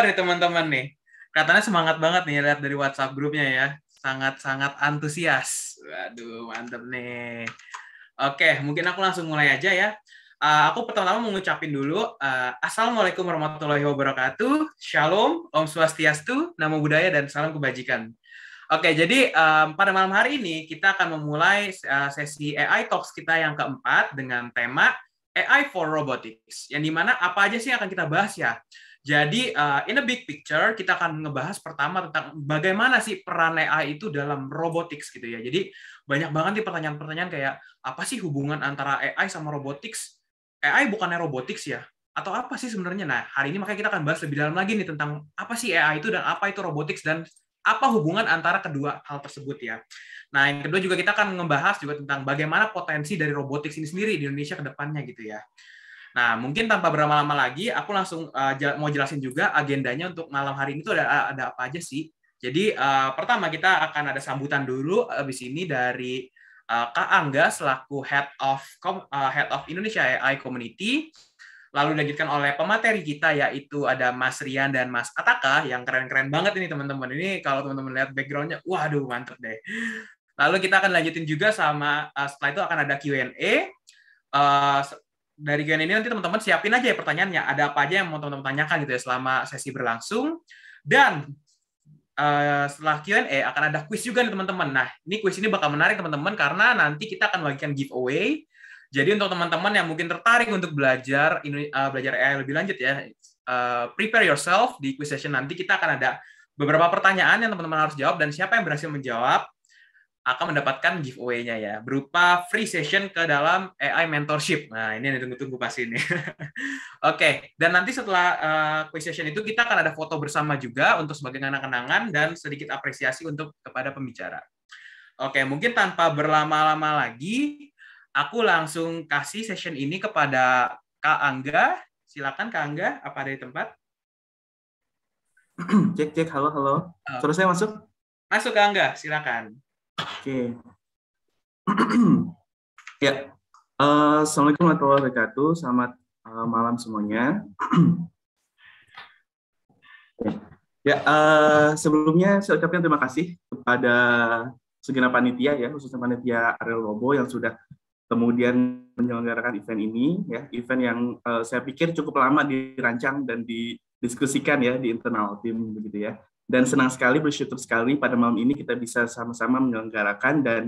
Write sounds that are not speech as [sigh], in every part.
dengar ya teman-teman nih. Katanya semangat banget nih lihat dari WhatsApp grupnya ya. Sangat-sangat antusias. Waduh, mantep nih. Oke, mungkin aku langsung mulai aja ya. Uh, aku pertama-tama mengucapin dulu, uh, Assalamualaikum warahmatullahi wabarakatuh, Shalom, Om Swastiastu, Namo Buddhaya, dan Salam Kebajikan. Oke, jadi um, pada malam hari ini kita akan memulai uh, sesi AI Talks kita yang keempat dengan tema AI for Robotics, yang dimana apa aja sih yang akan kita bahas ya? Jadi uh, in a big picture kita akan ngebahas pertama tentang bagaimana sih peran AI itu dalam robotics gitu ya. Jadi banyak banget nih pertanyaan-pertanyaan kayak apa sih hubungan antara AI sama robotics? AI bukannya robotics ya? Atau apa sih sebenarnya? Nah, hari ini makanya kita akan bahas lebih dalam lagi nih tentang apa sih AI itu dan apa itu robotics dan apa hubungan antara kedua hal tersebut ya. Nah, yang kedua juga kita akan ngebahas juga tentang bagaimana potensi dari robotics ini sendiri di Indonesia ke depannya gitu ya. Nah, mungkin tanpa berlama-lama lagi, aku langsung uh, mau jelasin juga agendanya untuk malam hari ini tuh ada, eh, ada apa aja sih. Jadi, uh, pertama kita akan ada sambutan dulu habis ini dari uh, Kak Angga selaku Head of Com uh, Head of Indonesia AI Community. Lalu dilanjutkan oleh pemateri kita yaitu ada Mas Rian dan Mas Ataka yang keren-keren banget ini teman-teman. Ini kalau teman-teman lihat backgroundnya, waduh mantep deh. Lalu kita akan lanjutin juga sama uh, setelah itu akan ada Q&A. Uh, dari Q&A ini nanti teman-teman siapin aja ya pertanyaannya. Ada apa aja yang mau teman-teman tanyakan gitu ya selama sesi berlangsung. Dan uh, setelah Q&A akan ada quiz juga nih teman-teman. Nah, ini quiz ini bakal menarik teman-teman karena nanti kita akan bagikan giveaway. Jadi untuk teman-teman yang mungkin tertarik untuk belajar uh, belajar AI lebih lanjut ya, uh, prepare yourself di quiz session nanti kita akan ada beberapa pertanyaan yang teman-teman harus jawab dan siapa yang berhasil menjawab akan mendapatkan giveaway-nya ya berupa free session ke dalam AI mentorship. Nah, ini yang ditunggu-tunggu pasti ini. [laughs] Oke, okay. dan nanti setelah uh, quiz session itu kita akan ada foto bersama juga untuk sebagai kenangan kenangan dan sedikit apresiasi untuk kepada pembicara. Oke, okay, mungkin tanpa berlama-lama lagi, aku langsung kasih session ini kepada Kak Angga. Silakan Kak Angga, apa ada di tempat? [clears throat] cek cek halo halo. Terus saya masuk. Masuk Kak Angga, silakan. Oke. Okay. [clears throat] ya. Uh, Assalamualaikum warahmatullahi wabarakatuh. Selamat uh, malam semuanya. [clears throat] ya, uh, sebelumnya saya ucapkan terima kasih kepada segenap panitia ya, khususnya panitia Ariel Robo yang sudah kemudian menyelenggarakan event ini ya, event yang uh, saya pikir cukup lama dirancang dan didiskusikan ya di internal tim begitu ya dan senang sekali bersyukur sekali pada malam ini kita bisa sama-sama menyelenggarakan dan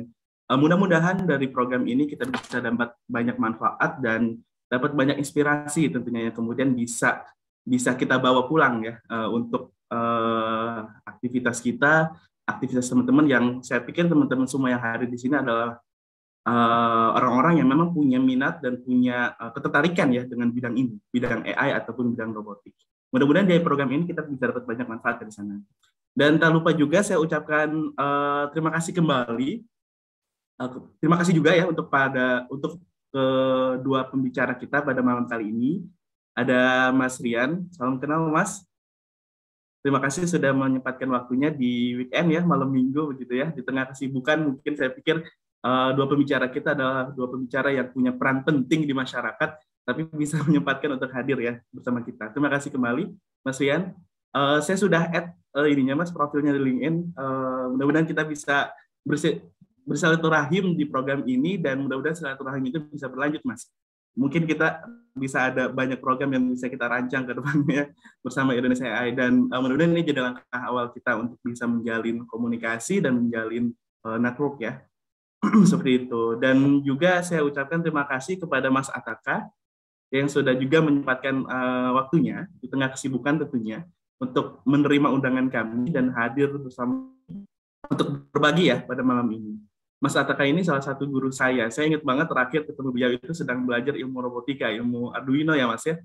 uh, mudah-mudahan dari program ini kita bisa dapat banyak manfaat dan dapat banyak inspirasi tentunya yang kemudian bisa bisa kita bawa pulang ya uh, untuk uh, aktivitas kita aktivitas teman-teman yang saya pikir teman-teman semua yang hadir di sini adalah orang-orang uh, yang memang punya minat dan punya uh, ketertarikan ya dengan bidang ini bidang AI ataupun bidang robotik. Mudah-mudahan dari program ini kita bisa dapat banyak manfaat dari sana. Dan tak lupa juga saya ucapkan uh, terima kasih kembali. Uh, terima kasih juga ya untuk pada untuk kedua uh, pembicara kita pada malam kali ini. Ada Mas Rian. Salam kenal Mas. Terima kasih sudah menyempatkan waktunya di weekend ya, malam minggu begitu ya. Di tengah kesibukan mungkin saya pikir uh, dua pembicara kita adalah dua pembicara yang punya peran penting di masyarakat tapi [laughs] bisa menyempatkan untuk hadir ya bersama kita. Terima kasih kembali, Mas Rian. Uh, saya sudah add uh, ininya Mas profilnya di LinkedIn. Uh, mudah-mudahan kita bisa bersilaturahim di program ini dan mudah-mudahan silaturahim itu bisa berlanjut, Mas. Mungkin kita bisa ada banyak program yang bisa kita rancang ke depannya [laughs] bersama Indonesia AI dan uh, mudah-mudahan ini jadi langkah awal kita untuk bisa menjalin komunikasi dan menjalin uh, network ya. [clears throat] Seperti itu. Dan juga saya ucapkan terima kasih kepada Mas Ataka yang sudah juga menyempatkan uh, waktunya di tengah kesibukan tentunya untuk menerima undangan kami dan hadir bersama untuk berbagi ya pada malam ini. Mas Ataka ini salah satu guru saya. Saya ingat banget terakhir ketemu beliau itu sedang belajar ilmu robotika, ilmu Arduino ya Mas ya.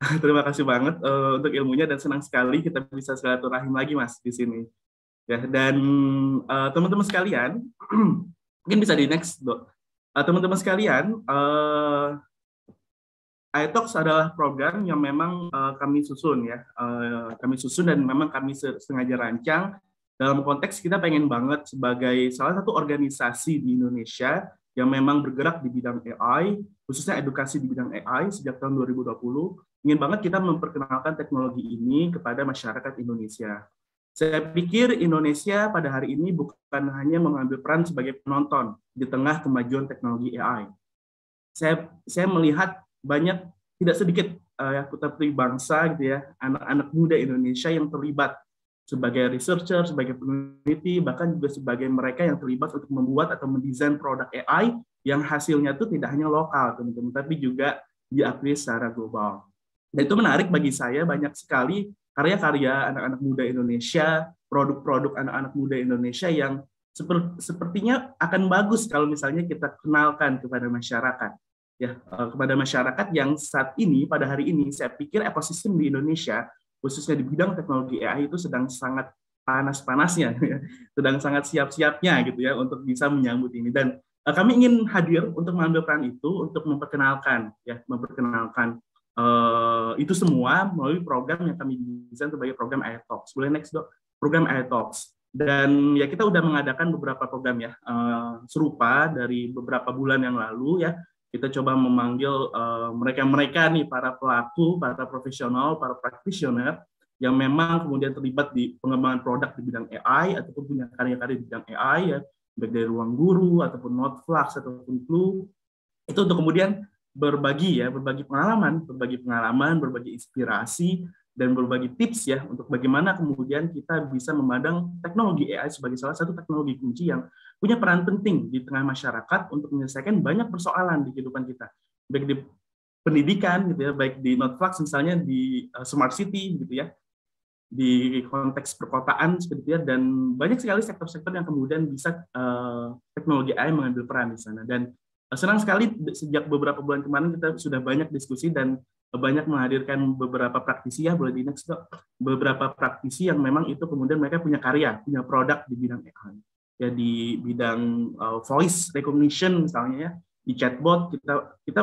[laughs] Terima kasih banget uh, untuk ilmunya dan senang sekali kita bisa silaturahim lagi Mas di sini. Ya, dan teman eh, teman-teman sekalian, [clears throat] mungkin bisa di next, Dok. teman-teman sekalian, uh, iTalks adalah program yang memang uh, kami susun ya, uh, kami susun dan memang kami sengaja rancang dalam konteks kita pengen banget sebagai salah satu organisasi di Indonesia yang memang bergerak di bidang AI, khususnya edukasi di bidang AI sejak tahun 2020, ingin banget kita memperkenalkan teknologi ini kepada masyarakat Indonesia. Saya pikir Indonesia pada hari ini bukan hanya mengambil peran sebagai penonton di tengah kemajuan teknologi AI. Saya, saya melihat banyak tidak sedikit uh, putra putri bangsa gitu ya anak-anak muda Indonesia yang terlibat sebagai researcher, sebagai peneliti, bahkan juga sebagai mereka yang terlibat untuk membuat atau mendesain produk AI yang hasilnya itu tidak hanya lokal, teman-teman, tapi juga diakui secara global. Dan itu menarik bagi saya banyak sekali karya-karya anak-anak muda Indonesia, produk-produk anak-anak muda Indonesia yang sepertinya akan bagus kalau misalnya kita kenalkan kepada masyarakat ya eh, kepada masyarakat yang saat ini pada hari ini saya pikir ekosistem di Indonesia khususnya di bidang teknologi AI itu sedang sangat panas-panasnya, [laughs] ya. sedang sangat siap-siapnya gitu ya untuk bisa menyambut ini dan uh, kami ingin hadir untuk mengambil peran itu untuk memperkenalkan ya memperkenalkan uh, itu semua melalui program yang kami desain sebagai program AI Talks. Boleh next dok program AI Talks dan ya kita sudah mengadakan beberapa program ya uh, serupa dari beberapa bulan yang lalu ya kita coba memanggil eh, mereka-mereka uh, nih para pelaku, para profesional, para practitioner yang memang kemudian terlibat di pengembangan produk di bidang AI ataupun punya karya-karya di bidang AI ya, baik dari ruang guru ataupun Notflux ataupun Clue itu untuk kemudian berbagi ya, berbagi pengalaman, berbagi pengalaman, berbagi inspirasi dan berbagi tips ya untuk bagaimana kemudian kita bisa memandang teknologi AI sebagai salah satu teknologi kunci yang punya peran penting di tengah masyarakat untuk menyelesaikan banyak persoalan di kehidupan kita baik di pendidikan gitu ya baik di Notflux misalnya di eh, smart city gitu ya di konteks perkotaan seperti itu ya dan banyak sekali sektor-sektor yang kemudian bisa uh, teknologi AI mengambil peran di sana dan uh, senang sekali sejak beberapa bulan kemarin kita sudah banyak diskusi dan banyak menghadirkan beberapa praktisi ya boleh di next dok beberapa praktisi yang memang itu kemudian mereka punya karya punya produk di bidang AI ya di bidang uh, voice recognition misalnya ya di chatbot kita kita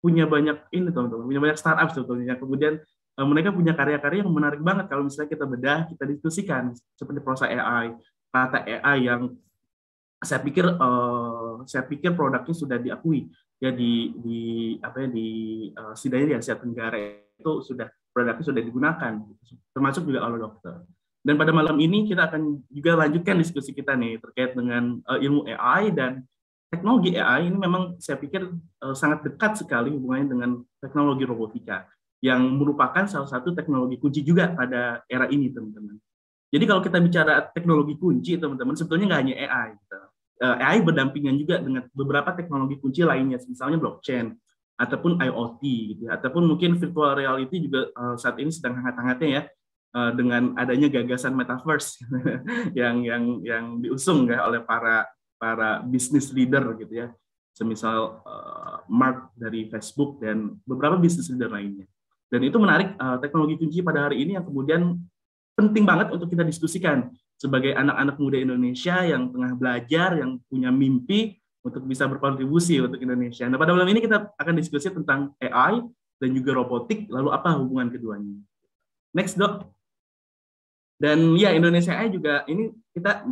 punya banyak ini teman-teman punya banyak startup sebetulnya kemudian uh, mereka punya karya-karya yang menarik banget kalau misalnya kita bedah kita diskusikan seperti proses AI kata AI yang saya pikir uh, saya pikir produknya sudah diakui ya di di apa ya di uh, eh, setidaknya di Asia Tenggara itu sudah produknya sudah digunakan gitu. termasuk juga oleh dokter. Dan pada malam ini kita akan juga lanjutkan diskusi kita nih terkait dengan uh, ilmu AI dan teknologi AI ini memang saya pikir uh, sangat dekat sekali hubungannya dengan teknologi robotika yang merupakan salah satu teknologi kunci juga pada era ini teman-teman. Jadi kalau kita bicara teknologi kunci teman-teman sebetulnya nggak hanya AI. Gitu Eh, AI berdampingan juga dengan beberapa teknologi kunci lainnya, misalnya blockchain ataupun IoT gitu, ya, ataupun mungkin virtual reality juga uh, saat ini sedang hangat-hangatnya ya uh, dengan adanya gagasan metaverse [laughs] yang yang yang diusung ya oleh para para business leader gitu ya, semisal uh, Mark dari Facebook dan beberapa business leader lainnya. Dan itu menarik uh, teknologi kunci pada hari ini yang kemudian penting banget untuk kita diskusikan sebagai anak-anak muda Indonesia yang tengah belajar, yang punya mimpi untuk bisa berkontribusi untuk Indonesia. Nah, pada malam ini kita akan diskusi tentang AI dan juga robotik, lalu apa hubungan keduanya. Next, Dok. Dan ya, Indonesia AI juga ini kita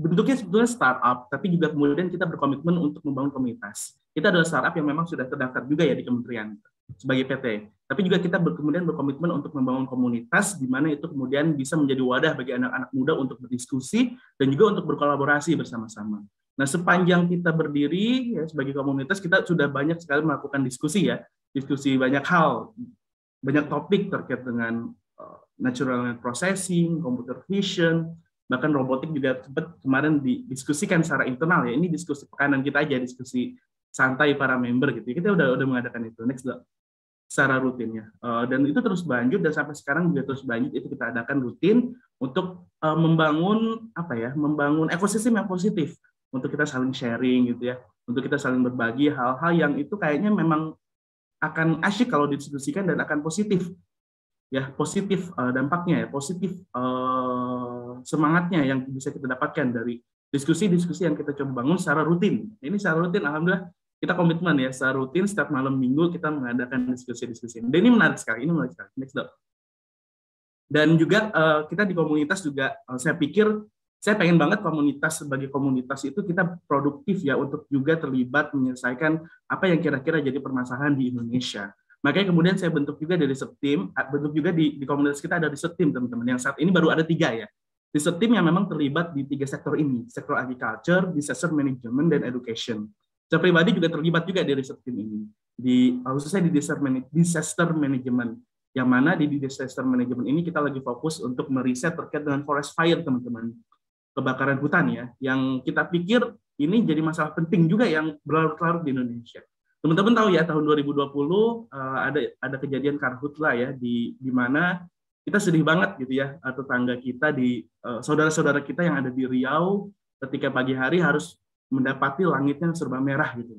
bentuknya sebetulnya startup, tapi juga kemudian kita berkomitmen untuk membangun komunitas. Kita adalah startup yang memang sudah terdaftar juga ya di kementerian sebagai PT. Tapi juga kita ber, kemudian berkomitmen untuk membangun komunitas di mana itu kemudian bisa menjadi wadah bagi anak-anak muda untuk berdiskusi dan juga untuk berkolaborasi bersama-sama. Nah, sepanjang kita berdiri ya, sebagai komunitas kita sudah banyak sekali melakukan diskusi ya, diskusi banyak hal, banyak topik terkait dengan eh, natural language processing, computer vision, bahkan robotik juga sempat kemarin didiskusikan secara internal ya. Ini diskusi pekanan kita aja, diskusi santai para member gitu. Kita udah udah mengadakan itu. Next, dok secara rutin ya. Eh, dan itu terus berlanjut dan sampai sekarang juga terus berlanjut itu kita adakan rutin untuk eh, membangun apa ya, membangun ekosistem yang positif untuk kita saling sharing gitu ya, untuk kita saling berbagi hal-hal yang itu kayaknya memang akan asyik kalau didiskusikan dan akan positif ya positif eh, dampaknya ya positif semangatnya yang bisa kita dapatkan dari diskusi-diskusi yang kita coba bangun secara rutin. Ini secara rutin, alhamdulillah kita komitmen ya secara rutin setiap malam minggu kita mengadakan diskusi-diskusi. Dan ini menarik sekali, ini menarik sekali. Next up Dan juga eh, kita di komunitas juga eh, saya pikir saya pengen banget komunitas sebagai komunitas itu kita produktif ya untuk juga terlibat menyelesaikan apa yang kira-kira jadi permasalahan di Indonesia. Makanya kemudian saya bentuk juga dari sub team, eh, bentuk juga di, di komunitas kita ada riset team teman-teman yang saat ini baru ada tiga ya. Riset team yang memang terlibat di tiga sektor ini, sektor agriculture, disaster management, dan education. Saya pribadi juga terlibat juga di riset tim ini di khususnya di disaster, man disaster management yang mana di disaster management ini kita lagi fokus untuk meriset terkait dengan forest fire teman-teman kebakaran hutan ya yang kita pikir ini jadi masalah penting juga yang berlarut-larut di Indonesia teman-teman tahu ya tahun 2020 uh, eh, ada ada kejadian karhutla ya di di mana kita sedih banget gitu ya eh, tetangga kita di eh, saudara-saudara kita yang ada di Riau ketika pagi hari harus mendapati langitnya serba merah gitu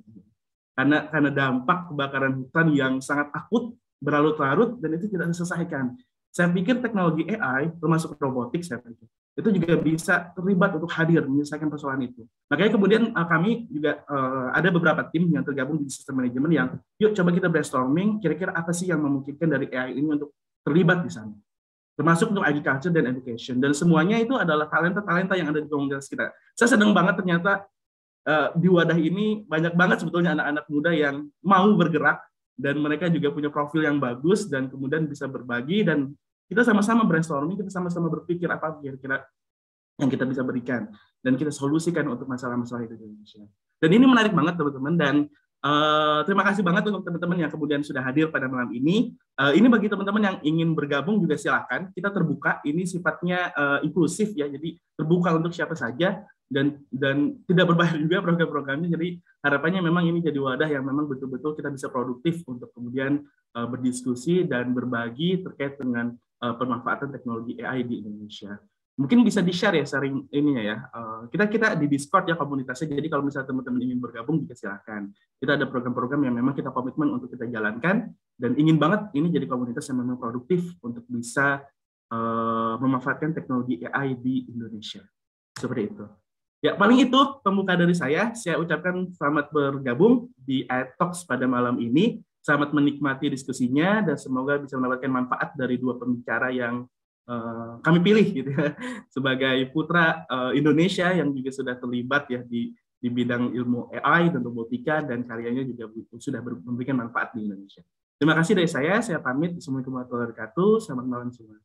karena karena dampak kebakaran hutan yang sangat akut berlarut-larut dan itu tidak diselesaikan. Saya pikir teknologi AI termasuk robotik saya pikir itu juga bisa terlibat untuk hadir menyelesaikan persoalan itu. Makanya kemudian eh, kami juga eh, ada beberapa tim yang tergabung di sistem manajemen yang yuk coba kita brainstorming kira-kira apa sih yang memungkinkan dari AI ini untuk terlibat di sana. Termasuk untuk agriculture dan education dan semuanya itu adalah talenta-talenta yang ada di komunitas kita. Saya senang banget ternyata Eh, di wadah ini banyak banget sebetulnya anak-anak muda yang mau bergerak dan mereka juga punya profil yang bagus dan kemudian bisa berbagi dan kita sama-sama brainstorming, kita sama-sama berpikir apa kira-kira yang kita bisa berikan dan kita solusikan untuk masalah-masalah itu di Indonesia. Dan ini menarik banget teman-teman dan Uh, terima kasih banget untuk teman-teman yang kemudian sudah hadir pada malam ini. Uh, ini bagi teman-teman yang ingin bergabung juga silahkan. Kita terbuka. Ini sifatnya uh, inklusif ya, jadi terbuka untuk siapa saja dan dan tidak berbayar [laughs] juga program-programnya jadi harapannya memang ini jadi wadah yang memang betul-betul kita bisa produktif untuk kemudian uh, berdiskusi dan berbagi terkait dengan uh, pemanfaatan teknologi AI di Indonesia mungkin bisa di share ya sharing ininya ya uh, kita kita di Discord ya komunitasnya jadi kalau misalnya teman-teman ingin bergabung juga silakan kita ada program-program yang memang kita komitmen untuk kita jalankan dan ingin banget ini jadi komunitas yang memang produktif untuk bisa uh, memanfaatkan teknologi AI di Indonesia seperti itu. Ya, paling itu pembuka dari saya. Saya ucapkan selamat bergabung di Talks pada malam ini. Selamat menikmati diskusinya dan semoga bisa mendapatkan manfaat dari dua pembicara yang uh, kami pilih gitu ya. [laughs] Sebagai putra uh, Indonesia yang juga sudah terlibat ya di di bidang ilmu AI dan robotika dan karyanya juga sudah memberikan manfaat di Indonesia. Terima kasih dari saya, saya pamit. Assalamualaikum warahmatullahi wabarakatuh. Selamat malam semua.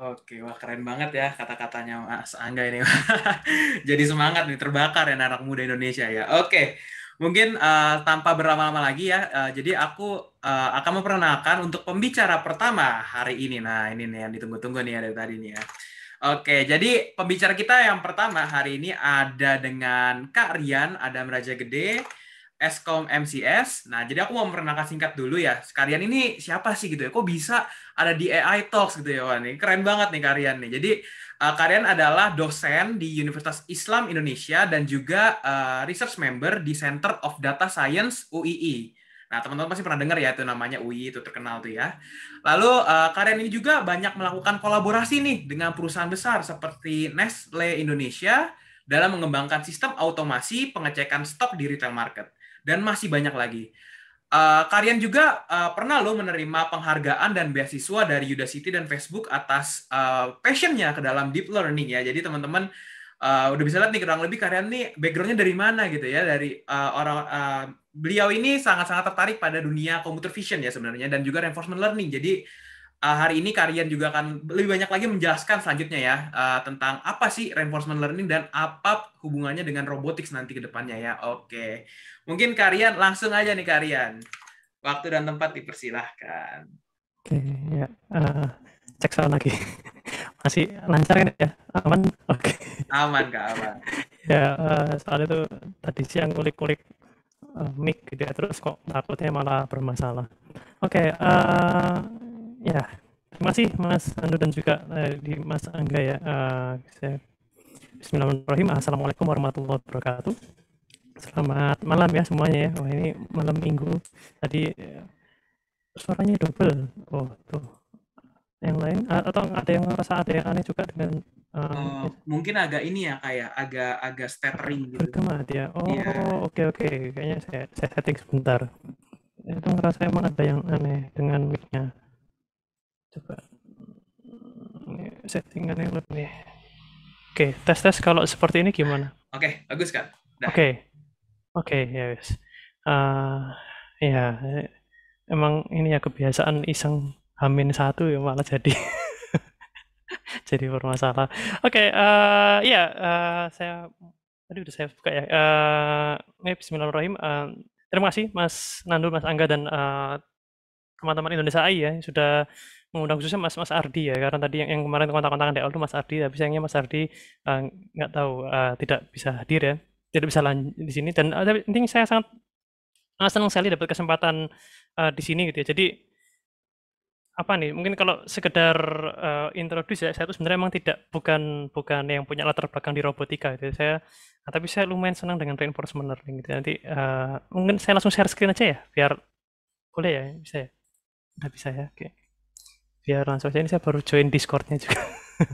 Oke, wah keren banget ya kata-katanya Mas Angga ini. [laughs] Jadi semangat nih, terbakar ya anak muda Indonesia ya. Oke, mungkin uh, tanpa berlama-lama lagi ya, uh, jadi aku uh, akan memperkenalkan untuk pembicara pertama hari ini. Nah, ini nih yang ditunggu-tunggu nih ya dari tadi nih ya. Oke, jadi pembicara kita yang pertama hari ini ada dengan Kak Rian Adam Raja Gede, Eskom MCS. Nah, jadi aku mau memperkenalkan singkat dulu ya. Sekalian ini siapa sih gitu ya? Kok bisa ada di AI Talks gitu ya, Wan? Ini keren banget nih kalian nih. Jadi uh, kalian adalah dosen di Universitas Islam Indonesia dan juga uh, research member di Center of Data Science UII. Nah, teman-teman pasti pernah dengar ya itu namanya Uii itu terkenal tuh ya. Lalu uh, kalian ini juga banyak melakukan kolaborasi nih dengan perusahaan besar seperti Nestle Indonesia, dalam mengembangkan sistem automasi pengecekan stok di retail market dan masih banyak lagi. Uh, Kalian juga uh, pernah lo menerima penghargaan dan beasiswa dari Udacity dan Facebook atas uh, passionnya ke dalam deep learning ya. Jadi teman-teman uh, udah bisa lihat nih kurang lebih Kalian nih backgroundnya dari mana gitu ya dari uh, orang uh, beliau ini sangat-sangat tertarik pada dunia computer vision ya sebenarnya dan juga reinforcement learning. Jadi uh, hari ini Karian juga akan lebih banyak lagi menjelaskan selanjutnya ya uh, tentang apa sih reinforcement learning dan apa hubungannya dengan robotics nanti ke depannya ya. Oke. Mungkin Karian langsung aja nih Karian. Waktu dan tempat dipersilahkan. Oke, ya. Uh, cek sound lagi. [laughs] Masih lancar kan ya? Aman? Oke. Okay. Aman, Kak, aman. ya, uh, soalnya tuh tadi siang kulik-kulik uh, mic gitu ya, terus kok takutnya malah bermasalah. Oke, okay, uh, ya terima kasih Mas Andu dan juga di eh, di Mas Angga ya. Uh, saya... Bismillahirrahmanirrahim. Assalamualaikum warahmatullahi wabarakatuh. Selamat malam ya semuanya ya. Wah ini malam minggu. Tadi eh, suaranya double. Oh tuh. Yang lain atau ada yang merasa ada yang aneh juga dengan uh, oh, mungkin agak ini ya kayak agak agak stuttering gitu. berkemat dia. Ya. Oh iya. oke yeah. oke. Okay, okay. Kayaknya saya saya setting sebentar. Itu merasa emang ada yang aneh dengan mic-nya coba hmm, ya, settingan yang lebih nih oke tes tes kalau seperti ini gimana oke okay, bagus kan oke oke ya wes eh, ya emang ini ya kebiasaan iseng hamin satu ya malah jadi [laughs] jadi bermasalah oke okay, uh, eh, ya yeah, uh, saya tadi udah saya buka ya uh, Bismillahirrahmanirrahim uh, terima kasih Mas Nandul, Mas Angga dan teman-teman uh, teman -teman Indonesia AI ya sudah mengundang khususnya Mas Mas Ardi ya karena tadi yang, yang kemarin kontak-kontakan awal itu Mas Ardi tapi sayangnya Mas Ardi eh, nggak uh, tahu uh, tidak bisa hadir ya tidak bisa lanjut di sini dan uh, penting saya sangat uh, senang sekali dapat kesempatan uh, di sini gitu ya jadi apa nih mungkin kalau sekedar uh, introduce ya saya itu sebenarnya memang tidak bukan bukan yang punya latar belakang di robotika gitu ya. saya nah, tapi saya lumayan senang dengan reinforcement learning gitu ya. nanti uh, mungkin saya langsung share screen aja ya biar boleh ya bisa ya udah bisa ya oke okay ya langsung saja ini saya baru join Discordnya juga. [laughs] Oke.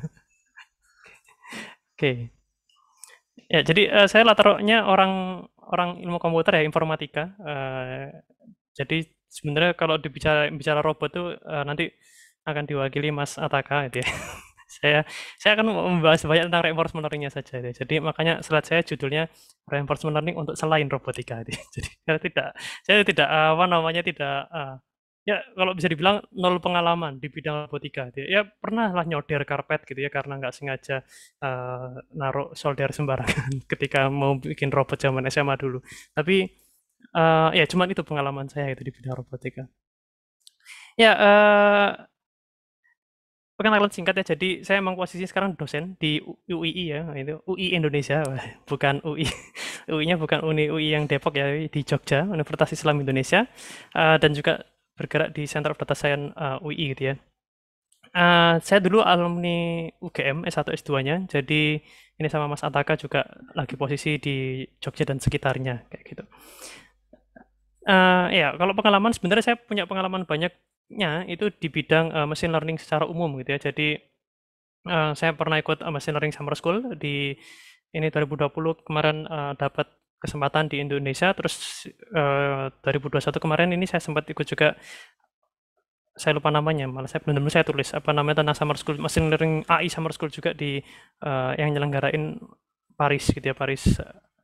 okay. Ya, jadi uh, saya latarnya orang orang ilmu komputer ya informatika. Uh, jadi sebenarnya kalau dibicara bicara robot tuh uh, nanti akan diwakili Mas Ataka gitu ya. [laughs] saya saya akan membahas banyak tentang reinforcement learning saja ya. Jadi makanya slide saya judulnya reinforcement learning untuk selain robotika gitu. Ya. [laughs] Jadi saya tidak saya tidak apa namanya tidak uh, ya kalau bisa dibilang nol pengalaman di bidang robotika dia gitu ya, ya pernah lah nyoder karpet gitu ya karena nggak sengaja uh, naruh solder sembarangan [laughs] ketika mau bikin robot zaman SMA dulu tapi uh, ya cuman itu pengalaman saya itu di bidang robotika ya uh, eh, perkenalan singkat ya jadi saya emang posisi sekarang dosen di UII ya itu UI Indonesia bukan UI UI-nya [laughs] bukan Uni UI yang Depok ya di Jogja Universitas Islam Indonesia uh, dan juga bergerak di Center of Data Science uh, eh, UI gitu ya. Uh, saya dulu alumni UGM S1 S2-nya, jadi ini sama Mas Ataka juga lagi posisi di Jogja dan sekitarnya kayak gitu. Uh, ya, kalau pengalaman sebenarnya saya punya pengalaman banyaknya itu di bidang uh, machine learning secara umum gitu ya. Jadi uh, saya pernah ikut uh, machine learning summer school di ini 2020 kemarin uh, dapat kesempatan di Indonesia terus eh, uh, 2021 kemarin ini saya sempat ikut juga saya lupa namanya malah saya benar-benar saya tulis apa namanya tentang summer school machine learning AI summer school juga di uh, yang nyelenggarain Paris gitu ya Paris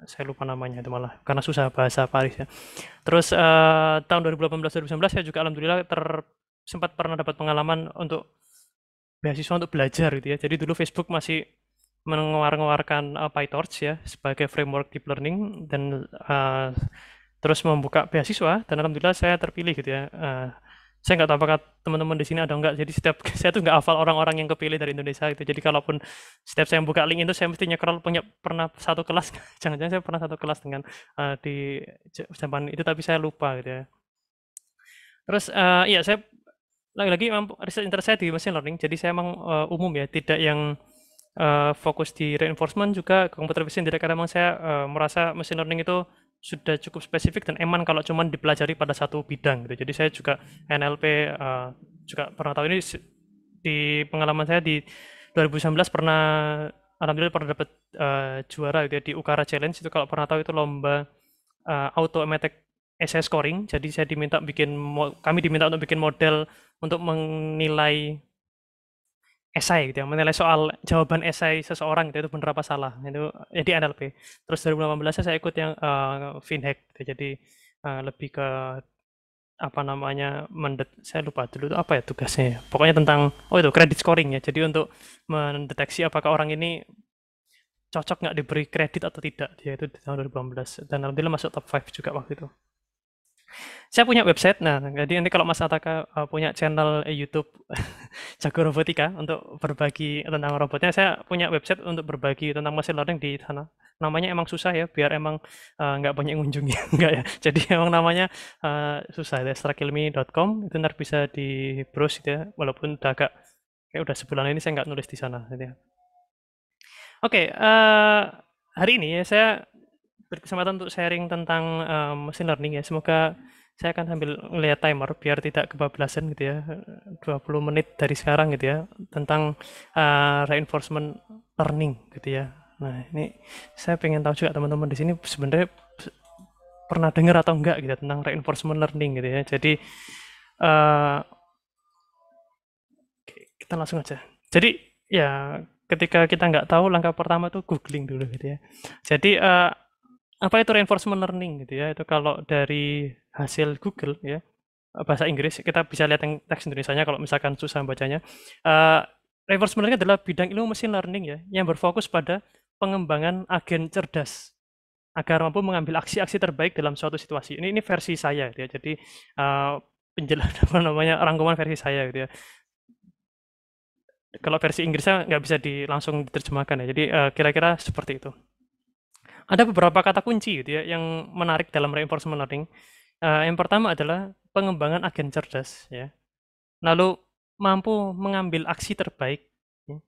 saya lupa namanya itu malah karena susah bahasa Paris ya. Terus uh, tahun 2018 2019 saya juga alhamdulillah ter sempat pernah dapat pengalaman untuk beasiswa untuk belajar gitu ya. Jadi dulu Facebook masih mengeluarkan uh, PyTorch ya sebagai framework deep learning dan uh, terus membuka beasiswa dan alhamdulillah saya terpilih gitu ya. Uh, saya nggak tahu apakah teman-teman di sini ada nggak. Jadi setiap [laughs] saya tuh nggak hafal orang-orang yang kepilih dari Indonesia gitu. Jadi kalaupun setiap saya buka link itu saya mesti nyekrol punya pernah satu kelas. [laughs] Jangan-jangan saya pernah satu kelas dengan uh, di zaman itu tapi saya lupa gitu ya. Terus uh, ya saya lagi-lagi riset interest saya di machine learning. Jadi saya emang uh, umum ya, tidak yang uh, fokus di reinforcement juga ke komputer vision tidak karena memang saya uh, merasa machine learning itu sudah cukup spesifik dan eman kalau cuman dipelajari pada satu bidang gitu. Jadi saya juga NLP uh, eh, juga pernah tahu ini di pengalaman saya di 2019 pernah alhamdulillah pernah dapat uh, juara gitu ya, di Ukara Challenge itu kalau pernah tahu itu lomba uh, automatic essay scoring. Jadi saya diminta bikin kami diminta untuk bikin model untuk menilai esai gitu ya menilai soal jawaban esai seseorang gitu ya, itu benar apa salah itu jadi NLP terus 2018 saya ikut yang uh, eh, FinHack gitu. Ya, jadi uh, lebih ke apa namanya mendet saya lupa dulu itu apa ya tugasnya ya. pokoknya tentang oh itu credit scoring ya jadi untuk mendeteksi apakah orang ini cocok nggak diberi kredit atau tidak dia itu di tahun 2018 dan alhamdulillah masuk top 5 juga waktu itu saya punya website. Nah, jadi nanti kalau Mas Ataka eh, punya channel eh, YouTube [laughs] Jago Robotika untuk berbagi tentang robotnya, saya punya website untuk berbagi tentang machine learning di sana. Namanya emang susah ya, biar emang uh, nggak banyak ngunjungi, enggak [laughs] ya. Jadi emang namanya uh, susah ya, strakilmi.com itu ntar bisa di browse gitu ya, walaupun udah agak kayak udah sebulan ini saya nggak nulis di sana gitu ya. Oke, okay, uh, hari ini ya saya berkesempatan untuk sharing tentang um, machine learning ya. Semoga saya akan sambil lihat timer biar tidak kebablasan gitu ya. 20 eh, menit dari sekarang gitu ya tentang uh, reinforcement learning gitu ya. Nah, ini saya pengen tahu juga teman-teman di sini sebenarnya pernah dengar atau enggak gitu tentang reinforcement learning gitu ya. Jadi uh, kita langsung aja. Jadi ya ketika kita nggak tahu langkah pertama tuh googling dulu gitu ya. Jadi uh, apa itu reinforcement learning gitu ya itu kalau dari hasil Google ya bahasa Inggris kita bisa lihat yang teks Indonesia-nya kalau misalkan susah bacanya uh, reinforcement learning adalah bidang ilmu mesin learning ya yang berfokus pada pengembangan agen cerdas agar mampu mengambil aksi-aksi terbaik dalam suatu situasi ini ini versi saya gitu ya jadi uh, eh, penjelasan [laughs] apa namanya rangkuman versi saya gitu ya kalau versi Inggrisnya nggak bisa di, langsung diterjemahkan ya jadi kira eh, kira-kira seperti itu ada beberapa kata kunci gitu ya yang menarik dalam reinforcement learning. Uh, yang pertama adalah pengembangan agen cerdas ya. Lalu mampu mengambil aksi terbaik ya,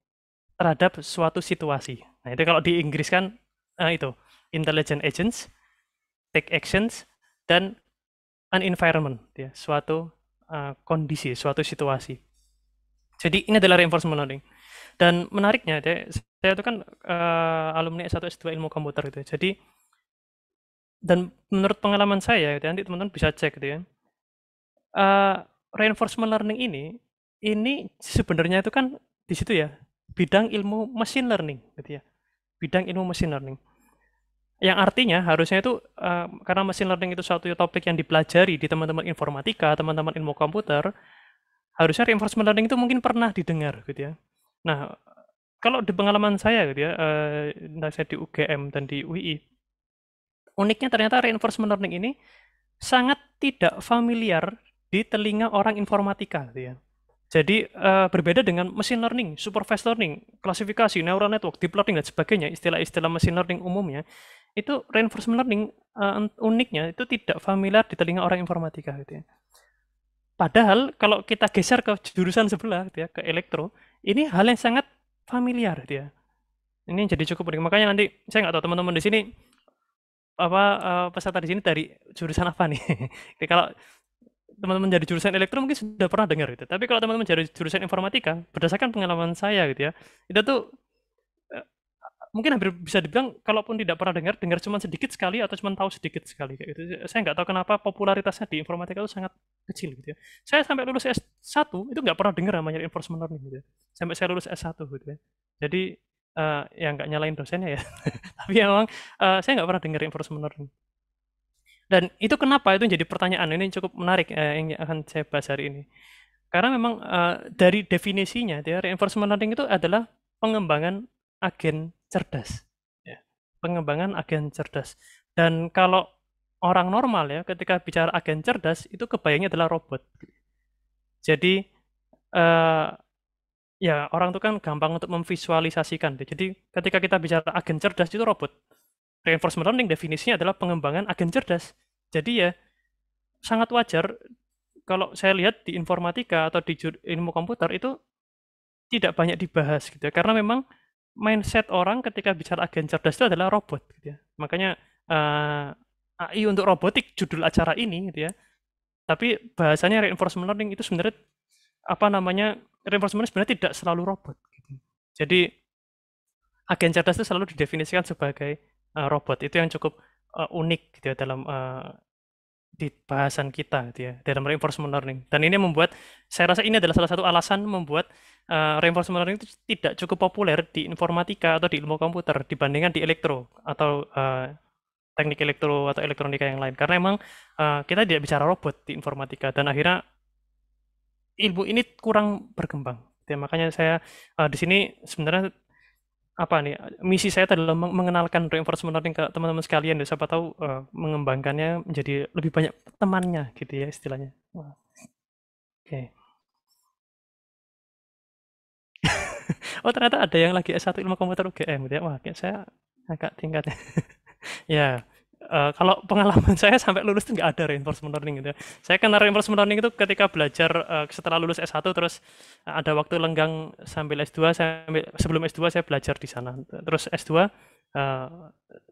terhadap suatu situasi. Nah, itu kalau di Inggris kan uh, itu intelligent agents, take actions dan an environment ya, suatu uh, kondisi, suatu situasi. Jadi ini adalah reinforcement learning. Dan menariknya, deh, saya itu kan uh, alumni S1 S2 ilmu komputer gitu. Ya. Jadi dan menurut pengalaman saya, gitu, ya, nanti teman-teman bisa cek gitu ya. Uh, reinforcement learning ini ini sebenarnya itu kan di situ ya, bidang ilmu machine learning gitu ya. Bidang ilmu machine learning yang artinya harusnya itu uh, karena machine learning itu suatu topik yang dipelajari di teman-teman informatika, teman-teman ilmu komputer, harusnya reinforcement learning itu mungkin pernah didengar gitu ya. Nah, kalau di pengalaman saya gitu ya, eh, nah, saya di UGM dan di UI, uniknya ternyata reinforcement learning ini sangat tidak familiar di telinga orang informatika gitu ya. Jadi uh, berbeda dengan machine learning, supervised learning, klasifikasi, neural network, deep learning dan sebagainya, istilah-istilah machine learning umumnya, itu reinforcement learning uh, uniknya itu tidak familiar di telinga orang informatika gitu ya. Padahal kalau kita geser ke jurusan sebelah gitu ya, ke elektro, ini hal yang sangat familiar dia. Ini jadi cukup unik. Makanya nanti saya nggak tahu teman-teman di sini apa uh, peserta di sini dari jurusan apa nih. Jadi [laughs] kalau teman-teman jadi jurusan elektro mungkin sudah pernah dengar itu. Tapi kalau teman-teman jadi jurusan informatika, berdasarkan pengalaman saya gitu ya, itu tuh mungkin hampir bisa dibilang kalaupun tidak pernah dengar dengar cuma sedikit sekali atau cuma tahu sedikit sekali kayak gitu saya nggak tahu kenapa popularitasnya di informatika itu sangat kecil gitu ya saya sampai lulus S1 itu nggak pernah dengar namanya reinforcement learning gitu ya. sampai saya lulus S1 gitu ya jadi uh, ya nggak nyalain dosennya ya [laughs] tapi emang uh, eh, saya nggak pernah dengar reinforcement learning dan itu kenapa itu jadi pertanyaan ini cukup menarik uh, yang akan saya bahas hari ini karena memang uh, dari definisinya gitu ya, reinforcement learning itu adalah pengembangan agen cerdas. Ya. Pengembangan agen cerdas. Dan kalau orang normal ya, ketika bicara agen cerdas itu kebayangnya adalah robot. Jadi uh, ya orang itu kan gampang untuk memvisualisasikan. Jadi ketika kita bicara agen cerdas itu robot. Reinforcement learning definisinya adalah pengembangan agen cerdas. Jadi ya sangat wajar kalau saya lihat di informatika atau di ilmu komputer itu tidak banyak dibahas gitu ya. Karena memang mindset orang ketika bicara agen cerdas itu adalah robot gitu ya. Makanya uh, eh, AI untuk robotik judul acara ini gitu ya. Tapi bahasanya reinforcement learning itu sebenarnya apa namanya reinforcement sebenarnya tidak selalu robot gitu. Jadi agen cerdas itu selalu didefinisikan sebagai uh, robot. Itu yang cukup uh, unik gitu ya dalam uh, di bahasan kita gitu ya dalam reinforcement learning dan ini membuat saya rasa ini adalah salah satu alasan membuat uh, reinforcement learning itu tidak cukup populer di informatika atau di ilmu komputer dibandingkan di elektro atau uh, teknik elektro atau elektronika yang lain karena memang uh, eh, kita tidak bicara robot di informatika dan akhirnya ilmu ini kurang berkembang gitu ya, makanya saya uh, di sini sebenarnya apa nih misi saya adalah mengenalkan reinforcement learning ke teman-teman sekalian deh ya. siapa tahu uh, mengembangkannya menjadi lebih banyak temannya gitu ya istilahnya oke okay. [laughs] oh ternyata ada yang lagi S1 ilmu komputer UGM gitu ya wah saya agak tingkatnya [laughs] ya uh, kalau pengalaman [laughs] saya sampai lulus itu nggak ada reinforcement learning gitu. Ya. Saya kenal reinforcement learning itu ketika belajar uh, setelah lulus S1 terus uh, ada waktu lenggang sambil S2 sambil, sebelum S2 saya belajar di sana. Terus S2 uh, eh,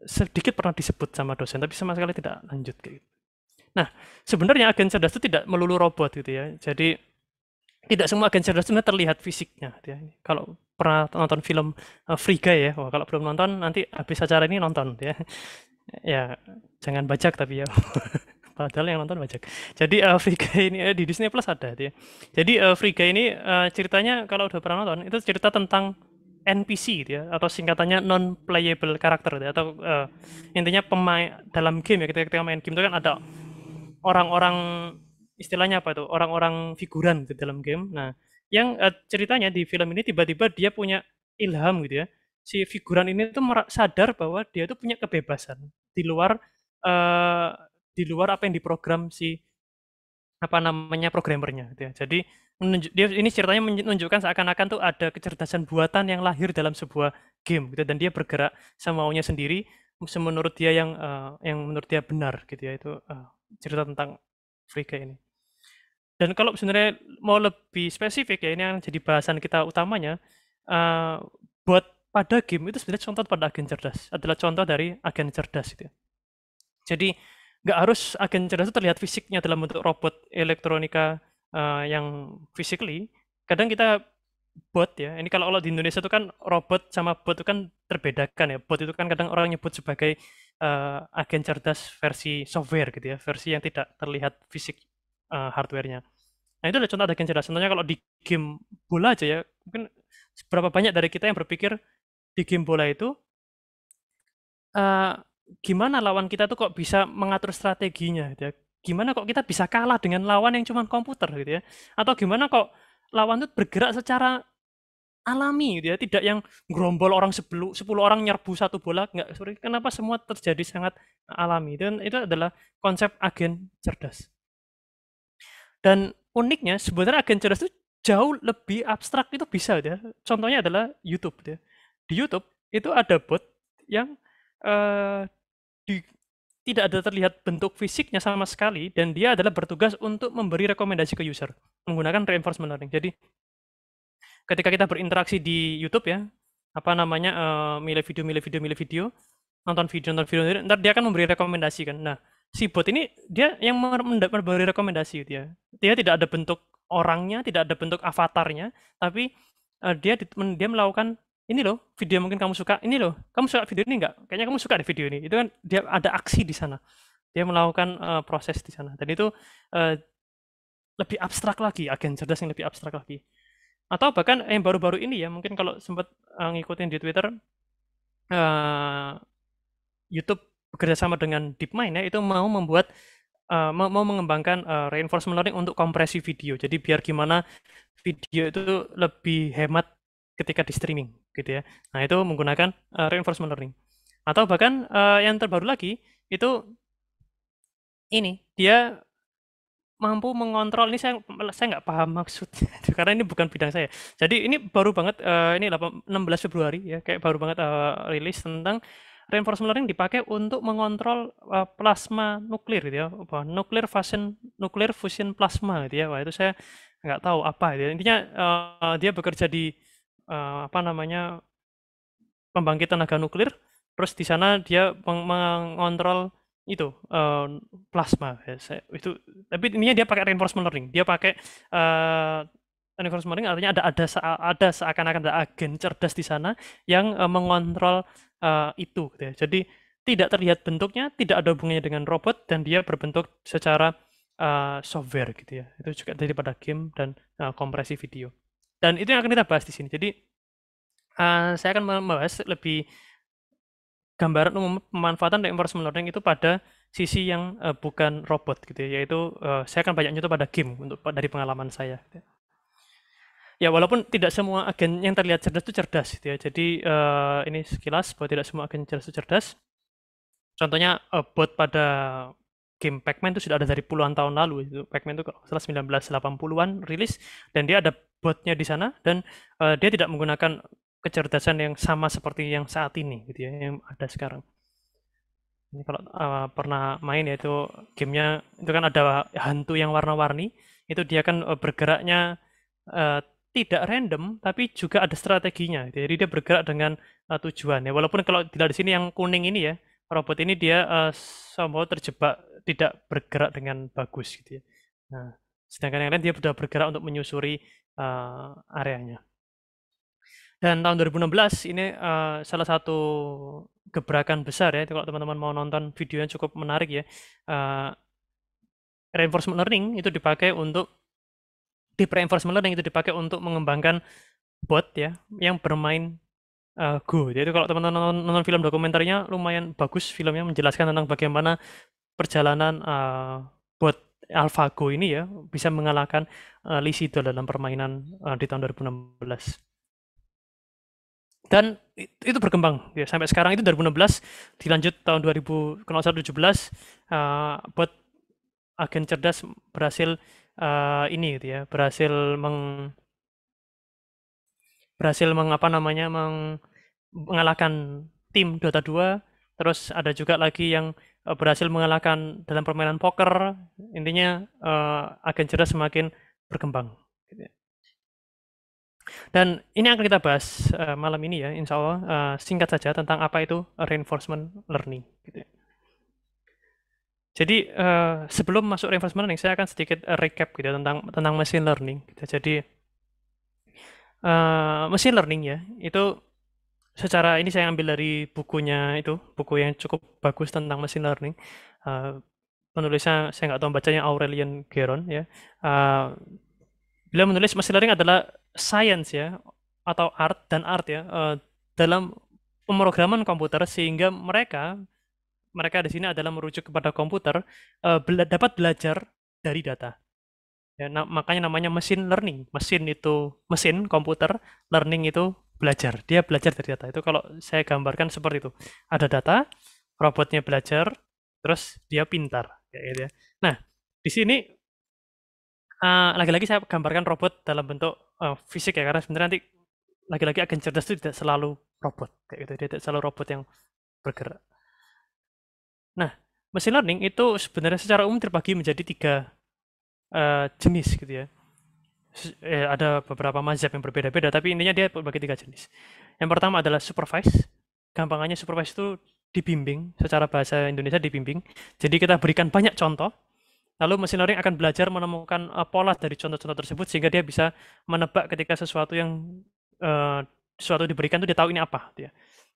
sedikit pernah disebut sama dosen tapi sama sekali tidak lanjut kayak gitu. Nah, sebenarnya agen cerdas itu tidak melulu robot gitu ya. Jadi tidak semua agen cerdas sebenarnya terlihat fisiknya. Gitu ya. Kalau pernah nonton film uh, Free Guy ya, Wah, kalau belum nonton nanti habis acara ini nonton gitu ya ya jangan bajak tapi ya [laughs] padahal yang nonton bajak jadi uh, Free Guy ini uh, di Disney Plus ada dia jadi uh, Free Guy ini uh, ceritanya kalau udah pernah nonton itu cerita tentang NPC gitu ya atau singkatannya non playable character gitu ya, atau uh, intinya pemain dalam game ya ketika, ketika main game itu kan ada orang-orang istilahnya apa itu orang-orang figuran di gitu, dalam game nah yang uh, ceritanya di film ini tiba-tiba dia punya ilham gitu ya si figuran ini tuh sadar bahwa dia tuh punya kebebasan di luar uh, di luar apa yang diprogram si apa namanya programmernya gitu ya. Jadi menunjuk, dia ini ceritanya menunjukkan seakan-akan tuh ada kecerdasan buatan yang lahir dalam sebuah game gitu dan dia bergerak semaunya sendiri menurut dia yang uh, yang menurut dia benar gitu ya itu uh, cerita tentang Frigga ini. Dan kalau sebenarnya mau lebih spesifik ya ini yang jadi bahasan kita utamanya uh, buat pada game itu sebenarnya contoh pada agen cerdas adalah contoh dari agen cerdas itu. Ya. Jadi nggak harus agen cerdas itu terlihat fisiknya dalam bentuk robot elektronika uh, yang physically. Kadang kita bot ya. Ini kalau di Indonesia itu kan robot sama bot itu kan terbedakan ya. Bot itu kan kadang orang nyebut sebagai uh, agen cerdas versi software gitu ya, versi yang tidak terlihat fisik uh, hardwarenya Nah itu adalah contoh agen cerdas. Contohnya kalau di game bola aja ya, mungkin berapa banyak dari kita yang berpikir di game bola itu uh, gimana lawan kita tuh kok bisa mengatur strateginya gitu ya gimana kok kita bisa kalah dengan lawan yang cuma komputer gitu ya atau gimana kok lawan itu bergerak secara alami gitu ya tidak yang gerombol orang sepuluh 10 orang nyerbu satu bola nggak sorry kenapa semua terjadi sangat alami dan itu adalah konsep agen cerdas dan uniknya sebenarnya agen cerdas itu jauh lebih abstrak itu bisa gitu ya contohnya adalah YouTube gitu ya di YouTube itu ada bot yang uh, di, tidak ada terlihat bentuk fisiknya sama sekali dan dia adalah bertugas untuk memberi rekomendasi ke user menggunakan reinforcement learning. Jadi ketika kita berinteraksi di YouTube ya, apa namanya uh, milih video, milih video, milih video, nonton video, nonton video, nanti dia akan memberi rekomendasi kan. Nah, si bot ini dia yang memberi rekomendasi gitu ya. Dia tidak ada bentuk orangnya, tidak ada bentuk avatarnya, tapi eh, dia dia melakukan ini loh video mungkin kamu suka ini loh kamu suka video ini nggak kayaknya kamu suka di video ini itu kan dia ada aksi di sana dia melakukan uh, proses di sana dan itu uh, lebih abstrak lagi agen cerdas yang lebih abstrak lagi atau bahkan yang eh, baru-baru ini ya mungkin kalau sempat uh, eh, ngikutin di Twitter uh, YouTube bekerja sama dengan DeepMind ya itu mau membuat uh, mau, mau mengembangkan uh, reinforcement learning untuk kompresi video jadi biar gimana video itu lebih hemat ketika di streaming gitu ya. Nah, itu menggunakan uh, reinforcement learning. Atau bahkan uh, yang terbaru lagi itu ini, dia mampu mengontrol ini saya saya nggak paham maksudnya karena ini bukan bidang saya. Jadi ini baru banget uh, ini 16 Februari ya, kayak baru banget uh, rilis tentang reinforcement learning dipakai untuk mengontrol uh, plasma nuklir gitu ya apa nuklir fusion nuklir fusion plasma gitu ya wah itu saya nggak tahu apa gitu ya. intinya uh, dia bekerja di uh, apa namanya pembangkit tenaga nuklir terus di sana dia meng mengontrol itu uh, plasma saya, itu tapi ini dia pakai reinforcement learning dia pakai uh, reinforcement learning artinya ada ada ada seakan-akan ada agen cerdas di sana yang uh, mengontrol uh, itu gitu ya. jadi tidak terlihat bentuknya tidak ada hubungannya dengan robot dan dia berbentuk secara uh, software gitu ya itu juga daripada game dan uh, kompresi video dan itu yang akan kita bahas di sini. Jadi uh, saya akan membahas lebih gambaran umum pemanfaatan reinforcement learning itu pada sisi yang uh, bukan robot gitu ya, yaitu uh, saya akan banyak contoh pada game untuk dari pengalaman saya. Gitu. Ya. ya walaupun tidak semua agen yang terlihat cerdas itu cerdas gitu ya. Jadi uh, ini sekilas bahwa tidak semua agen cerdas itu cerdas. Contohnya uh, bot pada game Pac-Man itu sudah ada dari puluhan tahun lalu. Gitu. Pac-Man itu kalau salah 1980-an rilis dan dia ada buatnya di sana dan uh, dia tidak menggunakan kecerdasan yang sama seperti yang saat ini gitu ya yang ada sekarang ini kalau uh, pernah main ya itu gamenya itu kan ada hantu yang warna-warni itu dia kan eh, bergeraknya uh, tidak random tapi juga ada strateginya gitu. Ya. jadi dia bergerak dengan uh, tujuan ya walaupun kalau tidak di sini yang kuning ini ya robot ini dia uh, semua terjebak tidak bergerak dengan bagus gitu ya nah sedangkan yang lain dia sudah bergerak untuk menyusuri uh, areanya. Dan tahun 2016 ini uh, salah satu gebrakan besar ya, kalau teman-teman mau nonton video yang cukup menarik ya. Uh, reinforcement learning itu dipakai untuk di reinforcement learning itu dipakai untuk mengembangkan bot ya yang bermain uh, Go. Jadi kalau teman-teman nonton, nonton film dokumenternya lumayan bagus filmnya menjelaskan tentang bagaimana perjalanan uh, bot AlphaGo ini ya bisa mengalahkan uh, eh, Lisido dalam permainan uh, di tahun 2016 dan itu berkembang ya sampai sekarang itu 2016 dilanjut tahun 2017 uh, eh, buat agen cerdas berhasil uh, ini gitu ya berhasil meng berhasil mengapa namanya meng, mengalahkan tim Dota 2 terus ada juga lagi yang Eh, berhasil mengalahkan dalam permainan poker intinya uh, agen cerdas semakin berkembang gitu ya. dan ini akan kita bahas uh, malam ini ya insya Allah uh, singkat saja tentang apa itu reinforcement learning gitu ya. Jadi uh, sebelum masuk reinforcement learning, saya akan sedikit recap gitu ya, tentang tentang machine learning. Gitu. Ya. Jadi uh, machine learning ya itu secara ini saya ambil dari bukunya itu buku yang cukup bagus tentang machine learning uh, eh, penulisnya saya nggak tahu bacanya Aurelian Geron ya uh, beliau menulis machine learning adalah science ya atau art dan art ya uh, dalam pemrograman komputer sehingga mereka mereka di sini adalah merujuk kepada komputer uh, bela dapat belajar dari data ya nah, makanya namanya machine learning mesin itu mesin komputer learning itu belajar. Dia belajar dari data. Itu kalau saya gambarkan seperti itu. Ada data, robotnya belajar, terus dia pintar. Kayak gitu ya. Nah, di sini eh, lagi-lagi uh, saya gambarkan robot dalam bentuk uh, fisik ya, karena sebenarnya nanti lagi-lagi agen cerdas itu tidak selalu robot. Kayak gitu. Dia tidak selalu robot yang bergerak. Nah, machine learning itu sebenarnya secara umum terbagi menjadi tiga uh, jenis gitu ya eh, ada beberapa mazhab yang berbeda-beda, tapi intinya dia bagi tiga jenis. Yang pertama adalah supervise. Gampangannya supervise itu dibimbing, secara bahasa Indonesia dibimbing. Jadi kita berikan banyak contoh, lalu mesin learning akan belajar menemukan uh, pola dari contoh-contoh tersebut sehingga dia bisa menebak ketika sesuatu yang uh, sesuatu diberikan itu dia tahu ini apa. Dia. Gitu ya.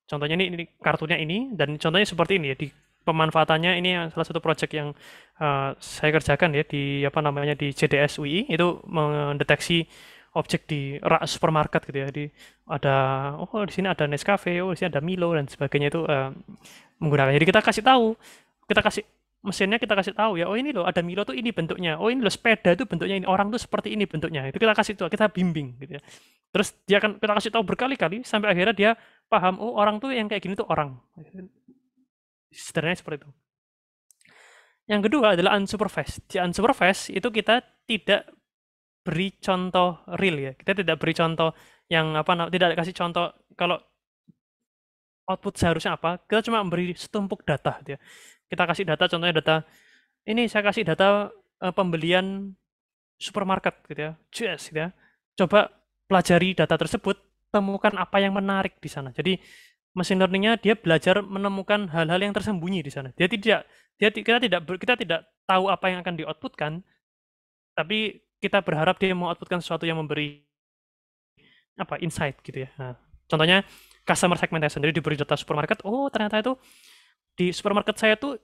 Contohnya ini, ini kartunya ini dan contohnya seperti ini ya di pemanfaatannya ini salah satu project yang uh, saya kerjakan ya di apa namanya di JDS UI itu mendeteksi objek di rak supermarket gitu ya. Di ada oh di sini ada Nescafe, oh di sini ada Milo dan sebagainya itu uh, menggunakan. Jadi kita kasih tahu, kita kasih mesinnya kita kasih tahu ya oh ini loh ada Milo tuh ini bentuknya oh ini loh sepeda tuh bentuknya ini orang tuh seperti ini bentuknya itu kita kasih tuh kita bimbing gitu ya terus dia akan kita kasih tahu berkali-kali sampai akhirnya dia paham oh orang tuh yang kayak gini tuh orang sederhana seperti itu yang kedua adalah unsupervised di unsupervised itu kita tidak beri contoh real ya kita tidak beri contoh yang apa tidak kasih contoh kalau output seharusnya apa kita cuma memberi setumpuk data gitu ya kita kasih data contohnya data ini saya kasih data eh, pembelian supermarket gitu ya Yes, gitu ya coba pelajari data tersebut temukan apa yang menarik di sana jadi mesin learningnya dia belajar menemukan hal-hal yang tersembunyi di sana. Dia tidak, dia kita tidak kita tidak tahu apa yang akan dioutputkan, tapi kita berharap dia mau outputkan sesuatu yang memberi apa insight gitu ya. Nah, contohnya customer segmentation jadi diberi data supermarket, oh ternyata itu di supermarket saya tuh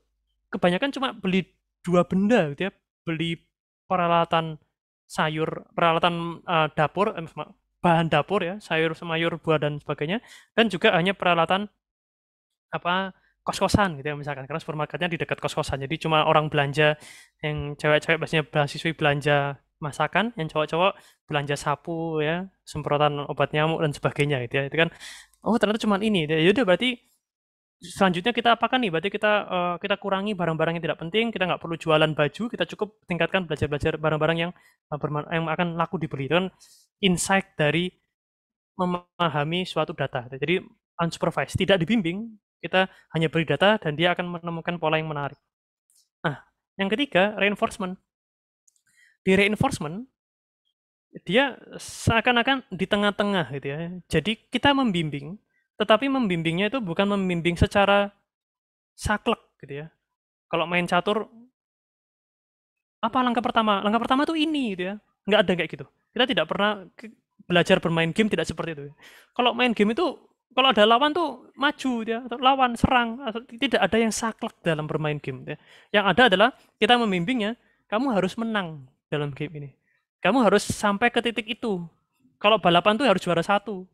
kebanyakan cuma beli dua benda gitu ya, beli peralatan sayur, peralatan uh, dapur, eh, bahan dapur ya, sayur semayur buah dan sebagainya, dan juga hanya peralatan apa kos-kosan gitu ya misalkan karena supermarketnya di dekat kos-kosan jadi cuma orang belanja yang cewek-cewek biasanya mahasiswi belanja masakan yang cowok-cowok belanja sapu ya semprotan obat nyamuk dan sebagainya gitu ya itu kan oh ternyata cuma ini gitu ya. ya udah berarti selanjutnya kita apakan nih berarti kita uh, kita kurangi barang-barang yang tidak penting kita nggak perlu jualan baju kita cukup tingkatkan belajar-belajar barang-barang yang uh, yang akan laku dibeli itu kan insight dari memahami suatu data. Jadi unsupervised, tidak dibimbing, kita hanya beri data dan dia akan menemukan pola yang menarik. Nah, yang ketiga, reinforcement. Di reinforcement, dia seakan-akan di tengah-tengah gitu ya. Jadi kita membimbing, tetapi membimbingnya itu bukan membimbing secara saklek gitu ya. Kalau main catur, apa langkah pertama? Langkah pertama tuh ini gitu ya. Nggak ada kayak gitu. Kita tidak pernah belajar bermain game tidak seperti itu. Kalau main game itu kalau ada lawan tuh maju ya, atau lawan serang, atau tidak ada yang saklek dalam bermain game. Ya. Yang ada adalah kita membimbingnya, kamu harus menang dalam game ini. Kamu harus sampai ke titik itu. Kalau balapan tuh harus juara satu.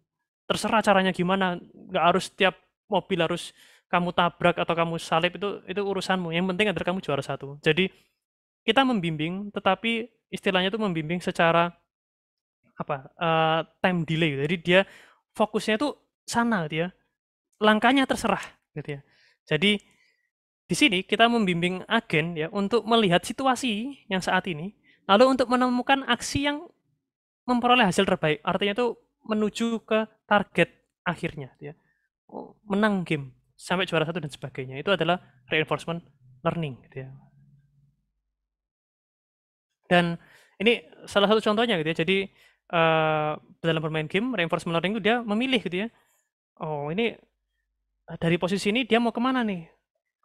Terserah caranya gimana, nggak harus tiap mobil harus kamu tabrak atau kamu salib itu itu urusanmu. Yang penting adalah kamu juara satu. Jadi kita membimbing, tetapi istilahnya itu membimbing secara apa uh, time delay gitu. jadi dia fokusnya tuh sana gitu ya langkahnya terserah gitu ya jadi di sini kita membimbing agen ya untuk melihat situasi yang saat ini lalu untuk menemukan aksi yang memperoleh hasil terbaik artinya itu menuju ke target akhirnya gitu ya oh, menang game sampai juara satu dan sebagainya itu adalah reinforcement learning gitu ya dan ini salah satu contohnya gitu ya jadi uh, dalam bermain game reinforcement learning itu dia memilih gitu ya oh ini eh, dari posisi ini dia mau kemana nih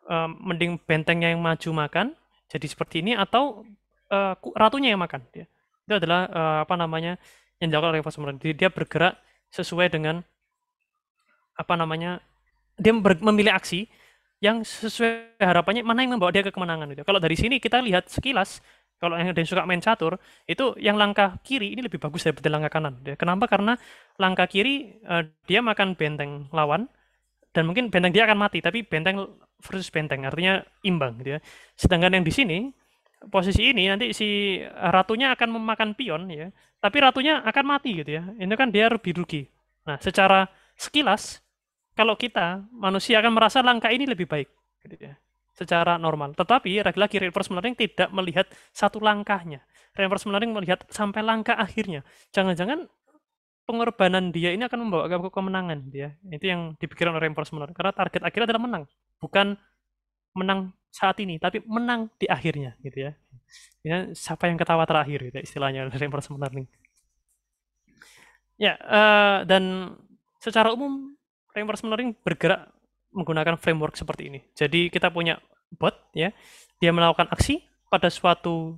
uh, mending bentengnya yang maju makan jadi seperti ini atau uh, ratunya yang makan ya. itu adalah uh, apa namanya yang dilakukan reinforcement learning jadi dia bergerak sesuai dengan apa namanya dia memilih aksi yang sesuai harapannya mana yang membawa dia ke kemenangan gitu. Kalau dari sini kita lihat sekilas kalau yang ada yang suka main catur itu yang langkah kiri ini lebih bagus daripada langkah kanan ya, kenapa karena langkah kiri uh, dia makan benteng lawan dan mungkin benteng dia akan mati tapi benteng versus benteng artinya imbang gitu ya sedangkan yang di sini posisi ini nanti si ratunya akan memakan pion ya tapi ratunya akan mati gitu ya itu kan dia lebih rugi nah secara sekilas kalau kita manusia akan merasa langkah ini lebih baik gitu ya secara normal. Tetapi lagi-lagi reinforcement learning tidak melihat satu langkahnya. Reinforcement learning melihat sampai langkah akhirnya. Jangan-jangan pengorbanan dia ini akan membawa ke kemenangan dia. Ya. Itu yang dipikirkan oleh reinforcement learning. Karena target akhirnya adalah menang, bukan menang saat ini, tapi menang di akhirnya gitu ya. Ya, siapa yang ketawa terakhir gitu ya, istilahnya reinforcement learning. Ya, uh, dan secara umum reinforcement learning bergerak menggunakan framework seperti ini. Jadi kita punya bot ya, dia melakukan aksi pada suatu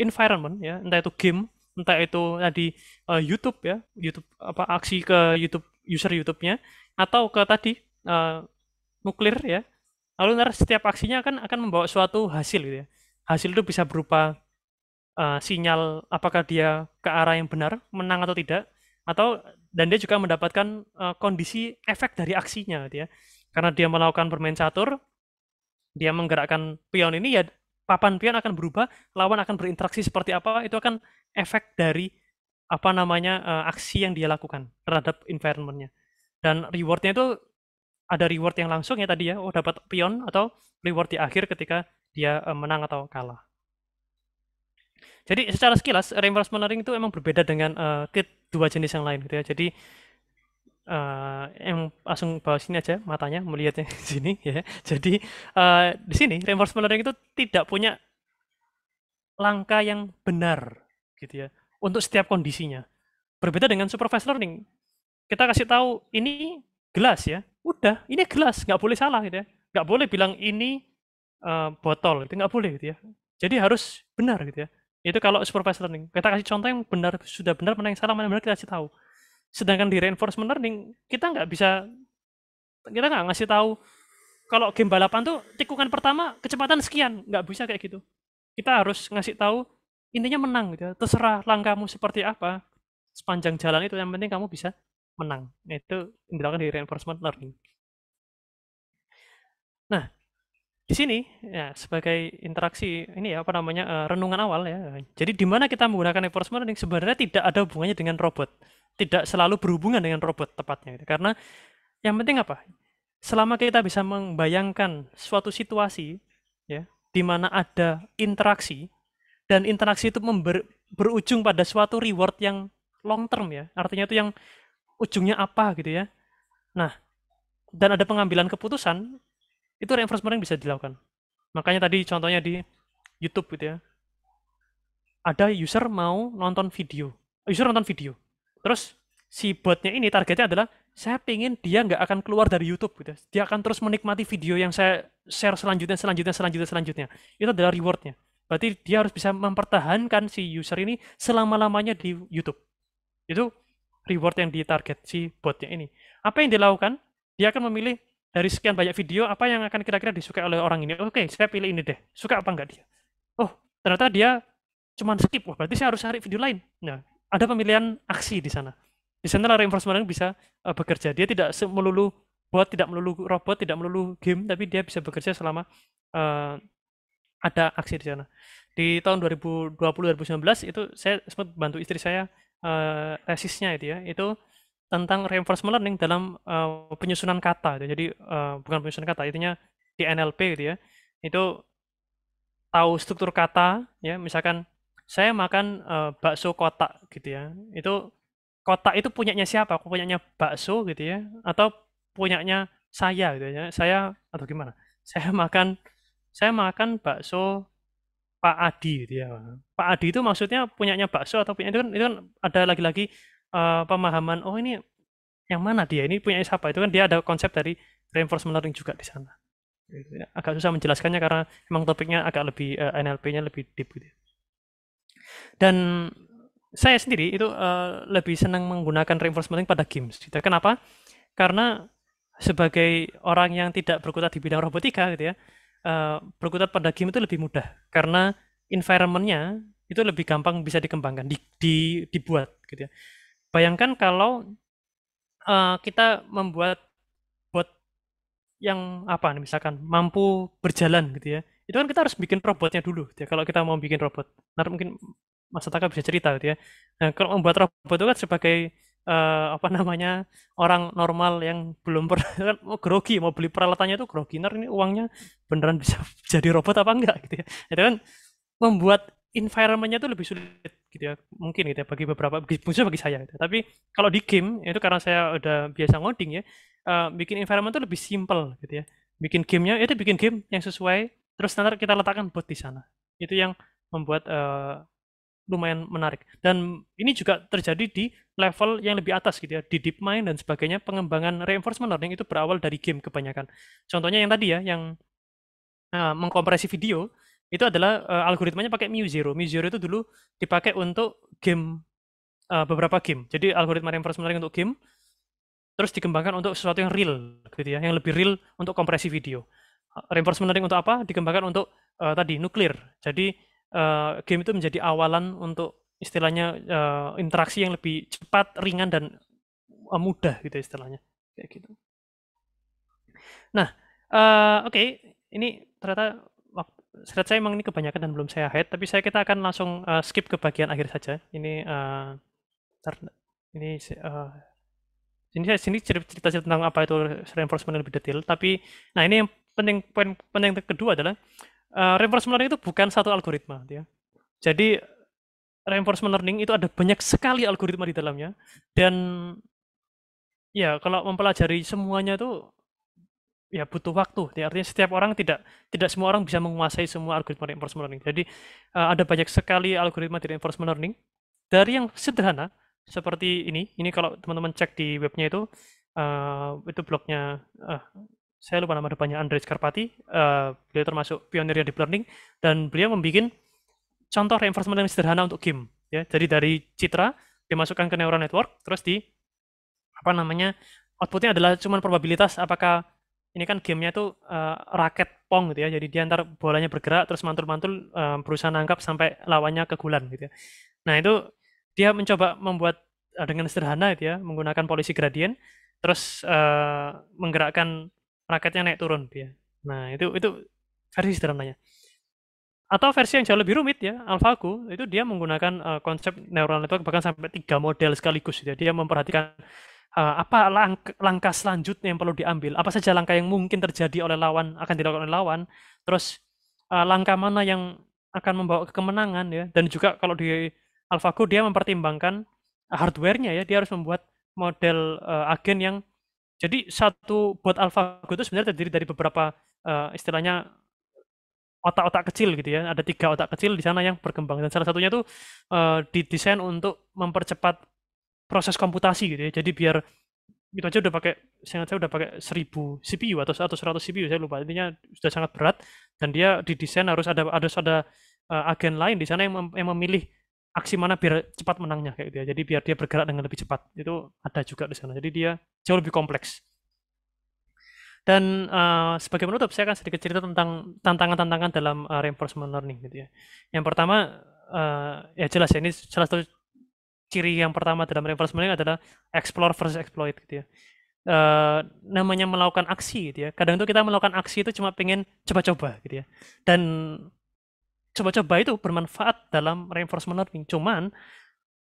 environment ya, entah itu game, entah itu tadi uh, YouTube ya, YouTube apa aksi ke YouTube user YouTube-nya atau ke tadi uh, nuklir ya. Lalu nanti setiap aksinya akan akan membawa suatu hasil gitu ya. Hasil itu bisa berupa uh, sinyal apakah dia ke arah yang benar, menang atau tidak, atau dan dia juga mendapatkan uh, kondisi efek dari aksinya gitu ya karena dia melakukan bermain catur, dia menggerakkan pion ini ya papan pion akan berubah, lawan akan berinteraksi seperti apa, itu akan efek dari apa namanya uh, aksi yang dia lakukan terhadap environmentnya. Dan rewardnya itu ada reward yang langsung ya tadi ya, oh dapat pion atau reward di akhir ketika dia uh, menang atau kalah. Jadi secara sekilas reinforcement learning itu emang berbeda dengan uh, kedua jenis yang lain gitu ya. Jadi uh, yang langsung bawa sini aja matanya melihatnya [laughs] di sini ya. Jadi uh, di sini reinforcement learning itu tidak punya langkah yang benar gitu ya untuk setiap kondisinya. Berbeda dengan supervised learning. Kita kasih tahu ini gelas ya. Udah, ini gelas, nggak boleh salah gitu ya. Nggak boleh bilang ini uh, botol itu nggak boleh gitu ya. Jadi harus benar gitu ya. Itu kalau supervised learning. Kita kasih contoh yang benar, sudah benar, mana yang salah, mana yang benar kita kasih tahu sedangkan di reinforcement learning kita nggak bisa kita nggak ngasih tahu kalau game balapan tuh tikungan pertama kecepatan sekian nggak bisa kayak gitu kita harus ngasih tahu intinya menang gitu ya, terserah langkahmu seperti apa sepanjang jalan itu yang penting kamu bisa menang nah, itu yang dilakukan di reinforcement learning nah di sini ya sebagai interaksi ini ya apa namanya uh, renungan awal ya. Jadi di mana kita menggunakan reinforcement learning sebenarnya tidak ada hubungannya dengan robot. Tidak selalu berhubungan dengan robot tepatnya gitu. Karena yang penting apa? Selama kita bisa membayangkan suatu situasi ya di mana ada interaksi dan interaksi itu member, berujung pada suatu reward yang long term ya. Artinya itu yang ujungnya apa gitu ya. Nah, dan ada pengambilan keputusan itu reinforcement yang bisa dilakukan makanya tadi contohnya di YouTube gitu ya ada user mau nonton video user nonton video terus si botnya ini targetnya adalah saya pengen dia nggak akan keluar dari YouTube gitu. Ya. Dia akan terus menikmati video yang saya share selanjutnya, selanjutnya, selanjutnya, selanjutnya. Itu adalah rewardnya. Berarti dia harus bisa mempertahankan si user ini selama-lamanya di YouTube. Itu reward yang ditarget si botnya ini. Apa yang dilakukan? Dia akan memilih dari sekian banyak video apa yang akan kira-kira disukai oleh orang ini oke saya pilih ini deh suka apa enggak dia oh ternyata dia cuma skip wah berarti saya harus cari video lain nah ada pemilihan aksi di sana di sana reinforcement learning bisa uh, bekerja dia tidak melulu buat tidak melulu robot tidak melulu game tapi dia bisa bekerja selama uh, ada aksi di sana di tahun 2020-2019 itu saya sempat bantu istri saya uh, tesisnya itu ya itu tentang reinforcement learning dalam uh, penyusunan kata. Gitu ya. Jadi uh, bukan penyusunan kata, intinya di NLP gitu ya. Itu tahu struktur kata ya, misalkan saya makan uh, bakso kotak gitu ya. Itu kotak itu punyanya siapa? Punyanya bakso gitu ya atau punyanya saya gitu ya. Saya atau gimana? [laughs] Saya makan saya makan bakso Pak Adi gitu ya. Pak Adi itu maksudnya punyanya bakso atau punya itu kan itu kan ada lagi-lagi uh, pemahaman, "Oh ini yang mana dia? Ini punya siapa?" Itu kan dia ada konsep dari reinforcement learning juga di sana. Gitu ya. Agak susah menjelaskannya karena memang topiknya agak lebih, uh, eh, NLP-nya lebih deep gitu ya. Dan saya sendiri itu, uh, lebih senang menggunakan reinforcement learning pada games gitu ya. Kenapa? Karena sebagai orang yang tidak berkutat di bidang robotika gitu ya, uh, berkutat pada game itu lebih mudah karena environment-nya itu lebih gampang bisa dikembangkan, di di dibuat gitu ya. Bayangkan kalau uh, kita membuat bot yang apa nih misalkan mampu berjalan gitu ya. Itu kan kita harus bikin robotnya dulu gitu ya kalau kita mau bikin robot. Nanti mungkin Mas Taka bisa cerita gitu ya. Nah, kalau membuat robot itu kan sebagai uh, apa namanya orang normal yang belum [laughs] pernah kan mau grogi mau beli peralatannya itu grogi ner ini uangnya beneran bisa [laughs] jadi robot apa enggak gitu ya itu kan membuat environmentnya itu lebih sulit gitu ya mungkin gitu ya bagi beberapa khususnya bagi saya gitu. tapi kalau di game itu karena saya udah biasa ngoding ya uh, bikin environment itu lebih simple gitu ya bikin gamenya itu bikin game yang sesuai terus nanti kita letakkan bot di sana itu yang membuat uh, lumayan menarik dan ini juga terjadi di level yang lebih atas gitu ya di deep mind dan sebagainya pengembangan reinforcement learning itu berawal dari game kebanyakan contohnya yang tadi ya yang uh, mengkompresi video itu adalah uh, algoritmanya pakai mu zero. Mu zero itu dulu dipakai untuk game uh, beberapa game. Jadi algoritma reinforcement learning untuk game terus dikembangkan untuk sesuatu yang real gitu ya, yang lebih real untuk kompresi video. Reinforcement learning untuk apa? Dikembangkan untuk uh, tadi nuklir. Jadi uh, game itu menjadi awalan untuk istilahnya uh, interaksi yang lebih cepat, ringan dan uh, mudah gitu ya istilahnya. Kayak gitu. Nah, uh, oke, okay. ini ternyata slide saya emang ini kebanyakan dan belum saya hide, tapi saya kita akan langsung uh, skip ke bagian akhir saja. Ini uh, eh, tar, ini uh, ini saya sini cerita, cerita tentang apa itu reinforcement lebih detail. Tapi nah ini yang penting poin penting kedua adalah uh, reinforcement learning itu bukan satu algoritma, gitu ya. Jadi reinforcement learning itu ada banyak sekali algoritma di dalamnya dan ya kalau mempelajari semuanya itu ya butuh waktu. Ya, artinya setiap orang tidak tidak semua orang bisa menguasai semua algoritma reinforcement learning. Jadi uh, ada banyak sekali algoritma di reinforcement learning dari yang sederhana seperti ini. Ini kalau teman-teman cek di webnya itu uh, itu blognya uh, saya lupa nama depannya Andre Scarpati. Uh, beliau termasuk pionir di learning dan beliau membuat contoh reinforcement learning sederhana untuk game. Ya, jadi dari citra dimasukkan ke neural network terus di apa namanya outputnya adalah cuman probabilitas apakah ini kan gamenya tuh uh, raket pong gitu ya. Jadi dia antar bolanya bergerak terus mantul-mantul uh, berusaha nangkap sampai lawannya kegulan gitu ya. Nah itu dia mencoba membuat uh, dengan sederhana gitu ya, menggunakan polisi gradien terus uh, menggerakkan raketnya naik turun dia. Gitu ya. Nah, itu itu versi sederhananya. Atau versi yang jauh lebih rumit ya, AlphaGo itu dia menggunakan uh, konsep neural network bahkan sampai tiga model sekaligus. Jadi gitu ya. dia memperhatikan uh, apa lang langkah selanjutnya yang perlu diambil? Apa saja langkah yang mungkin terjadi oleh lawan akan dilakukan oleh lawan? Terus uh, langkah mana yang akan membawa ke kemenangan ya? Dan juga kalau di AlphaGo dia mempertimbangkan hardwarenya ya, dia harus membuat model uh, agen yang jadi satu buat AlphaGo itu sebenarnya terdiri dari beberapa uh, istilahnya otak-otak kecil gitu ya. Ada tiga otak kecil di sana yang berkembang dan salah satunya tuh uh, didesain untuk mempercepat proses komputasi gitu ya. Jadi biar itu aja udah pakai saya saya udah pakai 1000 CPU atau atau 100 CPU saya lupa. Intinya sudah sangat berat dan dia didesain harus ada harus ada uh, agen lain di sana yang, mem yang memilih aksi mana biar cepat menangnya kayak gitu ya. Jadi biar dia bergerak dengan lebih cepat. Itu ada juga di sana. Jadi dia jauh lebih kompleks. Dan uh, sebagai penutup saya akan sedikit cerita tentang tantangan-tantangan dalam uh, reinforcement learning gitu ya. Yang pertama uh, ya jelas ya ini salah satu ciri yang pertama dalam reverse mining adalah explore versus exploit gitu ya. Uh, namanya melakukan aksi gitu ya. Kadang itu kita melakukan aksi itu cuma pengen coba-coba gitu ya. Dan coba-coba itu bermanfaat dalam reinforcement learning. Cuman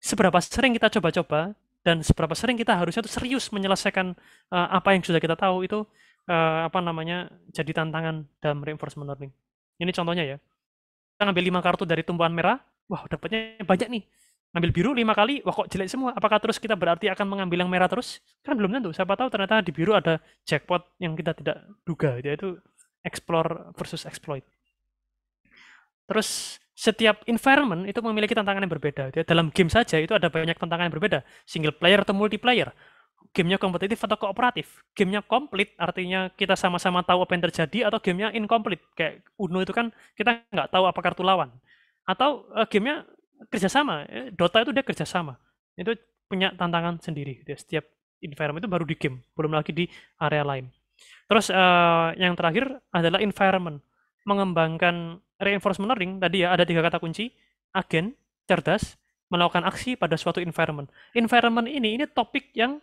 seberapa sering kita coba-coba dan seberapa sering kita harusnya itu serius menyelesaikan uh, apa yang sudah kita tahu itu uh, apa namanya jadi tantangan dalam reinforcement learning. Ini contohnya ya. Kita ngambil lima kartu dari tumbuhan merah, wah dapatnya banyak nih ngambil biru lima kali, wah kok jelek semua. Apakah terus kita berarti akan mengambil yang merah terus? Kan belum tentu. Siapa tahu ternyata di biru ada jackpot yang kita tidak duga, yaitu explore versus exploit. Terus setiap environment itu memiliki tantangan yang berbeda. Dalam game saja itu ada banyak tantangan yang berbeda, single player atau multiplayer. Gamenya kompetitif atau kooperatif. Gamenya komplit artinya kita sama-sama tahu apa yang terjadi atau gamenya incomplete. Kayak Uno itu kan kita nggak tahu apa kartu lawan. Atau uh, gamenya kerjasama eh, Dota itu dia kerjasama itu punya tantangan sendiri dia setiap environment itu baru di game belum lagi di area lain terus uh, yang terakhir adalah environment mengembangkan reinforcement learning tadi ya ada tiga kata kunci agen cerdas melakukan aksi pada suatu environment environment ini ini topik yang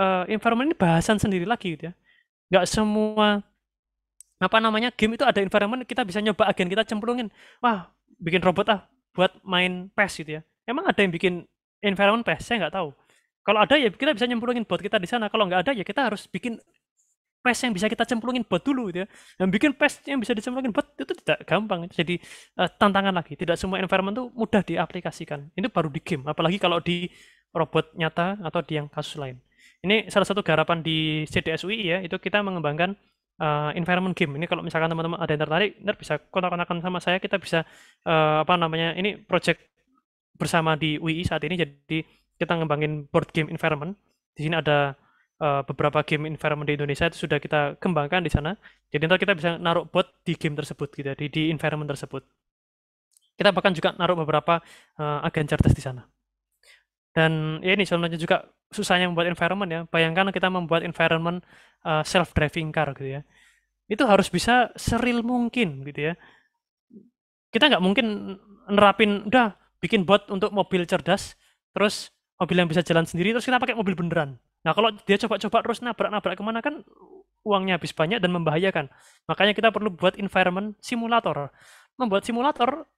uh, environment ini bahasan sendiri lagi gitu ya nggak semua apa namanya game itu ada environment kita bisa nyoba agen kita cemplungin wah bikin robot ah buat main PES gitu ya. Emang ada yang bikin environment PES? Saya nggak tahu. Kalau ada ya kita bisa nyemplungin bot kita di sana. Kalau nggak ada ya kita harus bikin PES yang bisa kita cemplungin bot dulu gitu ya. Yang bikin PES yang bisa dicemplungin bot itu tidak gampang. Jadi uh, tantangan lagi. Tidak semua environment itu mudah diaplikasikan. Itu baru di game. Apalagi kalau di robot nyata atau di yang kasus lain. Ini salah satu garapan di CDSUI ya. Itu kita mengembangkan uh, environment game. Ini kalau misalkan teman-teman ada yang tertarik, ntar bisa kontak-kontakan sama saya, kita bisa uh, apa namanya ini project bersama di UI saat ini. Jadi kita ngembangin board game environment. Di sini ada uh, beberapa game environment di Indonesia itu sudah kita kembangkan di sana. Jadi ntar kita bisa naruh bot di game tersebut gitu, ya, di, di environment tersebut. Kita bahkan juga naruh beberapa uh, agen cerdas di sana. Dan ya ini selanjutnya juga susahnya membuat environment ya. Bayangkan kita membuat environment uh, eh, self driving car gitu ya. Itu harus bisa seril mungkin gitu ya. Kita nggak mungkin nerapin udah bikin bot untuk mobil cerdas terus mobil yang bisa jalan sendiri terus kita pakai mobil beneran. Nah, kalau dia coba-coba terus nabrak-nabrak kemana kan uangnya habis banyak dan membahayakan. Makanya kita perlu buat environment simulator. Membuat simulator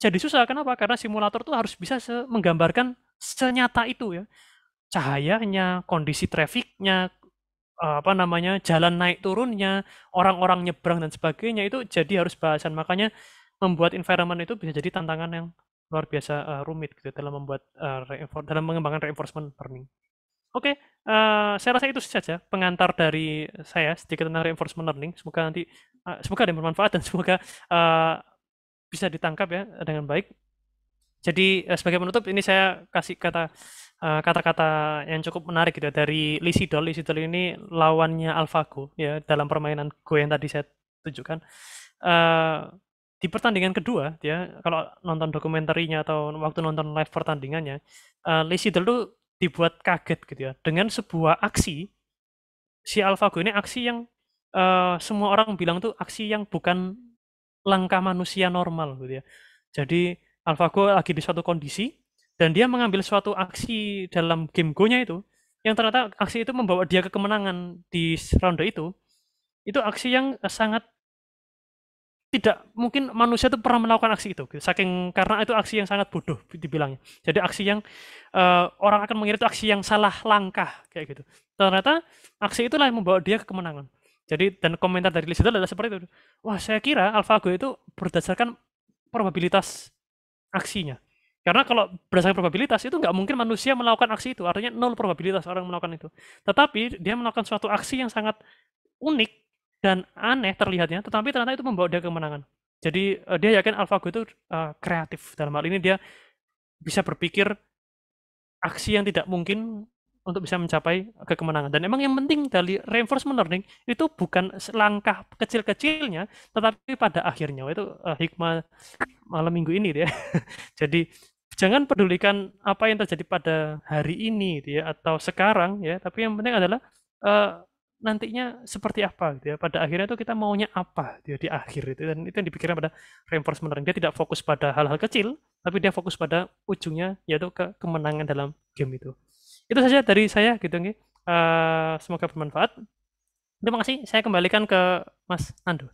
jadi susah. Kenapa? Karena simulator tuh harus bisa menggambarkan senyata itu ya cahayanya, kondisi trafiknya, eh, apa namanya jalan naik turunnya, orang-orang nyebrang dan sebagainya itu jadi harus bahasan. Makanya membuat environment itu bisa jadi tantangan yang luar biasa uh, rumit gitu dalam membuat uh, dalam mengembangkan reinforcement learning. Oke, okay, uh, saya rasa itu saja pengantar dari saya sedikit tentang reinforcement learning. Semoga nanti uh, semoga ada yang bermanfaat dan semoga uh, bisa ditangkap ya dengan baik. Jadi sebagai penutup ini saya kasih kata kata eh, kata-kata yang cukup menarik gitu ya, dari Lisidol. Lisidol ini lawannya AlphaGo ya dalam permainan Go yang tadi saya tunjukkan. Uh, di pertandingan kedua ya kalau nonton dokumenterinya atau waktu nonton live pertandingannya, uh, eh, Lisidol tuh dibuat kaget gitu ya dengan sebuah aksi si AlphaGo ini aksi yang uh, semua orang bilang tuh aksi yang bukan langkah manusia normal gitu ya. Jadi AlphaGo lagi di suatu kondisi dan dia mengambil suatu aksi dalam game go-nya itu yang ternyata aksi itu membawa dia ke kemenangan di round itu itu aksi yang eh, sangat tidak mungkin manusia itu pernah melakukan aksi itu gitu. saking karena itu aksi yang sangat bodoh dibilangnya jadi aksi yang uh, orang akan mengira itu aksi yang salah langkah kayak gitu ternyata aksi itulah yang membawa dia ke kemenangan jadi dan komentar dari Lizard adalah seperti itu wah saya kira AlphaGo itu berdasarkan probabilitas aksinya karena kalau berdasarkan probabilitas itu nggak mungkin manusia melakukan aksi itu, artinya nol probabilitas orang melakukan itu. Tetapi dia melakukan suatu aksi yang sangat unik dan aneh terlihatnya, tetapi ternyata itu membawa dia kemenangan. Jadi uh, dia yakin AlphaGo itu uh, kreatif dalam hal ini dia bisa berpikir aksi yang tidak mungkin untuk bisa mencapai kekemenangan. Dan emang yang penting dari reinforcement learning itu bukan langkah kecil-kecilnya, tetapi pada akhirnya itu uh, hikmah malam minggu ini dia. [laughs] Jadi jangan pedulikan apa yang terjadi pada hari ini gitu ya atau sekarang ya tapi yang penting adalah uh, nantinya seperti apa gitu ya pada akhirnya itu kita maunya apa dia gitu ya, di akhir itu dan itu yang dipikirkan pada reinforcement learning dia tidak fokus pada hal-hal kecil tapi dia fokus pada ujungnya yaitu ke kemenangan dalam game itu itu saja dari saya gitu nih eh, uh, semoga bermanfaat terima kasih saya kembalikan ke Mas Andu.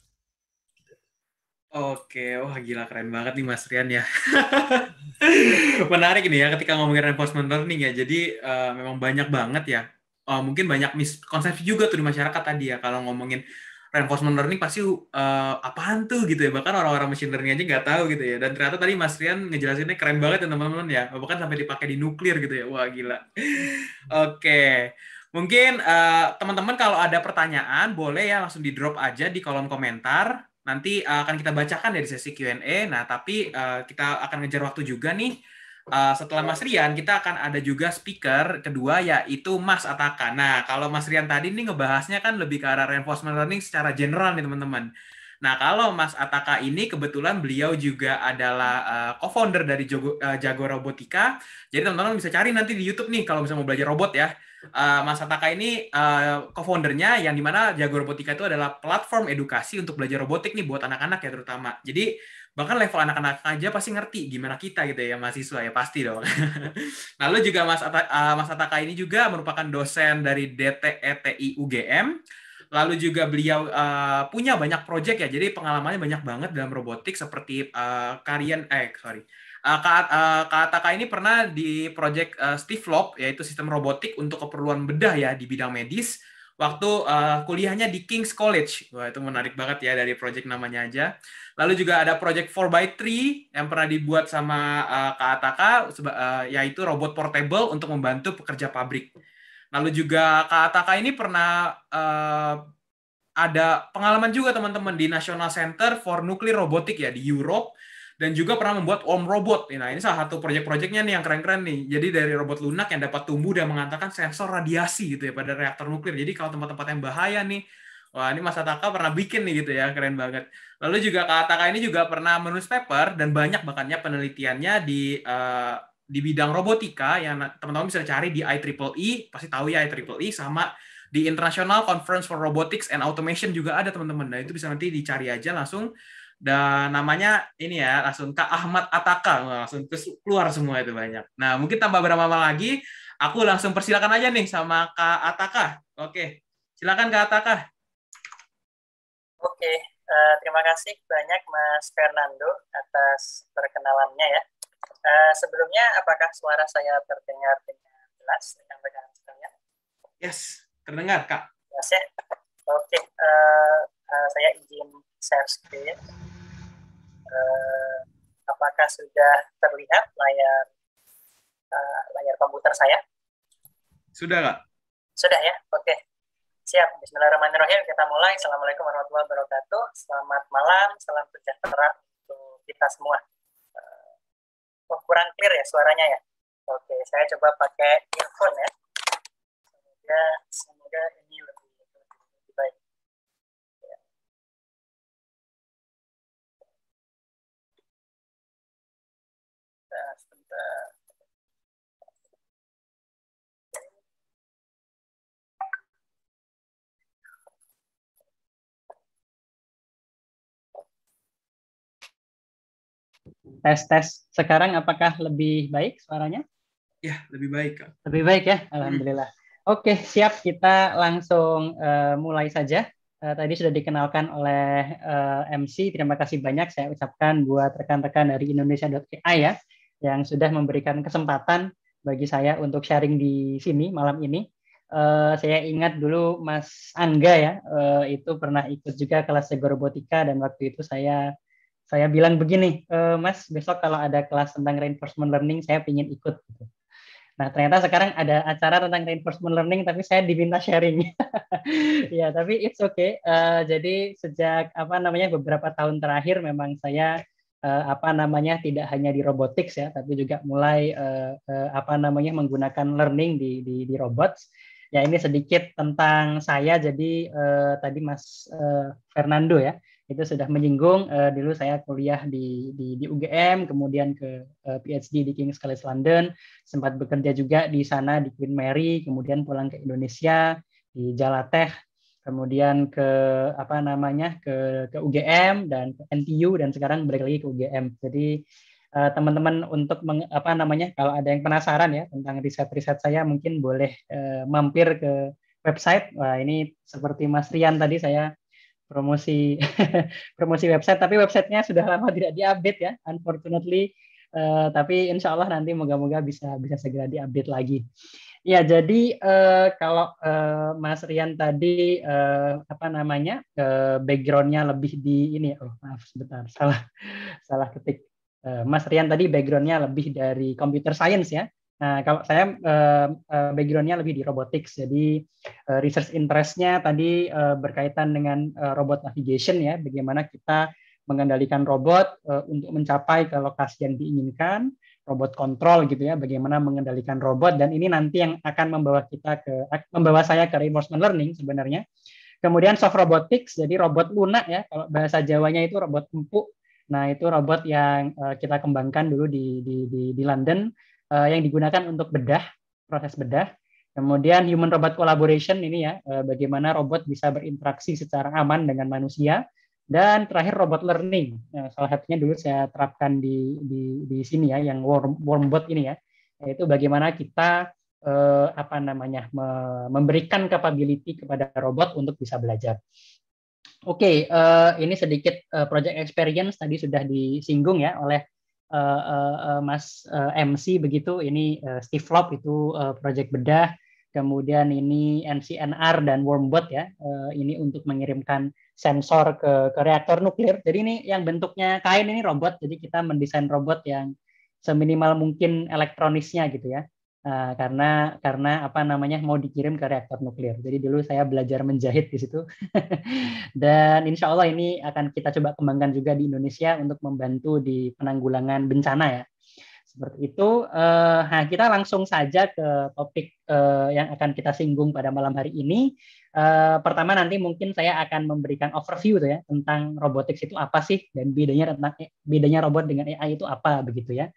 Oke, wah gila keren banget nih Mas Rian ya. [laughs] Menarik nih ya ketika ngomongin reinforcement learning ya. Jadi uh, memang banyak banget ya. Uh, mungkin banyak konsep juga tuh di masyarakat tadi ya kalau ngomongin reinforcement learning pasti uh, apaan tuh gitu ya. Bahkan orang-orang machine learning aja nggak tahu gitu ya. Dan ternyata tadi Mas Rian ngejelasinnya keren banget ya teman-teman ya. Bahkan sampai dipakai di nuklir gitu ya. Wah gila. [laughs] Oke. Okay. Mungkin teman-teman uh, teman -teman kalau ada pertanyaan boleh ya langsung di drop aja di kolom komentar nanti eh, akan kita bacakan ya dari sesi Q&A. Nah, tapi eh, kita akan ngejar waktu juga nih. Uh, setelah Mas Rian, kita akan ada juga speaker kedua yaitu Mas Ataka. Nah, kalau Mas Rian tadi ini ngebahasnya kan lebih ke arah reinforcement learning secara general nih teman-teman. Nah, kalau Mas Ataka ini kebetulan beliau juga adalah uh, co-founder dari Jogo, uh, Jago Robotika. Jadi teman-teman bisa cari nanti di YouTube nih kalau misalnya mau belajar robot ya uh, Mas Ataka ini uh, co-foundernya yang dimana Jago Robotika itu adalah platform edukasi untuk belajar robotik nih buat anak-anak ya terutama. Jadi bahkan level anak-anak aja pasti ngerti gimana kita gitu ya mahasiswa ya pasti dong. [laughs] Lalu juga Mas Ataka, uh, eh, Mas Ataka ini juga merupakan dosen dari DTETI UGM. Lalu juga beliau uh, punya banyak proyek ya, jadi pengalamannya banyak banget dalam robotik seperti uh, karian eh sorry Uh, eh, Kataka eh, ini pernah di project eh, Steve Lop, yaitu sistem robotik untuk keperluan bedah ya di bidang medis, waktu kuliahnya di King's College. Wah, itu menarik banget ya dari project namanya aja. Lalu juga ada project 4x3 yang pernah dibuat sama uh, Kataka, yaitu robot portable untuk membantu pekerja pabrik. Lalu juga Kataka ini pernah ada pengalaman juga teman-teman di National Center for Nuclear Robotics ya di Europe dan juga pernah membuat Om Robot. Nah, ini salah satu proyek-proyeknya nih yang keren-keren nih. Jadi dari robot lunak yang dapat tumbuh dan mengatakan sensor radiasi gitu ya pada reaktor nuklir. Jadi kalau tempat-tempat yang bahaya nih, wah ini Mas Ataka pernah bikin nih gitu ya, keren banget. Lalu juga Kak Ataka ini juga pernah menulis paper dan banyak bahkannya penelitiannya di uh, di bidang robotika yang teman-teman bisa cari di IEEE, e. pasti tahu ya IEEE e sama di International Conference for Robotics and Automation juga ada teman-teman. Nah, itu bisa nanti dicari aja langsung dan namanya ini ya langsung Kak Ahmad Ataka langsung keluar semua itu banyak. Nah mungkin tambah berapa lama lagi, aku langsung persilakan aja nih sama Kak Ataka. Oke, silakan Kak Ataka. Oke, uh, terima kasih banyak Mas Fernando atas perkenalannya ya. Uh, sebelumnya apakah suara saya terdengar dengan jelas dengan rekan sekalian? Yes, terdengar Kak. Yes ya. Oke, uh, Eh, saya izin share screen. Uh, apakah sudah terlihat layar uh, layar komputer saya? Sudah, nggak? Sudah ya? Oke. Okay. Siap. Bismillahirrahmanirrahim. Kita mulai. Assalamualaikum warahmatullahi wabarakatuh. Selamat malam. Salam sejahtera untuk kita semua. oh, kurang clear ya suaranya ya? Oke, saya coba pakai earphone ya. Semoga, semoga ini lebih tes tes sekarang apakah lebih baik suaranya? Ya, lebih baik, Kak. Lebih baik ya, alhamdulillah. Hmm. Oke, siap kita langsung uh, mulai saja. Uh, tadi sudah dikenalkan oleh uh, eh, MC. Terima kasih banyak saya ucapkan buat rekan-rekan dari indonesia.ai ya yang sudah memberikan kesempatan bagi saya untuk sharing di sini malam ini. Uh, saya ingat dulu Mas Angga ya, uh, itu pernah ikut juga kelas segorobotika dan waktu itu saya saya bilang begini, e, Mas, besok kalau ada kelas tentang reinforcement learning, saya ingin ikut. Nah, ternyata sekarang ada acara tentang reinforcement learning, tapi saya diminta sharing. [laughs] ya, tapi it's okay. Uh, jadi sejak apa namanya beberapa tahun terakhir, memang saya uh, apa namanya tidak hanya di robotics ya, tapi juga mulai uh, uh, apa namanya menggunakan learning di di, di robots. Ya ini sedikit tentang saya. Jadi uh, tadi Mas uh, Fernando ya itu sudah menyinggung uh, dulu saya kuliah di, di di UGM kemudian ke uh, eh, PhD di King's College London sempat bekerja juga di sana di Queen Mary kemudian pulang ke Indonesia di Jalateh kemudian ke apa namanya ke ke UGM dan ke NTU dan sekarang balik lagi ke UGM jadi teman eh, teman-teman untuk meng, apa namanya kalau ada yang penasaran ya tentang riset-riset saya mungkin boleh uh, mampir ke website wah ini seperti Mas Rian tadi saya promosi [laughs] promosi website tapi websitenya sudah lama tidak diupdate ya unfortunately uh, tapi insya Allah nanti moga-moga bisa bisa segera diupdate lagi ya jadi uh, kalau uh, Mas Rian tadi uh, apa namanya uh, backgroundnya lebih di ini oh maaf sebentar salah [laughs] salah ketik uh, Mas Rian tadi backgroundnya lebih dari computer science ya Nah, kalau saya eh, backgroundnya lebih di robotics, jadi eh, research interestnya tadi uh, berkaitan dengan uh, robot navigation ya, bagaimana kita mengendalikan robot uh, untuk mencapai ke lokasi yang diinginkan, robot kontrol gitu ya, bagaimana mengendalikan robot dan ini nanti yang akan membawa kita ke membawa saya ke reinforcement learning sebenarnya. Kemudian soft robotics, jadi robot lunak ya, kalau bahasa Jawanya itu robot empuk. Nah, itu robot yang uh, kita kembangkan dulu di, di, di, di London uh, yang digunakan untuk bedah, proses bedah. Kemudian human robot collaboration ini ya, uh, bagaimana robot bisa berinteraksi secara aman dengan manusia. Dan terakhir robot learning, nah, salah satunya dulu saya terapkan di di, di sini ya, yang warm, warmbot ini ya, yaitu bagaimana kita eh, apa namanya me memberikan capability kepada robot untuk bisa belajar. Oke, okay, eh, ini sedikit eh, project experience tadi sudah disinggung ya oleh uh, uh, Mas uh, MC begitu, ini uh, Steve Flop itu uh, Project Bedah, kemudian ini NCNR dan Wormbot ya, uh, ini untuk mengirimkan sensor ke, ke reaktor nuklir. Jadi ini yang bentuknya kain ini robot, jadi kita mendesain robot yang seminimal mungkin elektronisnya gitu ya. Eh, karena karena apa namanya mau dikirim ke reaktor nuklir. Jadi dulu saya belajar menjahit di situ [laughs] dan insya Allah ini akan kita coba kembangkan juga di Indonesia untuk membantu di penanggulangan bencana ya seperti itu. Uh, nah kita langsung saja ke topik uh, yang akan kita singgung pada malam hari ini. Uh, pertama nanti mungkin saya akan memberikan overview tuh ya tentang robotik itu apa sih dan bedanya tentang bedanya robot dengan AI itu apa begitu ya.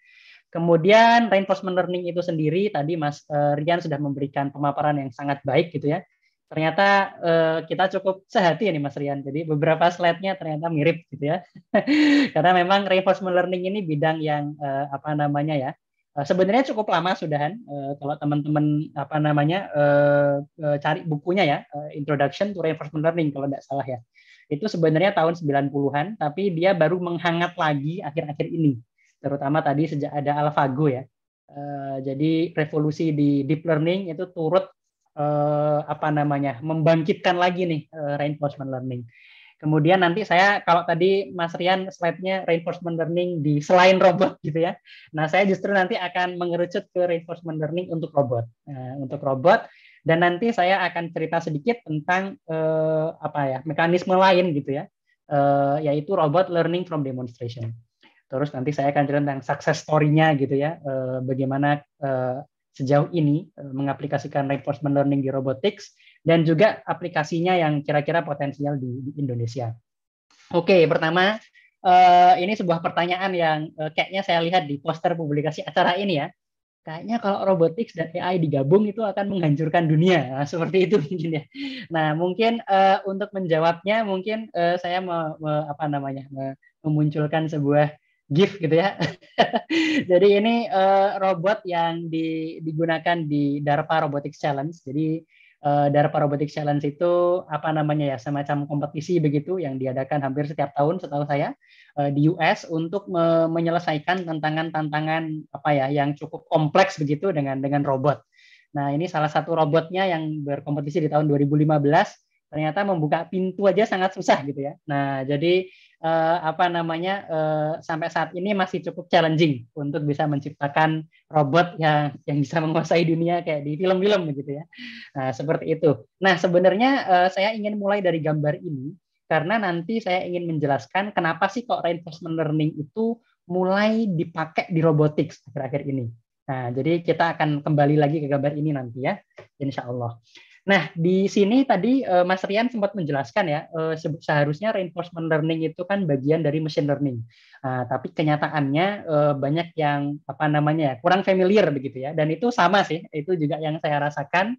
Kemudian reinforcement learning itu sendiri tadi Mas eh, Rian sudah memberikan pemaparan yang sangat baik gitu ya. Ternyata eh, kita cukup sehati ya nih Mas Rian. Jadi beberapa slide-nya ternyata mirip gitu ya. [laughs] Karena memang reinforcement learning ini bidang yang eh, apa namanya ya. sebenarnya cukup lama sudahan uh, kalau teman-teman apa namanya cari bukunya ya, Introduction to Reinforcement Learning kalau tidak salah ya. Itu sebenarnya tahun 90-an tapi dia baru menghangat lagi akhir-akhir ini terutama tadi sejak ada AlphaGo ya. Eh, jadi revolusi di deep learning itu turut eh, apa namanya membangkitkan lagi nih eh, reinforcement learning. Kemudian nanti saya kalau tadi Mas Rian slide-nya reinforcement learning di selain robot [laughs] gitu ya. Nah, saya justru nanti akan mengerucut ke reinforcement learning untuk robot. Nah, untuk robot dan nanti saya akan cerita sedikit tentang eh, apa ya, mekanisme lain gitu ya. Eh, yaitu robot learning from demonstration. Terus nanti saya akan cerita tentang success story-nya gitu ya, eh, bagaimana eh, sejauh ini eh, mengaplikasikan reinforcement learning di robotics dan juga aplikasinya yang kira-kira potensial di, Indonesia. Oke, pertama ini sebuah pertanyaan yang kayaknya saya lihat di poster publikasi acara ini ya. Kayaknya kalau robotics dan AI digabung itu akan menghancurkan dunia, nah, seperti itu mungkin ya. Nah, mungkin uh, untuk menjawabnya mungkin uh, saya me, me, apa namanya? Me, memunculkan sebuah gift gitu ya. [laughs] Jadi ini uh, robot yang di, digunakan di DARPA Robotics Challenge. Jadi uh, DARPA Robotics Challenge itu apa namanya ya semacam kompetisi begitu yang diadakan hampir setiap tahun setahu saya uh, di US untuk me menyelesaikan tantangan-tantangan apa ya yang cukup kompleks begitu dengan dengan robot. Nah, ini salah satu robotnya yang berkompetisi di tahun 2015 ternyata membuka pintu aja sangat susah gitu ya. Nah, jadi uh, apa namanya uh, sampai saat ini masih cukup challenging untuk bisa menciptakan robot yang yang bisa menguasai dunia kayak di film-film begitu ya. Nah, seperti itu. Nah, sebenarnya uh, saya ingin mulai dari gambar ini karena nanti saya ingin menjelaskan kenapa sih kok reinforcement learning itu mulai dipakai di robotics akhir-akhir ini. Nah, jadi kita akan kembali lagi ke gambar ini nanti ya, insya Allah. Nah, di sini tadi uh, Mas Rian sempat menjelaskan ya, uh, seharusnya reinforcement learning itu kan bagian dari machine learning. Uh, tapi kenyataannya uh, banyak yang apa namanya kurang familiar begitu ya. Dan itu sama sih, itu juga yang saya rasakan.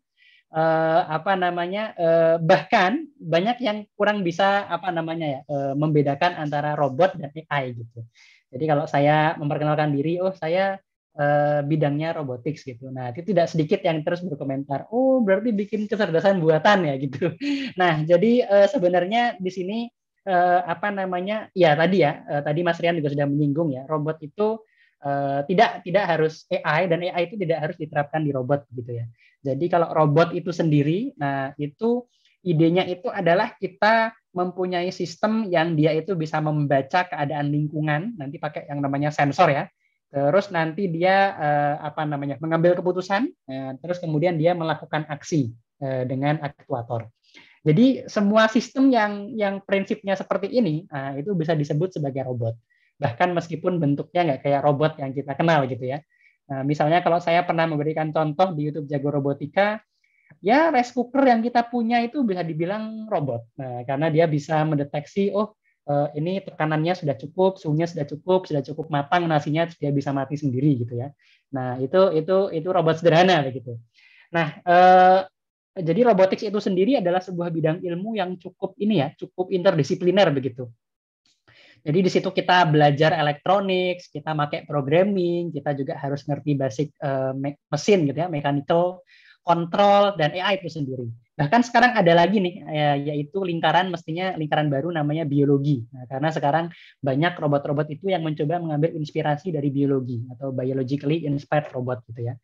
Uh, apa namanya uh, bahkan banyak yang kurang bisa apa namanya ya uh, membedakan antara robot dan AI gitu. Jadi kalau saya memperkenalkan diri, oh saya Eh, bidangnya robotics gitu. Nah, itu tidak sedikit yang terus berkomentar, "Oh, berarti bikin kecerdasan buatan ya?" [laughs] gitu. Nah, jadi eh, sebenarnya di sini eh, apa namanya? Ya, tadi ya, tadi Mas Rian juga sudah menyinggung ya, robot itu tidak tidak harus AI dan AI itu tidak harus diterapkan di robot gitu ya. Jadi kalau robot itu sendiri, nah itu idenya itu adalah kita mempunyai sistem yang dia itu bisa membaca keadaan lingkungan nanti pakai yang namanya sensor ya terus nanti dia uh, apa namanya mengambil keputusan uh, terus kemudian dia melakukan aksi uh, dengan aktuator jadi semua sistem yang yang prinsipnya seperti ini uh, itu bisa disebut sebagai robot bahkan meskipun bentuknya nggak kayak robot yang kita kenal gitu ya nah, misalnya kalau saya pernah memberikan contoh di YouTube Jago Robotika ya rice cooker yang kita punya itu bisa dibilang robot nah, karena dia bisa mendeteksi oh uh, ini tekanannya sudah cukup, suhunya sudah cukup, sudah cukup matang nasinya dia bisa mati sendiri gitu ya. Nah, itu itu itu robot sederhana begitu. Nah, uh, jadi robotik itu sendiri adalah sebuah bidang ilmu yang cukup ini ya, cukup interdisipliner begitu. Jadi di situ kita belajar elektronik, kita pakai programming, kita juga harus ngerti basic uh, mesin gitu ya, mechanical control dan AI itu sendiri. Bahkan sekarang ada lagi nih, ya, yaitu lingkaran mestinya lingkaran baru namanya biologi. Nah, karena sekarang banyak robot-robot itu yang mencoba mengambil inspirasi dari biologi atau biologically inspired robot gitu ya.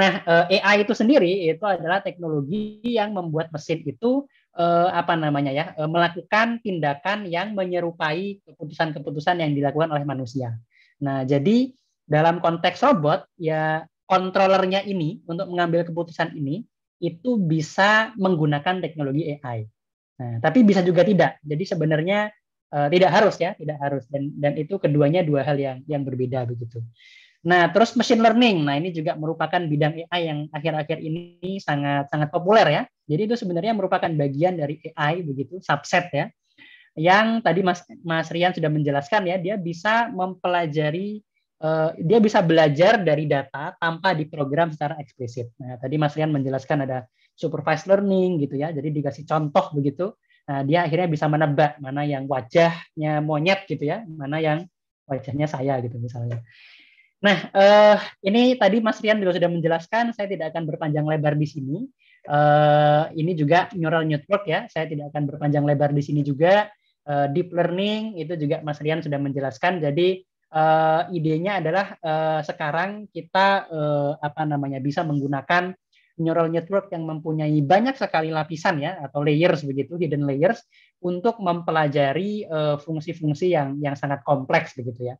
Nah, eh, AI itu sendiri itu adalah teknologi yang membuat mesin itu eh, apa namanya ya, eh, melakukan tindakan yang menyerupai keputusan-keputusan yang dilakukan oleh manusia. Nah, jadi dalam konteks robot ya kontrolernya ini untuk mengambil keputusan ini itu bisa menggunakan teknologi AI. Nah, tapi bisa juga tidak. Jadi sebenarnya uh, tidak harus ya, tidak harus dan dan itu keduanya dua hal yang yang berbeda begitu. Nah, terus machine learning. Nah, ini juga merupakan bidang AI yang akhir-akhir ini sangat sangat populer ya. Jadi itu sebenarnya merupakan bagian dari AI begitu, subset ya. Yang tadi Mas Mas Rian sudah menjelaskan ya, dia bisa mempelajari Eh, dia bisa belajar dari data tanpa diprogram secara eksplisit. Nah, tadi Mas Rian menjelaskan ada supervised learning gitu ya. Jadi dikasih contoh begitu, nah, dia akhirnya bisa menebak mana yang wajahnya monyet gitu ya, mana yang wajahnya saya gitu misalnya. Nah, eh, ini tadi Mas Rian juga sudah menjelaskan, saya tidak akan berpanjang lebar di sini. Eh, ini juga neural network ya, saya tidak akan berpanjang lebar di sini juga. Eh, deep learning itu juga Mas Rian sudah menjelaskan. Jadi uh, idenya adalah uh, sekarang kita uh, apa namanya bisa menggunakan neural network yang mempunyai banyak sekali lapisan ya atau layers begitu hidden layers untuk mempelajari fungsi fungsi-fungsi yang yang sangat kompleks begitu ya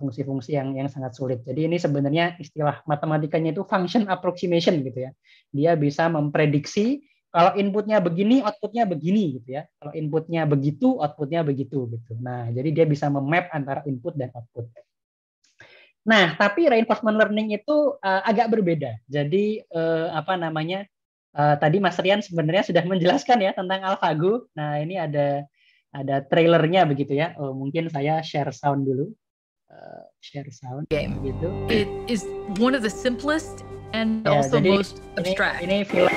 fungsi fungsi-fungsi yang yang sangat sulit jadi ini sebenarnya istilah matematikanya itu function approximation gitu ya dia bisa memprediksi kalau inputnya begini, outputnya begini gitu ya. Kalau inputnya begitu, outputnya begitu gitu. Nah, jadi dia bisa memap antara input dan output. Nah, tapi reinforcement learning itu uh, agak berbeda. Jadi uh, apa namanya? Uh, tadi Mas Rian sebenarnya sudah menjelaskan ya tentang AlphaGo. Nah, ini ada ada trailernya begitu ya. Oh, mungkin saya share sound dulu. Uh, share sound game gitu. It is one of the simplest and yeah, also most abstract. Ini, ini film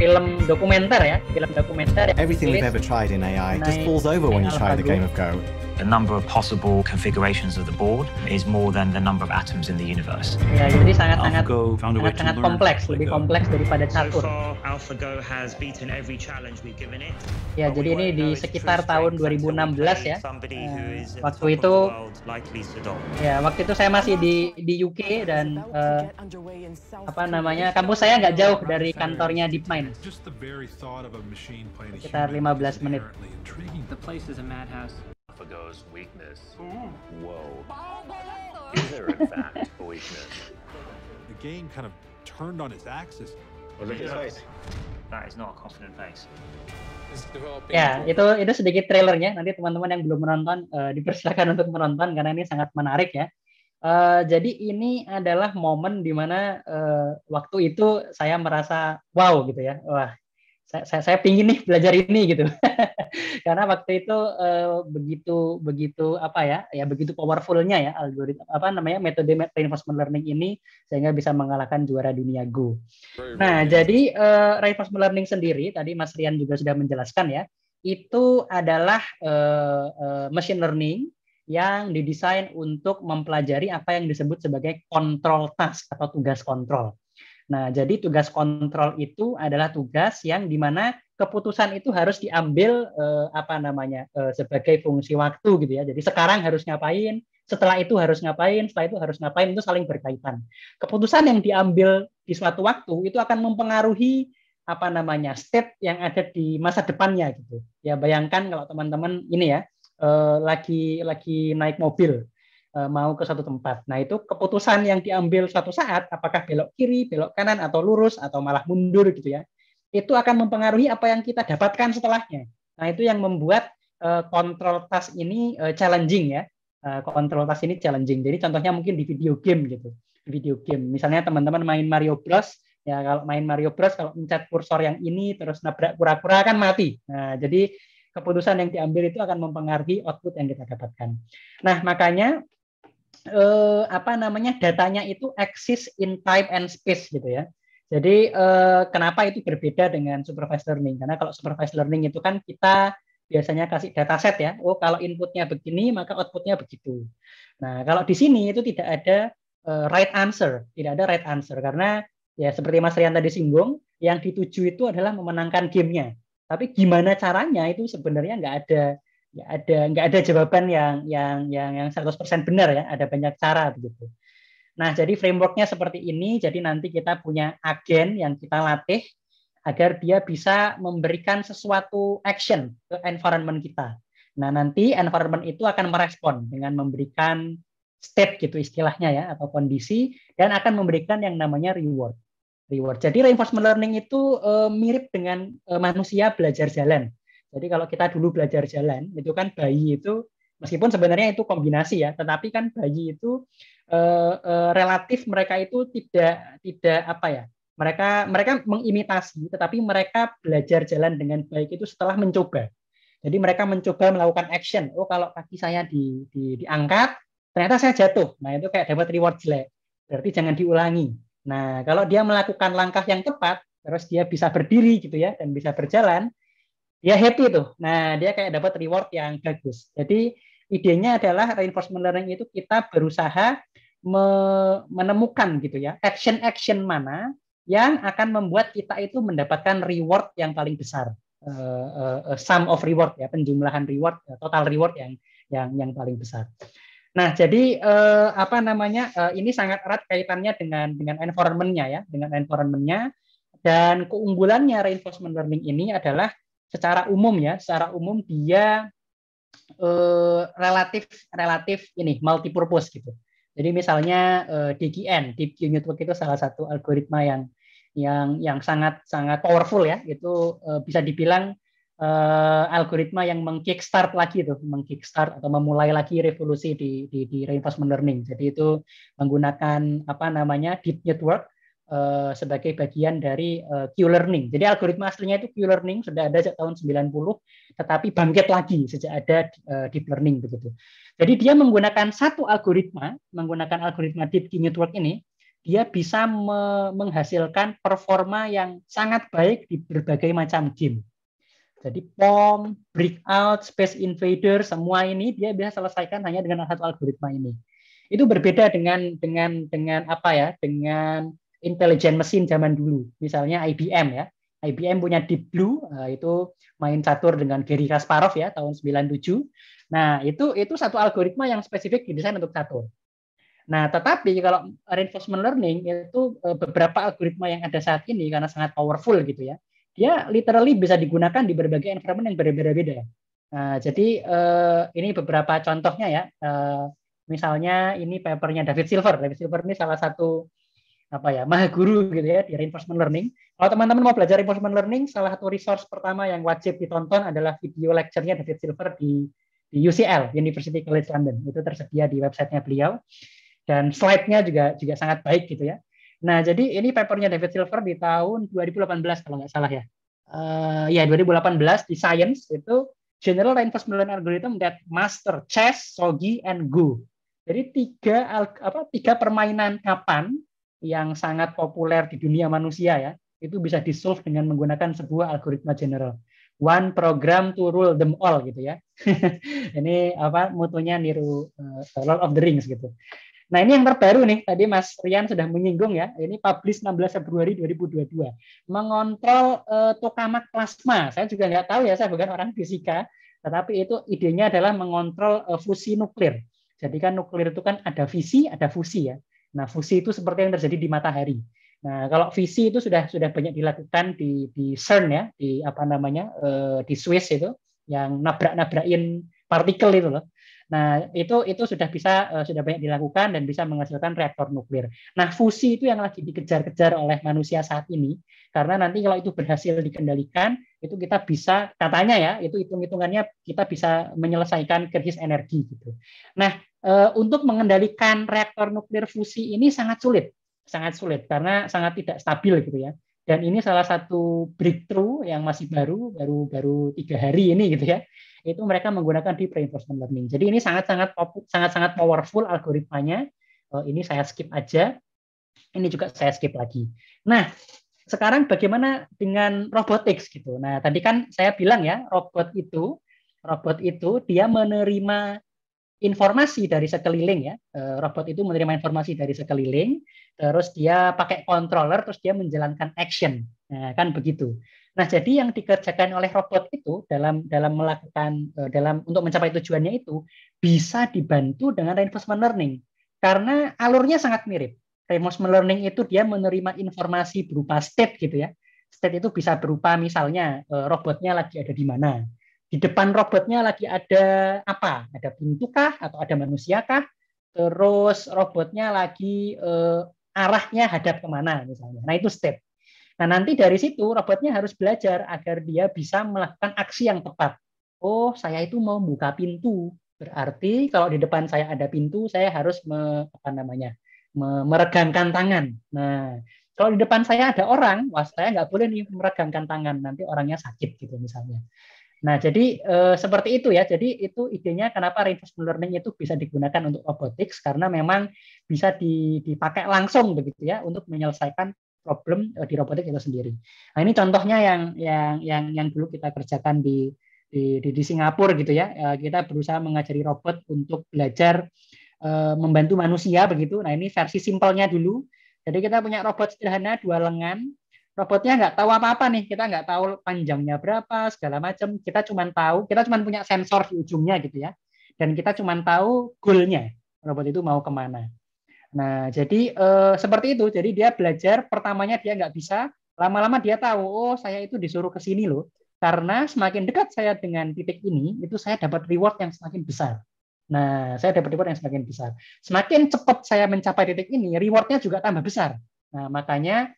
film dokumenter ya, film dokumenter. Everything we've ever tried in AI just falls over when you try the game of Go. The number of possible configurations of the board is more than the number of atoms in the universe. Ya, yeah, jadi sangat-sangat sangat-sangat sangat kompleks, lebih kompleks daripada catur. has beaten every challenge we've given it. Ya, jadi ini di sekitar tahun 2016 ya. Uh, waktu itu ya waktu itu saya masih di di UK dan uh, apa namanya kampus saya nggak jauh dari kantornya DeepMind sekitar 15 menit. The place is a madhouse. Galapagos weakness. Ooh. Whoa. Is there, in fact, a weakness? The game kind of turned on its axis. Oh, look at his face. That is not a confident face. Ya, itu itu sedikit trailernya. Nanti teman-teman yang belum menonton uh, dipersilakan untuk menonton karena ini sangat menarik ya. Uh, jadi ini adalah momen dimana uh, eh, waktu itu saya merasa wow gitu ya, wah saya, saya, pingin nih belajar ini gitu [laughs] karena waktu itu uh, begitu begitu apa ya ya begitu powerfulnya ya algoritma apa namanya metode reinforcement learning ini sehingga bisa mengalahkan juara dunia Go. Nah jadi uh, reinforcement learning sendiri tadi Mas Rian juga sudah menjelaskan ya itu adalah uh, uh, machine learning yang didesain untuk mempelajari apa yang disebut sebagai control task atau tugas kontrol. Nah, jadi tugas kontrol itu adalah tugas yang di mana keputusan itu harus diambil eh, apa namanya eh, sebagai fungsi waktu gitu ya. Jadi sekarang harus ngapain, setelah itu harus ngapain, setelah itu harus ngapain itu saling berkaitan. Keputusan yang diambil di suatu waktu itu akan mempengaruhi apa namanya state yang ada di masa depannya gitu. Ya bayangkan kalau teman-teman ini ya eh, lagi lagi naik mobil, Eh, mau ke satu tempat. Nah, itu keputusan yang diambil suatu saat, apakah belok kiri, belok kanan, atau lurus, atau malah mundur gitu ya. Itu akan mempengaruhi apa yang kita dapatkan setelahnya. Nah, itu yang membuat uh, kontrol tas ini uh, challenging ya. Uh, kontrol tas ini challenging. Jadi contohnya mungkin di video game gitu. video game, misalnya teman-teman main Mario Bros, ya kalau main Mario Bros kalau mencet kursor yang ini terus nabrak kura-kura kan mati. Nah, jadi keputusan yang diambil itu akan mempengaruhi output yang kita dapatkan. Nah, makanya eh, apa namanya datanya itu exist in time and space gitu ya. Jadi eh, kenapa itu berbeda dengan supervised learning? Karena kalau supervised learning itu kan kita biasanya kasih data set ya. Oh kalau inputnya begini maka outputnya begitu. Nah kalau di sini itu tidak ada eh, right answer, tidak ada right answer karena ya seperti Mas Rian tadi singgung, yang dituju itu adalah memenangkan gamenya. Tapi gimana caranya itu sebenarnya nggak ada ya ada nggak ada jawaban yang yang yang yang 100% benar ya ada banyak cara begitu nah jadi frameworknya seperti ini jadi nanti kita punya agen yang kita latih agar dia bisa memberikan sesuatu action ke environment kita nah nanti environment itu akan merespon dengan memberikan state gitu istilahnya ya atau kondisi dan akan memberikan yang namanya reward reward jadi reinforcement learning itu eh, mirip dengan eh, manusia belajar jalan jadi kalau kita dulu belajar jalan, itu kan bayi itu meskipun sebenarnya itu kombinasi ya, tetapi kan bayi itu e, e, relatif mereka itu tidak tidak apa ya? Mereka mereka mengimitasi, tetapi mereka belajar jalan dengan baik itu setelah mencoba. Jadi mereka mencoba melakukan action. Oh kalau kaki saya di, di, diangkat, ternyata saya jatuh. Nah itu kayak dapat reward jelek. Berarti jangan diulangi. Nah kalau dia melakukan langkah yang tepat, terus dia bisa berdiri gitu ya dan bisa berjalan, dia happy tuh. Nah, dia kayak dapat reward yang bagus. Jadi idenya adalah reinforcement learning itu kita berusaha me menemukan gitu ya, action-action mana yang akan membuat kita itu mendapatkan reward yang paling besar. Uh, uh, sum of reward ya, penjumlahan reward, total reward yang yang yang paling besar. Nah, jadi uh, apa namanya? Uh, ini sangat erat kaitannya dengan dengan environment-nya ya, dengan environment-nya dan keunggulannya reinforcement learning ini adalah secara umum ya, secara umum dia eh, relatif relatif ini multi-purpose gitu. Jadi misalnya eh, DGN, Deep Q Network itu salah satu algoritma yang yang yang sangat sangat powerful ya. Itu eh, bisa dibilang eh, algoritma yang mengkickstart lagi itu, mengkickstart atau memulai lagi revolusi di, di di reinforcement learning. Jadi itu menggunakan apa namanya deep network Eh, sebagai bagian dari eh, Q-learning. Jadi algoritma aslinya itu Q-learning sudah ada sejak tahun 90, tetapi bangkit lagi sejak ada eh, deep learning begitu. Jadi dia menggunakan satu algoritma, menggunakan algoritma deep key network ini, dia bisa menghasilkan performa yang sangat baik di berbagai macam game. Jadi POM, Breakout, Space Invader, semua ini dia bisa selesaikan hanya dengan satu algoritma ini. Itu berbeda dengan dengan dengan apa ya? Dengan intelijen mesin zaman dulu. Misalnya IBM ya. IBM punya Deep Blue eh, itu main catur dengan Gary Kasparov ya tahun 97. Nah, itu itu satu algoritma yang spesifik didesain untuk catur. Nah, tetapi kalau reinforcement learning itu eh, beberapa algoritma yang ada saat ini karena sangat powerful gitu ya. Dia literally bisa digunakan di berbagai environment yang berbeda-beda. Nah, jadi eh, ini beberapa contohnya ya. Misalnya ini papernya David Silver. David Silver ini salah satu apa ya maha guru gitu ya di reinforcement learning. Kalau teman-teman mau belajar reinforcement learning, salah satu resource pertama yang wajib ditonton adalah video lecture-nya David Silver di, di UCL University College London. Itu tersedia di websitenya beliau dan slide-nya juga juga sangat baik gitu ya. Nah jadi ini papernya David Silver di tahun 2018 kalau nggak salah ya. Uh, ya 2018 di Science itu General Reinforcement Learning Algorithm that Master Chess, Sogi, and Go. Jadi tiga apa tiga permainan kapan yang sangat populer di dunia manusia ya, itu bisa di solve dengan menggunakan sebuah algoritma general. One program to rule them all gitu ya. [laughs] ini apa mutunya niru uh, Lord of the Rings gitu. Nah, ini yang terbaru nih. Tadi Mas Rian sudah menyinggung ya. Ini publish 16 Februari 2022. Mengontrol uh, tokamak plasma. Saya juga nggak tahu ya, saya bukan orang fisika, tetapi itu idenya adalah mengontrol uh, fusi nuklir. Jadi kan nuklir itu kan ada visi ada fusi ya. Nah, fusi itu seperti yang terjadi di matahari. Nah, kalau visi itu sudah sudah banyak dilakukan di di CERN ya, di apa namanya eh, di Swiss itu yang nabrak-nabrakin partikel itu loh. Nah, itu itu sudah bisa eh, sudah banyak dilakukan dan bisa menghasilkan reaktor nuklir. Nah, fusi itu yang lagi dikejar-kejar oleh manusia saat ini karena nanti kalau itu berhasil dikendalikan, itu kita bisa katanya ya, itu hitung-hitungannya kita bisa menyelesaikan krisis energi gitu. Nah, Eh, untuk mengendalikan reaktor nuklir fusi ini sangat sulit, sangat sulit karena sangat tidak stabil gitu ya. Dan ini salah satu breakthrough yang masih baru, baru baru tiga hari ini gitu ya. Itu mereka menggunakan deep reinforcement learning. Jadi ini sangat sangat sangat sangat powerful algoritmanya. Eh, ini saya skip aja. Ini juga saya skip lagi. Nah, sekarang bagaimana dengan robotics gitu. Nah, tadi kan saya bilang ya, robot itu robot itu dia menerima informasi dari sekeliling ya. Eh, robot itu menerima informasi dari sekeliling, terus dia pakai controller, terus dia menjalankan action. Nah, kan begitu. Nah, jadi yang dikerjakan oleh robot itu dalam dalam melakukan eh, dalam untuk mencapai tujuannya itu bisa dibantu dengan reinforcement learning karena alurnya sangat mirip. Reinforcement learning itu dia menerima informasi berupa state gitu ya. State itu bisa berupa misalnya eh, robotnya lagi ada di mana di depan robotnya lagi ada apa? Ada pintu kah atau ada manusia kah? Terus robotnya lagi eh, arahnya hadap kemana misalnya. Nah itu step. Nah nanti dari situ robotnya harus belajar agar dia bisa melakukan aksi yang tepat. Oh saya itu mau buka pintu. Berarti kalau di depan saya ada pintu, saya harus me, apa namanya meregangkan tangan. Nah kalau di depan saya ada orang, wah saya nggak boleh nih meregangkan tangan, nanti orangnya sakit gitu misalnya. Nah, jadi eh, seperti itu ya. Jadi itu idenya kenapa reinforcement learning itu bisa digunakan untuk robotics karena memang bisa dipakai langsung begitu ya untuk menyelesaikan problem eh, di robotik itu sendiri. Nah, ini contohnya yang yang yang yang dulu kita kerjakan di di, di, di Singapura gitu ya. Eh, kita berusaha mengajari robot untuk belajar eh, membantu manusia begitu. Nah, ini versi simpelnya dulu. Jadi kita punya robot sederhana dua lengan robotnya nggak tahu apa-apa nih kita nggak tahu panjangnya berapa segala macam kita cuma tahu kita cuma punya sensor di ujungnya gitu ya dan kita cuma tahu goalnya robot itu mau kemana nah jadi eh, seperti itu jadi dia belajar pertamanya dia nggak bisa lama-lama dia tahu oh saya itu disuruh ke sini loh karena semakin dekat saya dengan titik ini itu saya dapat reward yang semakin besar nah saya dapat reward yang semakin besar semakin cepat saya mencapai titik ini rewardnya juga tambah besar nah makanya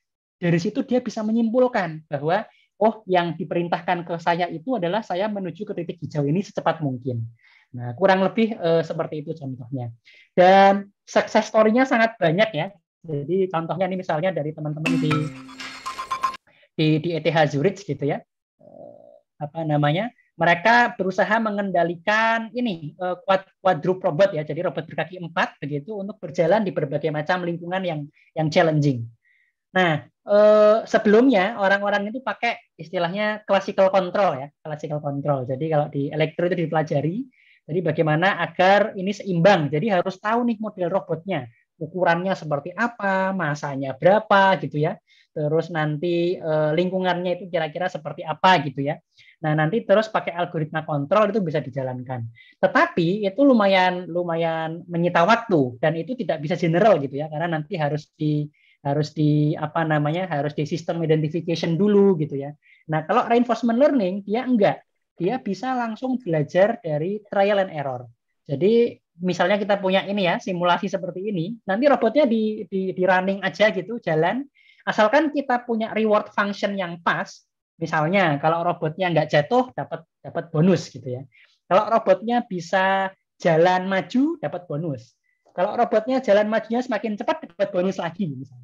dari situ dia bisa menyimpulkan bahwa oh yang diperintahkan ke saya itu adalah saya menuju ke titik hijau ini secepat mungkin. Nah, kurang lebih eh, seperti itu contohnya. Dan success story-nya sangat banyak ya. Jadi contohnya ini misalnya dari teman-teman di di, di ETH Zurich gitu ya. Eh, apa namanya? Mereka berusaha mengendalikan ini eh, quad, robot ya, jadi robot berkaki empat begitu untuk berjalan di berbagai macam lingkungan yang yang challenging. Nah, eh, sebelumnya orang-orang itu pakai istilahnya classical control ya, classical control. Jadi kalau di elektro itu dipelajari, jadi bagaimana agar ini seimbang. Jadi harus tahu nih model robotnya, ukurannya seperti apa, masanya berapa gitu ya. Terus nanti eh, lingkungannya itu kira-kira seperti apa gitu ya. Nah, nanti terus pakai algoritma kontrol itu bisa dijalankan. Tetapi itu lumayan lumayan menyita waktu dan itu tidak bisa general gitu ya karena nanti harus di harus di apa namanya harus di sistem identification dulu gitu ya. Nah kalau reinforcement learning dia enggak, dia bisa langsung belajar dari trial and error. Jadi misalnya kita punya ini ya simulasi seperti ini, nanti robotnya di di, di running aja gitu jalan, asalkan kita punya reward function yang pas. Misalnya kalau robotnya enggak jatuh dapat dapat bonus gitu ya. Kalau robotnya bisa jalan maju dapat bonus. Kalau robotnya jalan majunya semakin cepat dapat bonus lagi misalnya.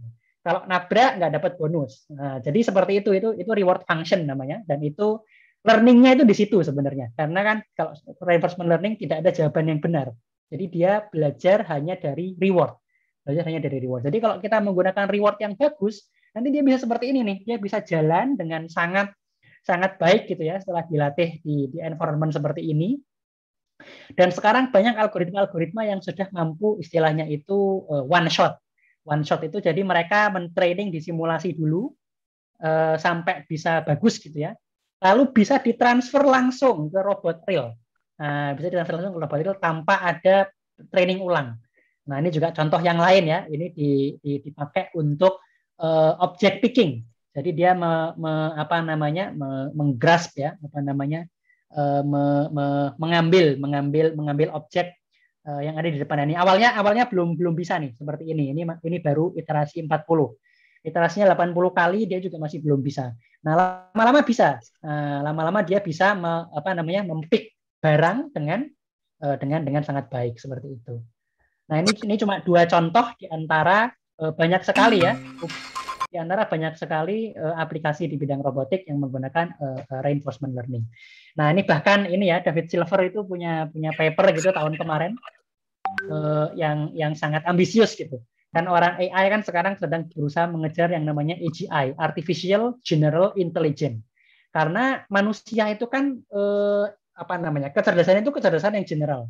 Kalau nabrak nggak dapat bonus. Nah, jadi seperti itu itu itu reward function namanya dan itu learningnya itu di situ sebenarnya. Karena kan kalau reinforcement learning tidak ada jawaban yang benar. Jadi dia belajar hanya dari reward. Belajar hanya dari reward. Jadi kalau kita menggunakan reward yang bagus, nanti dia bisa seperti ini nih. Dia bisa jalan dengan sangat sangat baik gitu ya setelah dilatih di, di environment seperti ini. Dan sekarang banyak algoritma-algoritma yang sudah mampu istilahnya itu eh, one shot one shot itu jadi mereka men-training di simulasi dulu eh, sampai bisa bagus gitu ya. Lalu bisa ditransfer langsung ke robot real. nah, bisa ditransfer langsung ke robot real tanpa ada training ulang. Nah, ini juga contoh yang lain ya. Ini di, di, dipakai untuk eh, object picking. Jadi dia me, me, apa namanya? Me, menggrasp ya, apa namanya? eh, me, me, mengambil, mengambil, mengambil objek uh, yang ada di depan ini. Awalnya awalnya belum belum bisa nih seperti ini. Ini ini baru iterasi 40. Iterasinya 80 kali dia juga masih belum bisa. Nah, lama-lama bisa. Eh, lama-lama uh, dia bisa me, apa namanya? mempick barang dengan uh, dengan dengan sangat baik seperti itu. Nah, ini ini cuma dua contoh di antara uh, banyak sekali ya. Di antara banyak sekali uh, aplikasi di bidang robotik yang menggunakan uh, reinforcement learning. Nah, ini bahkan ini ya David Silver itu punya punya paper gitu tahun kemarin uh, yang yang sangat ambisius gitu. Dan orang AI kan sekarang sedang berusaha mengejar yang namanya AGI, Artificial General Intelligence. Karena manusia itu kan uh, apa namanya? kecerdasannya itu kecerdasan yang general.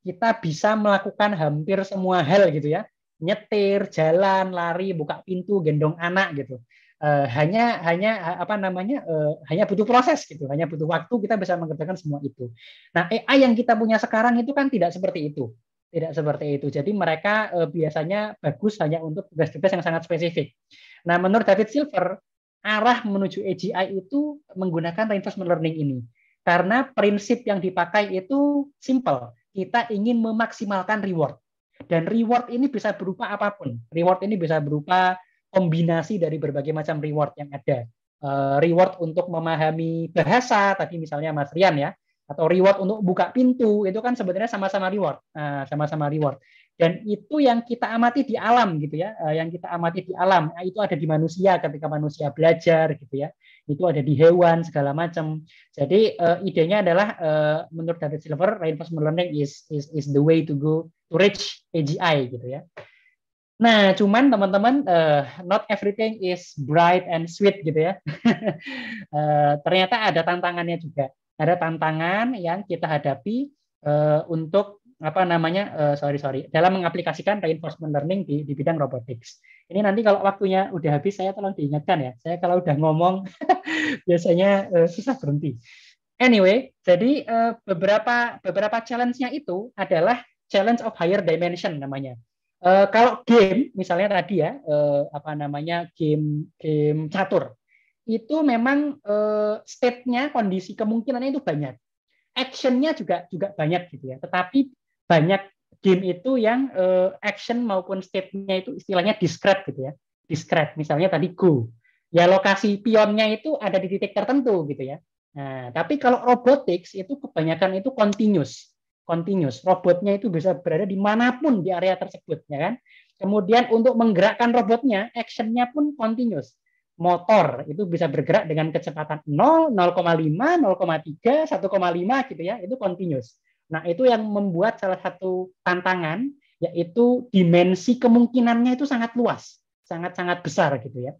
Kita bisa melakukan hampir semua hal gitu ya. Nyetir, jalan, lari, buka pintu, gendong anak gitu. Uh, hanya hanya apa namanya? uh, hanya butuh proses gitu, hanya butuh waktu kita bisa mengerjakan semua itu. Nah, AI yang kita punya sekarang itu kan tidak seperti itu tidak seperti itu. Jadi mereka eh, biasanya bagus hanya untuk tugas-tugas yang sangat spesifik. Nah, menurut David Silver, arah menuju AGI itu menggunakan reinforcement learning ini. Karena prinsip yang dipakai itu simple. Kita ingin memaksimalkan reward. Dan reward ini bisa berupa apapun. Reward ini bisa berupa kombinasi dari berbagai macam reward yang ada. Eh, reward untuk memahami bahasa, tadi misalnya Mas Rian ya, atau reward untuk buka pintu itu kan sebenarnya sama-sama reward nah, sama-sama reward dan itu yang kita amati di alam gitu ya eh, yang kita amati di alam nah, itu ada di manusia ketika manusia belajar gitu ya itu ada di hewan segala macam jadi eh, idenya adalah eh, menurut David Silver reinforcement learning is is is the way to go to reach AGI gitu ya Nah, cuman teman-teman, uh, not everything is bright and sweet gitu ya. uh, [laughs] ternyata ada tantangannya juga ada tantangan yang kita hadapi eh, untuk apa namanya eh, sorry sorry dalam mengaplikasikan reinforcement learning di, di bidang robotics ini nanti kalau waktunya udah habis saya tolong diingatkan ya saya kalau udah ngomong [laughs] biasanya eh, susah berhenti anyway jadi beberapa beberapa challenge-nya itu adalah challenge of higher dimension namanya kalau game misalnya tadi ya apa namanya game game catur itu memang uh, state-nya, kondisi kemungkinannya itu banyak. Action-nya juga juga banyak gitu ya. Tetapi banyak game itu yang uh, action maupun state-nya itu istilahnya discrete gitu ya. Discrete, misalnya tadi go. Ya lokasi pionnya itu ada di titik tertentu gitu ya. Nah, tapi kalau robotics itu kebanyakan itu continuous, continuous. Robotnya itu bisa berada di manapun di area tersebut, ya kan? Kemudian untuk menggerakkan robotnya, actionnya pun continuous motor itu bisa bergerak dengan kecepatan 0, 0,5, 0,3, 1,5 gitu ya, itu continuous. Nah, itu yang membuat salah satu tantangan yaitu dimensi kemungkinannya itu sangat luas, sangat-sangat besar gitu ya.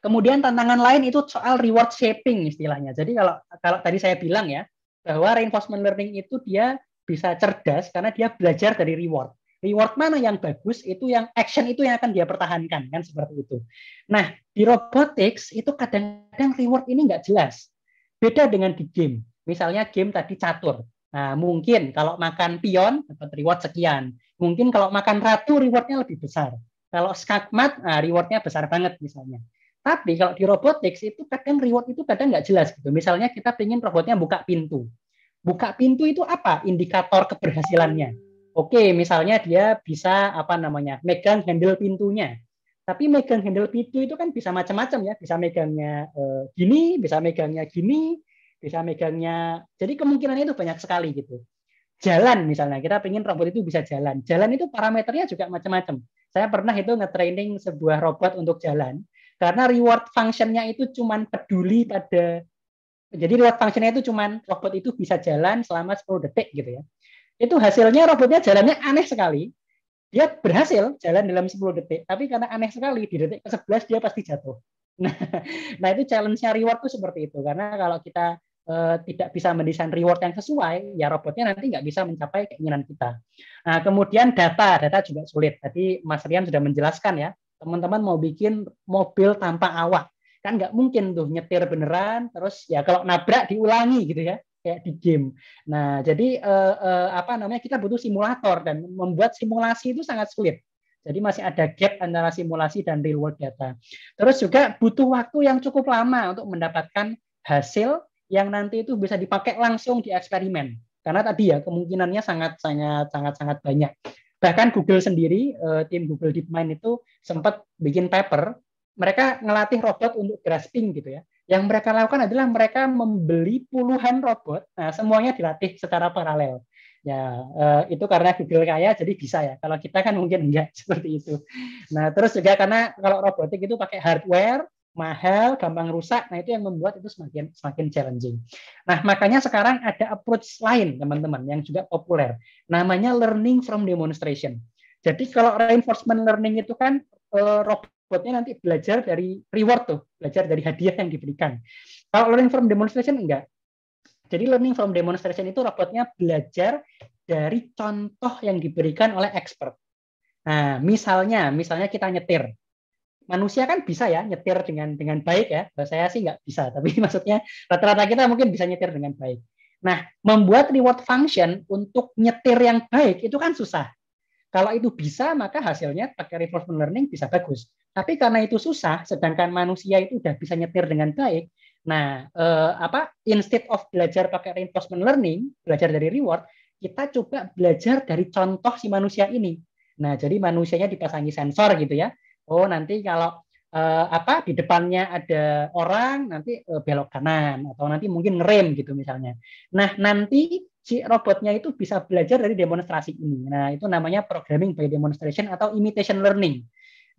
Kemudian tantangan lain itu soal reward shaping istilahnya. Jadi kalau kalau tadi saya bilang ya bahwa reinforcement learning itu dia bisa cerdas karena dia belajar dari reward reward mana yang bagus itu yang action itu yang akan dia pertahankan kan seperti itu. Nah di robotics itu kadang-kadang reward ini nggak jelas. Beda dengan di game. Misalnya game tadi catur. Nah mungkin kalau makan pion dapat reward sekian. Mungkin kalau makan ratu rewardnya lebih besar. Kalau skakmat nah, rewardnya besar banget misalnya. Tapi kalau di robotics itu kadang reward itu kadang nggak jelas gitu. Misalnya kita ingin robotnya buka pintu. Buka pintu itu apa? Indikator keberhasilannya Oke, misalnya dia bisa apa namanya megang handle pintunya. Tapi megang handle pintu itu kan bisa macam-macam ya, bisa megangnya eh, gini, bisa megangnya gini, bisa megangnya. Jadi kemungkinannya itu banyak sekali gitu. Jalan misalnya, kita pengen robot itu bisa jalan. Jalan itu parameternya juga macam-macam. Saya pernah itu nge-training sebuah robot untuk jalan karena reward functionnya itu cuma peduli pada jadi reward functionnya itu cuma robot itu bisa jalan selama 10 detik gitu ya itu hasilnya robotnya jalannya aneh sekali. Dia berhasil jalan dalam 10 detik, tapi karena aneh sekali di detik ke-11 dia pasti jatuh. [laughs] Nah, nah itu challenge-nya reward tuh seperti itu. Karena kalau kita eh, tidak bisa mendesain reward yang sesuai, ya robotnya nanti nggak bisa mencapai keinginan kita. Nah, kemudian data, data juga sulit. Tadi Mas Rian sudah menjelaskan ya, teman-teman mau bikin mobil tanpa awak, kan nggak mungkin tuh nyetir beneran terus ya kalau nabrak diulangi gitu ya kayak di game. Nah, jadi eh, eh, apa namanya kita butuh simulator dan membuat simulasi itu sangat sulit. Jadi masih ada gap antara simulasi dan real world data. Terus juga butuh waktu yang cukup lama untuk mendapatkan hasil yang nanti itu bisa dipakai langsung di eksperimen. Karena tadi ya kemungkinannya sangat sangat sangat sangat banyak. Bahkan Google sendiri, eh, tim Google DeepMind itu sempat bikin paper, mereka ngelatih robot untuk grasping gitu ya yang mereka lakukan adalah mereka membeli puluhan robot, nah, semuanya dilatih secara paralel. Ya, eh, itu karena Google kaya jadi bisa ya. Kalau kita kan mungkin enggak [laughs] seperti itu. Nah, terus juga karena kalau robotik itu pakai hardware, mahal, gampang rusak. Nah, itu yang membuat itu semakin semakin challenging. Nah, makanya sekarang ada approach lain, teman-teman, yang juga populer. Namanya learning from demonstration. Jadi kalau reinforcement learning itu kan eh, robot buatnya nanti belajar dari reward tuh, belajar dari hadiah yang diberikan. Kalau learning from demonstration enggak. Jadi learning from demonstration itu robotnya belajar dari contoh yang diberikan oleh expert. Nah, misalnya, misalnya kita nyetir. Manusia kan bisa ya nyetir dengan dengan baik ya. Saya sih nggak bisa, [laughs] tapi maksudnya rata-rata kita mungkin bisa nyetir dengan baik. Nah, membuat reward function untuk nyetir yang baik itu kan susah. Kalau itu bisa, maka hasilnya pakai reinforcement learning bisa bagus. Tapi karena itu susah, sedangkan manusia itu udah bisa nyetir dengan baik. Nah, eh, apa instead of belajar pakai reinforcement learning, belajar dari reward, kita coba belajar dari contoh si manusia ini. Nah, jadi manusianya dipasangi sensor gitu ya. Oh, nanti kalau eh, apa di depannya ada orang, nanti eh, belok kanan atau nanti mungkin rem gitu misalnya. Nah, nanti si robotnya itu bisa belajar dari demonstrasi ini. Nah, itu namanya programming by demonstration atau imitation learning.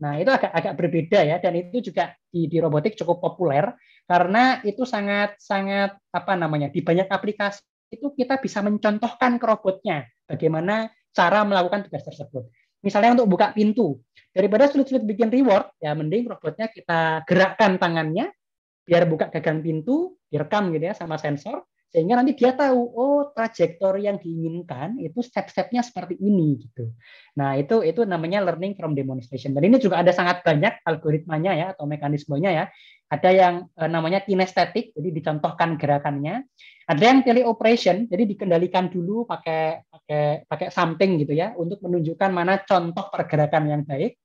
Nah, itu agak agak berbeda ya dan itu juga di, di robotik cukup populer karena itu sangat sangat apa namanya di banyak aplikasi itu kita bisa mencontohkan ke robotnya bagaimana cara melakukan tugas tersebut. Misalnya untuk buka pintu, daripada sulit-sulit bikin reward, ya mending robotnya kita gerakkan tangannya biar buka gagang pintu, direkam gitu ya sama sensor sehingga nanti dia tahu oh trajektor yang diinginkan itu step-stepnya seperti ini gitu. Nah itu itu namanya learning from demonstration dan ini juga ada sangat banyak algoritmanya ya atau mekanismenya ya. Ada yang eh, namanya kinestetik jadi dicontohkan gerakannya. Ada yang teleoperation jadi dikendalikan dulu pakai pakai pakai something gitu ya untuk menunjukkan mana contoh pergerakan yang baik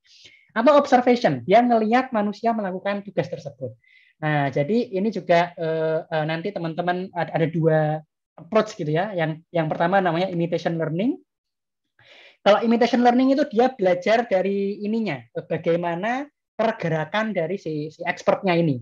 atau observation dia melihat manusia melakukan tugas tersebut. Nah, jadi ini juga uh, nanti teman-teman ada, ada dua approach gitu ya. Yang yang pertama namanya imitation learning. Kalau imitation learning itu dia belajar dari ininya, eh, bagaimana pergerakan dari si, si expertnya ini.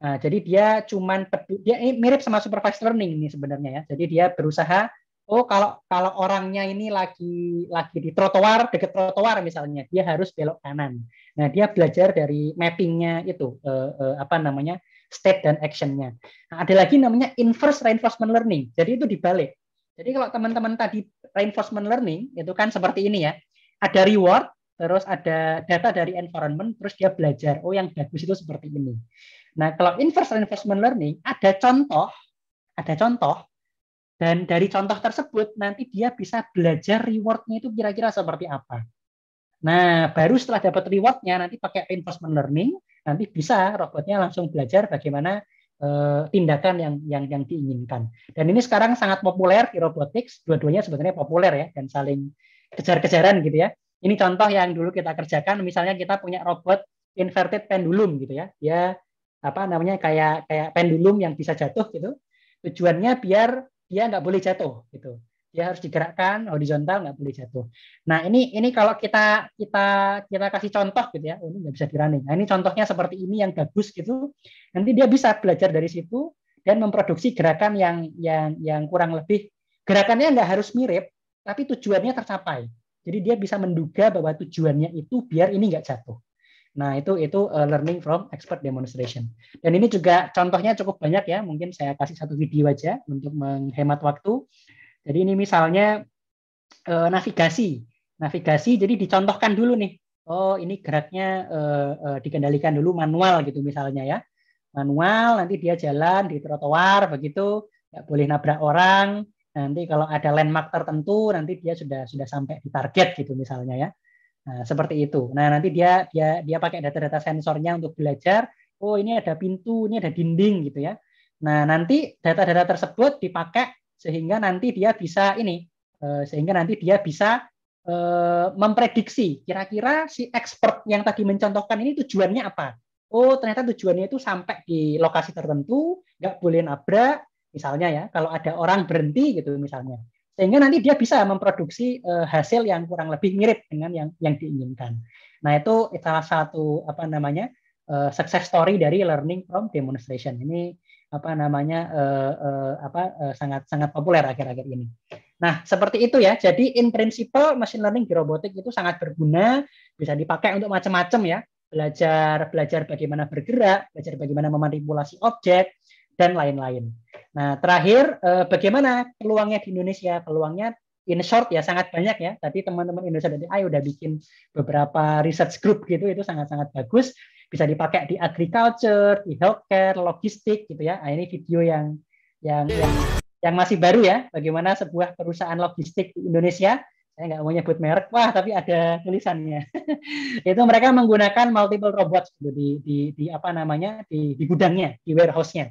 Nah, jadi dia cuman dia mirip sama supervised learning ini sebenarnya ya. Jadi dia berusaha oh kalau kalau orangnya ini lagi lagi di trotoar deket trotoar misalnya dia harus belok kanan nah dia belajar dari mappingnya itu eh, eh, apa namanya state dan actionnya nah, ada lagi namanya inverse reinforcement learning jadi itu dibalik jadi kalau teman-teman tadi reinforcement learning itu kan seperti ini ya ada reward terus ada data dari environment terus dia belajar oh yang bagus itu seperti ini nah kalau inverse reinforcement learning ada contoh ada contoh dan dari contoh tersebut nanti dia bisa belajar rewardnya itu kira-kira seperti apa. Nah, baru setelah dapat rewardnya nanti pakai reinforcement learning, nanti bisa robotnya langsung belajar bagaimana uh, tindakan yang yang yang diinginkan. Dan ini sekarang sangat populer di robotics, dua-duanya sebenarnya populer ya dan saling kejar-kejaran gitu ya. Ini contoh yang dulu kita kerjakan, misalnya kita punya robot inverted pendulum gitu ya. ya apa namanya kayak kayak pendulum yang bisa jatuh gitu. Tujuannya biar dia nggak boleh jatuh gitu dia harus digerakkan horizontal nggak boleh jatuh nah ini ini kalau kita kita kita kasih contoh gitu ya oh, ini nggak bisa dirunning nah ini contohnya seperti ini yang bagus gitu nanti dia bisa belajar dari situ dan memproduksi gerakan yang yang yang kurang lebih gerakannya nggak harus mirip tapi tujuannya tercapai jadi dia bisa menduga bahwa tujuannya itu biar ini nggak jatuh Nah, itu itu uh, learning from expert demonstration. Dan ini juga contohnya cukup banyak ya. Mungkin saya kasih satu video aja untuk menghemat waktu. Jadi ini misalnya uh, navigasi. Navigasi jadi dicontohkan dulu nih. Oh, ini geraknya uh, uh, dikendalikan dulu manual gitu misalnya ya. Manual nanti dia jalan di trotoar begitu, nggak boleh nabrak orang. Nanti kalau ada landmark tertentu nanti dia sudah sudah sampai di target gitu misalnya ya. Nah, seperti itu. Nah, nanti dia dia dia pakai data-data sensornya untuk belajar. Oh, ini ada pintu, ini ada dinding gitu ya. Nah, nanti data-data tersebut dipakai sehingga nanti dia bisa ini eh, sehingga nanti dia bisa eh, memprediksi kira-kira si expert yang tadi mencontohkan ini tujuannya apa. Oh, ternyata tujuannya itu sampai di lokasi tertentu, nggak boleh nabrak, misalnya ya. Kalau ada orang berhenti gitu misalnya sehingga nanti dia bisa memproduksi uh, hasil yang kurang lebih mirip dengan yang yang diinginkan. Nah itu salah satu apa namanya uh, success story dari learning from demonstration ini apa namanya uh, uh, apa uh, sangat sangat populer akhir-akhir ini. Nah seperti itu ya. Jadi in principle machine learning di robotik itu sangat berguna, bisa dipakai untuk macam-macam ya. Belajar belajar bagaimana bergerak, belajar bagaimana memanipulasi objek dan lain-lain. Nah, terakhir eh, bagaimana peluangnya di Indonesia? Peluangnya in short ya sangat banyak ya. Tadi teman-teman Indonesia dari AI udah bikin beberapa research group gitu itu sangat-sangat bagus. Bisa dipakai di agriculture, di healthcare, logistik gitu ya. Nah, ini video yang yang yang, yang masih baru ya. Bagaimana sebuah perusahaan logistik di Indonesia saya nggak mau nyebut merek, wah tapi ada tulisannya. [laughs] itu mereka menggunakan multiple robots gitu di, di, di apa namanya di, di gudangnya, di warehouse-nya.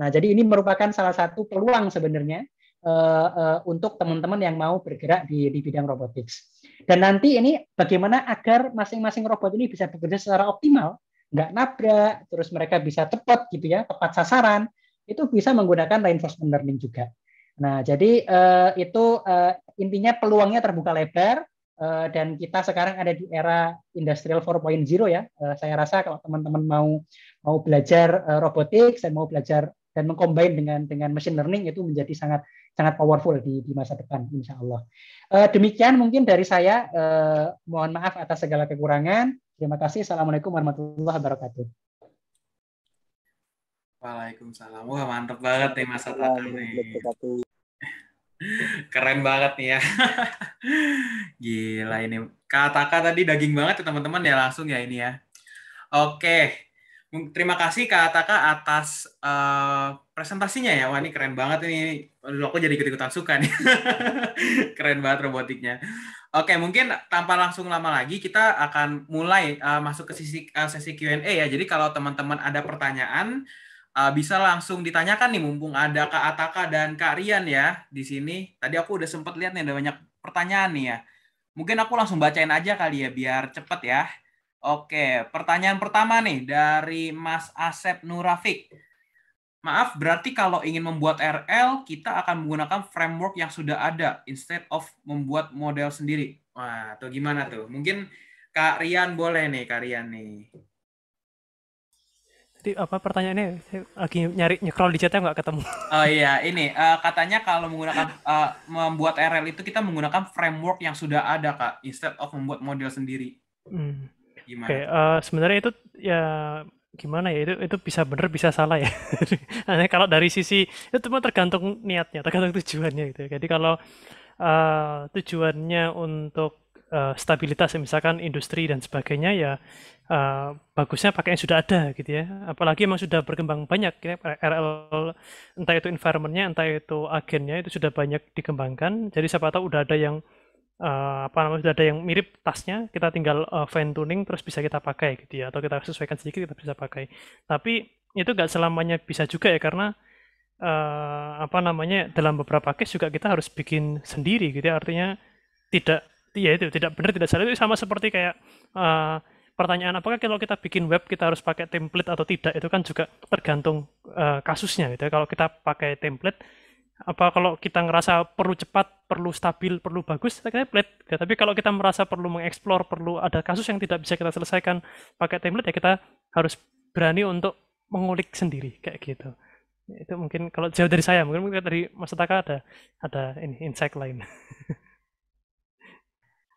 Nah, jadi ini merupakan salah satu peluang sebenarnya uh, uh, untuk teman-teman yang mau bergerak di, di bidang robotics. Dan nanti ini bagaimana agar masing-masing robot ini bisa bekerja secara optimal, nggak nabrak, terus mereka bisa tepat gitu ya, tepat sasaran, itu bisa menggunakan reinforcement learning juga. Nah, jadi uh, itu uh, intinya peluangnya terbuka lebar uh, dan kita sekarang ada di era industrial 4.0 ya. Uh, saya rasa kalau teman-teman mau mau belajar uh, robotik saya mau belajar dan mengcombine dengan dengan machine learning itu menjadi sangat sangat powerful di, di masa depan insya Allah. Uh, demikian mungkin dari saya uh, mohon maaf atas segala kekurangan. Terima kasih. Assalamualaikum warahmatullahi wabarakatuh. Waalaikumsalam. Wah mantep banget nih Mas Atta [laughs] Keren banget nih ya. [laughs] Gila ini. kata-kata tadi daging banget ya teman-teman ya langsung ya ini ya. Oke, Terima kasih Kak Ataka atas uh, presentasinya ya. Wah ini keren banget ini. Aduh, aku jadi ikut-ikutan suka nih. [laughs] keren banget robotiknya. Oke, mungkin tanpa langsung lama lagi kita akan mulai uh, masuk ke sisi uh, sesi Q&A ya. Jadi kalau teman-teman ada pertanyaan uh, bisa langsung ditanyakan nih mumpung ada Kak Ataka dan Kak Rian ya di sini. Tadi aku udah sempat lihat nih ada banyak pertanyaan nih ya. Mungkin aku langsung bacain aja kali ya biar cepet ya. Oke, pertanyaan pertama nih dari Mas Asep Nurafik. Maaf, berarti kalau ingin membuat RL, kita akan menggunakan framework yang sudah ada instead of membuat model sendiri. Wah, atau gimana tuh? Mungkin Kak Rian boleh nih, Kak Rian nih. Tadi apa pertanyaannya? Saya lagi nyari nyekrol di chatnya nggak ketemu. [laughs] Oh iya, ini uh, katanya kalau menggunakan uh, membuat RL itu kita menggunakan framework yang sudah ada kak, instead of membuat model sendiri. Hmm. Gimana? Oke, okay, uh, eh, sebenarnya itu ya gimana ya itu itu bisa benar bisa salah ya. [laughs] Hanya kalau dari sisi itu cuma tergantung niatnya, tergantung tujuannya gitu. Ya. Jadi kalau uh, tujuannya untuk uh, stabilitas ya, misalkan industri dan sebagainya ya uh, bagusnya pakai yang sudah ada gitu ya apalagi emang sudah berkembang banyak ya RL entah itu environmentnya entah itu agennya itu sudah banyak dikembangkan jadi siapa tahu udah ada yang uh, apa namanya sudah ada yang mirip tasnya kita tinggal uh, fine tuning terus bisa kita pakai gitu ya atau kita sesuaikan sedikit kita bisa pakai tapi itu nggak selamanya bisa juga ya karena uh, apa namanya dalam beberapa case juga kita harus bikin sendiri gitu ya artinya tidak ya itu tidak benar tidak salah itu sama seperti kayak uh, pertanyaan apakah kalau kita bikin web kita harus pakai template atau tidak itu kan juga tergantung uh, kasusnya gitu ya. kalau kita pakai template apa kalau kita ngerasa perlu cepat, perlu stabil, perlu bagus, kita template. Ya, tapi kalau kita merasa perlu mengeksplor, perlu ada kasus yang tidak bisa kita selesaikan pakai template ya kita harus berani untuk mengulik sendiri kayak gitu. Ya, itu mungkin kalau jauh dari saya, mungkin, mungkin dari Mas Taka ada ada ini insight lain. [laughs]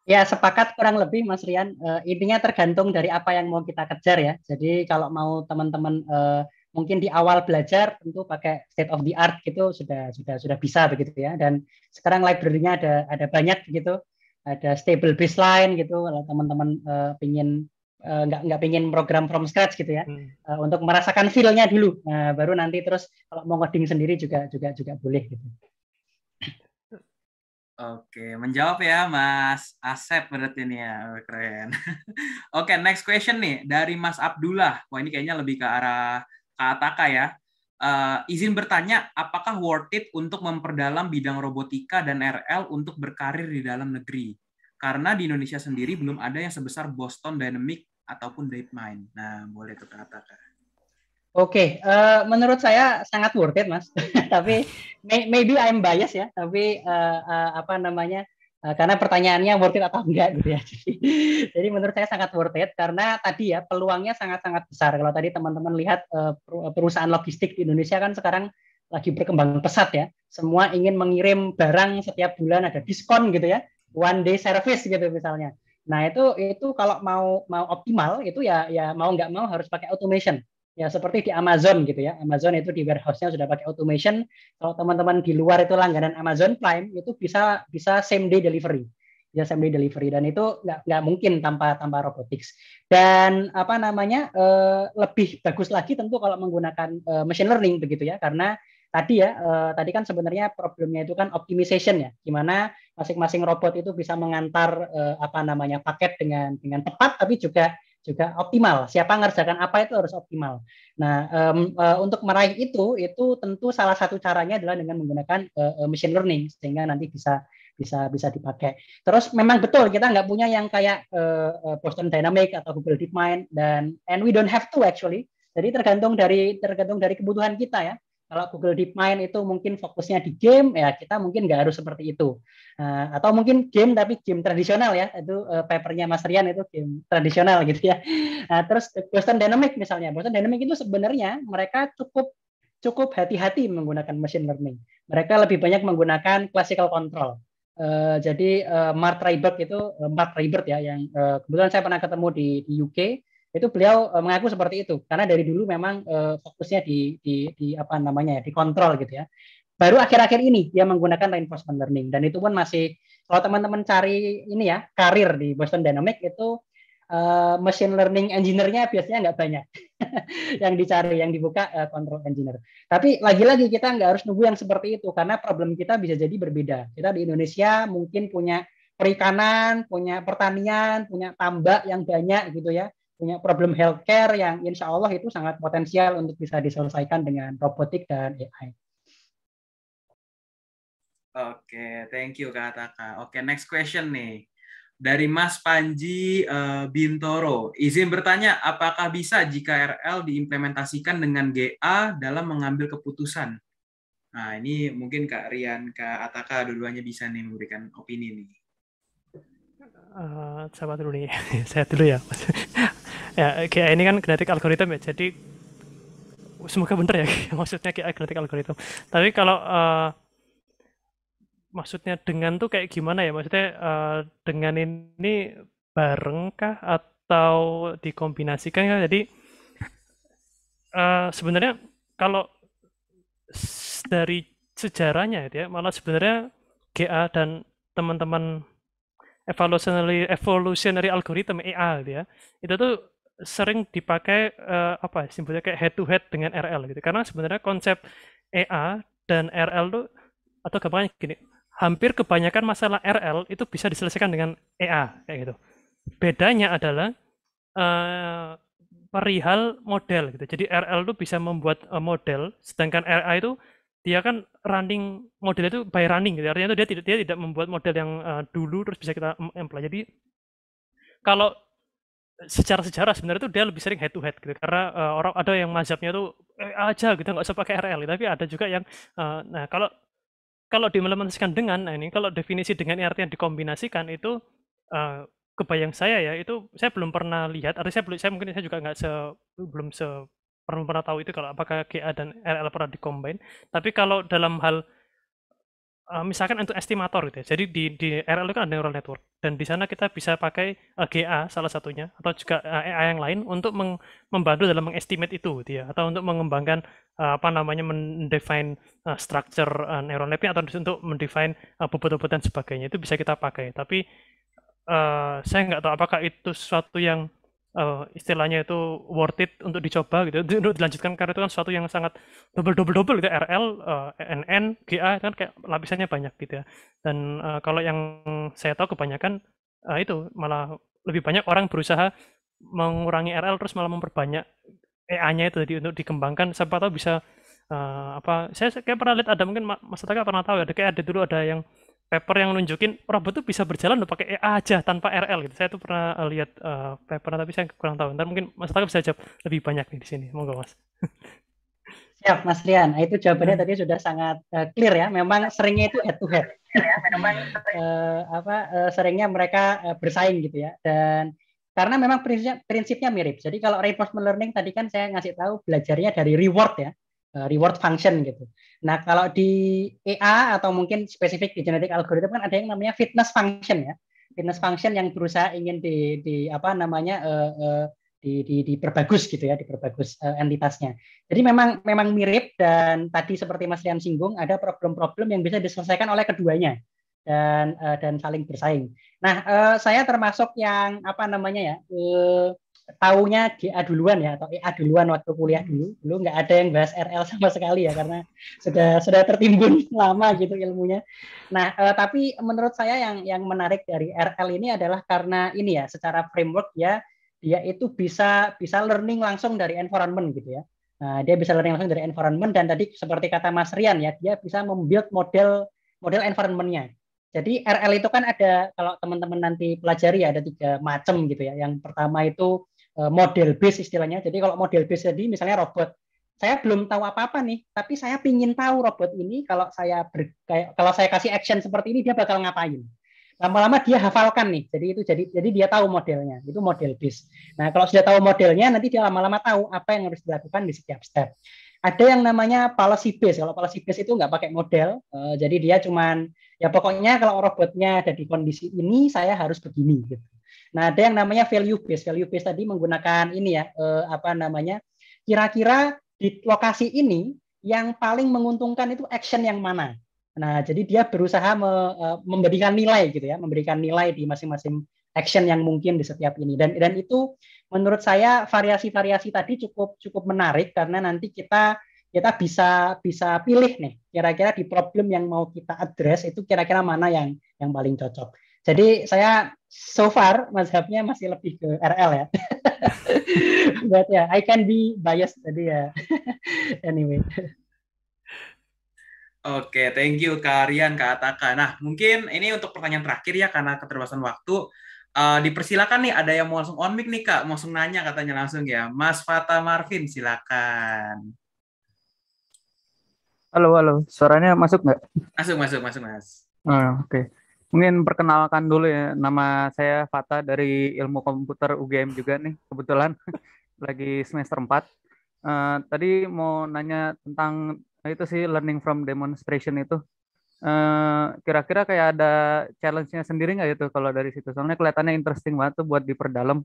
Ya, sepakat kurang lebih Mas Rian. Uh, intinya tergantung dari apa yang mau kita kejar ya. Jadi kalau mau teman-teman uh, mungkin di awal belajar tentu pakai state of the art gitu sudah sudah sudah bisa begitu ya dan sekarang library-nya ada ada banyak gitu ada stable baseline gitu kalau teman-teman uh, pingin eh, nggak uh, nggak pingin program from scratch gitu ya hmm. uh, untuk merasakan feel-nya dulu nah, baru nanti terus kalau mau coding sendiri juga juga juga boleh gitu Oke, menjawab ya Mas Asep berarti ini ya, oh, keren. [laughs] Oke, next question nih dari Mas Abdullah. Wah ini kayaknya lebih ke arah Kak Ataka ya. Uh, izin bertanya, apakah worth it untuk memperdalam bidang robotika dan RL untuk berkarir di dalam negeri? Karena di Indonesia sendiri belum ada yang sebesar Boston Dynamic ataupun DeepMind. Nah, boleh tuh Kak Ataka. Oke, okay. uh, eh, menurut saya sangat worth it, Mas. [laughs] tapi may, maybe I'm biased ya, tapi uh, uh, apa namanya? Eh, karena pertanyaannya worth it atau enggak gitu ya. [laughs] Jadi, menurut saya sangat worth it karena tadi ya peluangnya sangat-sangat besar. Kalau tadi teman-teman lihat eh, perusahaan logistik di Indonesia kan sekarang lagi berkembang pesat ya. Semua ingin mengirim barang setiap bulan ada diskon gitu ya. One day service gitu misalnya. Nah, itu itu kalau mau mau optimal itu ya ya mau nggak mau harus pakai automation ya seperti di Amazon gitu ya. Amazon itu di warehouse-nya sudah pakai automation. Kalau teman-teman di luar itu langganan Amazon Prime itu bisa bisa same day delivery. Ya same day delivery dan itu nggak nggak mungkin tanpa tanpa robotics. Dan apa namanya eh, lebih bagus lagi tentu kalau menggunakan eh, machine learning begitu ya karena tadi ya eh, tadi kan sebenarnya problemnya itu kan optimization ya gimana masing-masing robot itu bisa mengantar eh, apa namanya paket dengan dengan tepat tapi juga juga optimal. Siapa ngerjakan apa itu harus optimal. Nah, um, uh, untuk meraih itu, itu tentu salah satu caranya adalah dengan menggunakan uh, machine learning sehingga nanti bisa bisa bisa dipakai. Terus memang betul kita nggak punya yang kayak uh, Boston Dynamic atau Google DeepMind dan and we don't have to actually. Jadi tergantung dari tergantung dari kebutuhan kita ya. Kalau Google DeepMind itu mungkin fokusnya di game, ya kita mungkin nggak harus seperti itu. Uh, atau mungkin game tapi game tradisional ya, itu uh, papernya Mas Rian itu game tradisional gitu ya. uh, terus Boston Dynamics misalnya, Boston Dynamics itu sebenarnya mereka cukup cukup hati-hati menggunakan machine learning. Mereka lebih banyak menggunakan classical control. Uh, jadi uh, Mark Rybert itu uh, Mark Rybert ya yang uh, kebetulan saya pernah ketemu di, di UK itu beliau uh, mengaku seperti itu karena dari dulu memang uh, fokusnya di, di, di apa namanya ya dikontrol gitu ya baru akhir-akhir ini dia menggunakan reinforcement learning dan itu pun masih kalau teman-teman cari ini ya karir di Boston Dynamics itu uh, machine learning engineer-nya biasanya nggak banyak [laughs] yang dicari yang dibuka uh, control engineer tapi lagi-lagi kita nggak harus nunggu yang seperti itu karena problem kita bisa jadi berbeda kita di Indonesia mungkin punya perikanan punya pertanian punya tambak yang banyak gitu ya punya problem healthcare yang insya Allah itu sangat potensial untuk bisa diselesaikan dengan robotik dan AI. Oke, thank you Kak Taka. Oke, next question nih. Dari Mas Panji eh, Bintoro, izin bertanya, apakah bisa jika RL diimplementasikan dengan GA dalam mengambil keputusan? Nah, ini mungkin Kak Rian, Kak Ataka, dua-duanya bisa nih memberikan opini nih. Uh, eh, sahabat dulu nih, [laughs] saya dulu ya ya kayak ini kan genetik algoritma ya jadi semoga bener ya [laughs] maksudnya kayak genetik algoritma tapi kalau uh, maksudnya dengan tuh kayak gimana ya maksudnya uh, dengan ini barengkah atau dikombinasikan ya jadi uh, sebenarnya kalau dari sejarahnya ya malah sebenarnya GA dan teman-teman evolutionary evolutionary algorithm EA ya itu tuh sering dipakai uh, apa ya, simbolnya kayak head to head dengan RL gitu. Karena sebenarnya konsep EA dan RL tuh atau gampangnya gini, hampir kebanyakan masalah RL itu bisa diselesaikan dengan EA kayak gitu. Bedanya adalah uh, perihal model gitu. Jadi RL tuh bisa membuat uh, model, sedangkan RA itu dia kan running model itu by running gitu. Artinya itu dia tidak dia tidak membuat model yang uh, dulu terus bisa kita employ. Jadi kalau secara sejarah sebenarnya itu dia lebih sering head to head gitu karena uh, orang ada yang mazhabnya tuh eh, aja gitu nggak usah pakai RL tapi ada juga yang uh, nah kalau kalau diimplementasikan dengan nah ini kalau definisi dengan arti yang dikombinasikan itu uh, kebayang saya ya itu saya belum pernah lihat artinya saya belum saya mungkin saya juga nggak se belum se pernah pernah tahu itu kalau apakah GA dan RL pernah dikombin tapi kalau dalam hal uh, misalkan untuk estimator gitu ya. Jadi di di RL itu kan ada neural network dan di sana kita bisa pakai uh, eh, GA salah satunya atau juga uh, eh, AI yang lain untuk meng, membantu dalam mengestimate itu gitu ya atau untuk mengembangkan uh, apa namanya mendefine uh, structure uh, neural network atau untuk mendefine uh, bobot-bobot dan sebagainya itu bisa kita pakai. Tapi uh, saya nggak tahu apakah itu sesuatu yang uh, istilahnya itu worth it untuk dicoba gitu untuk dilanjutkan karena itu kan sesuatu yang sangat double double double gitu RL uh, eh, NN GA kan kayak lapisannya banyak gitu ya dan uh, kalau yang saya tahu kebanyakan uh, itu malah lebih banyak orang berusaha mengurangi RL terus malah memperbanyak EA-nya itu tadi untuk dikembangkan siapa tahu bisa uh, apa saya kayak pernah lihat ada mungkin Mas Taka pernah tahu ya, ada kayak ada dulu ada yang paper yang nunjukin robot tuh bisa berjalan udah pakai EA aja tanpa RL gitu. Saya tuh pernah eh, lihat uh, paper tapi saya kurang tahu. Ntar mungkin Mas Taka bisa jawab lebih banyak nih di sini. Monggo Mas. Siap Mas Rian. Nah, itu jawabannya hmm. tadi sudah sangat uh, clear ya. Memang seringnya itu head to head. Ya, memang uh, [laughs] apa uh, seringnya mereka uh, bersaing gitu ya. Dan karena memang prinsipnya prinsipnya mirip. Jadi kalau reinforcement learning tadi kan saya ngasih tahu belajarnya dari reward ya. Eh, reward function gitu. Nah, kalau di EA atau mungkin spesifik di genetik algoritma kan ada yang namanya fitness function ya. Fitness function yang berusaha ingin di, di apa namanya uh, uh, di, di, diperbagus gitu ya, diperbagus uh, entitasnya. Jadi memang memang mirip dan tadi seperti Mas Rian singgung ada problem-problem yang bisa diselesaikan oleh keduanya dan uh, dan saling bersaing. Nah, uh, saya termasuk yang apa namanya ya? Uh, taunya GA duluan ya atau EA duluan waktu kuliah dulu dulu nggak ada yang bahas RL sama sekali ya karena sudah sudah tertimbun [laughs] lama gitu ilmunya. Nah eh, tapi menurut saya yang yang menarik dari RL ini adalah karena ini ya secara framework ya dia itu bisa bisa learning langsung dari environment gitu ya. Nah, dia bisa learning langsung dari environment dan tadi seperti kata Mas Rian ya dia bisa membuild model model environmentnya. Jadi RL itu kan ada kalau teman-teman nanti pelajari ya ada tiga macam gitu ya. Yang pertama itu Eh, model base istilahnya. Jadi kalau model base jadi misalnya robot, saya belum tahu apa-apa nih, tapi saya pingin tahu robot ini kalau saya ber, kalau saya kasih action seperti ini dia bakal ngapain. Lama-lama dia hafalkan nih, jadi itu jadi jadi dia tahu modelnya, itu model base. Nah kalau sudah tahu modelnya, nanti dia lama-lama tahu apa yang harus dilakukan di setiap step. Ada yang namanya policy base. Kalau policy base itu nggak pakai model, eh, jadi dia cuman ya pokoknya kalau robotnya ada di kondisi ini, saya harus begini. Gitu. Nah, ada yang namanya value base. Value base tadi menggunakan ini ya, eh, apa namanya? Kira-kira di lokasi ini yang paling menguntungkan itu action yang mana? Nah, jadi dia berusaha me, eh, memberikan nilai gitu ya, memberikan nilai di masing-masing action yang mungkin di setiap ini. Dan dan itu menurut saya variasi-variasi tadi cukup cukup menarik karena nanti kita kita bisa bisa pilih nih kira-kira di problem yang mau kita address itu kira-kira mana yang yang paling cocok. Jadi saya so far mazhabnya masih lebih ke RL ya. [laughs] But ya, yeah, I can be biased tadi ya. [laughs] anyway. Oke, okay, thank you Kak Rian, Kak Ataka. Nah, mungkin ini untuk pertanyaan terakhir ya karena keterbatasan waktu. Uh, dipersilakan nih ada yang mau langsung on mic nih Kak, mau langsung nanya katanya langsung ya. Mas Fata Marvin, silakan. Halo, halo. Suaranya masuk nggak? Masuk, masuk, masuk, Mas. Uh, Oke. Okay. Mungkin perkenalkan dulu ya, nama saya Fata dari Ilmu Komputer UGM juga nih, kebetulan [laughs] lagi semester 4. Uh, eh, tadi mau nanya tentang nah itu sih learning from demonstration itu. Eh, kira-kira uh, kayak ada challenge-nya sendiri nggak itu kalau dari situ? Soalnya kelihatannya interesting banget tuh buat diperdalam.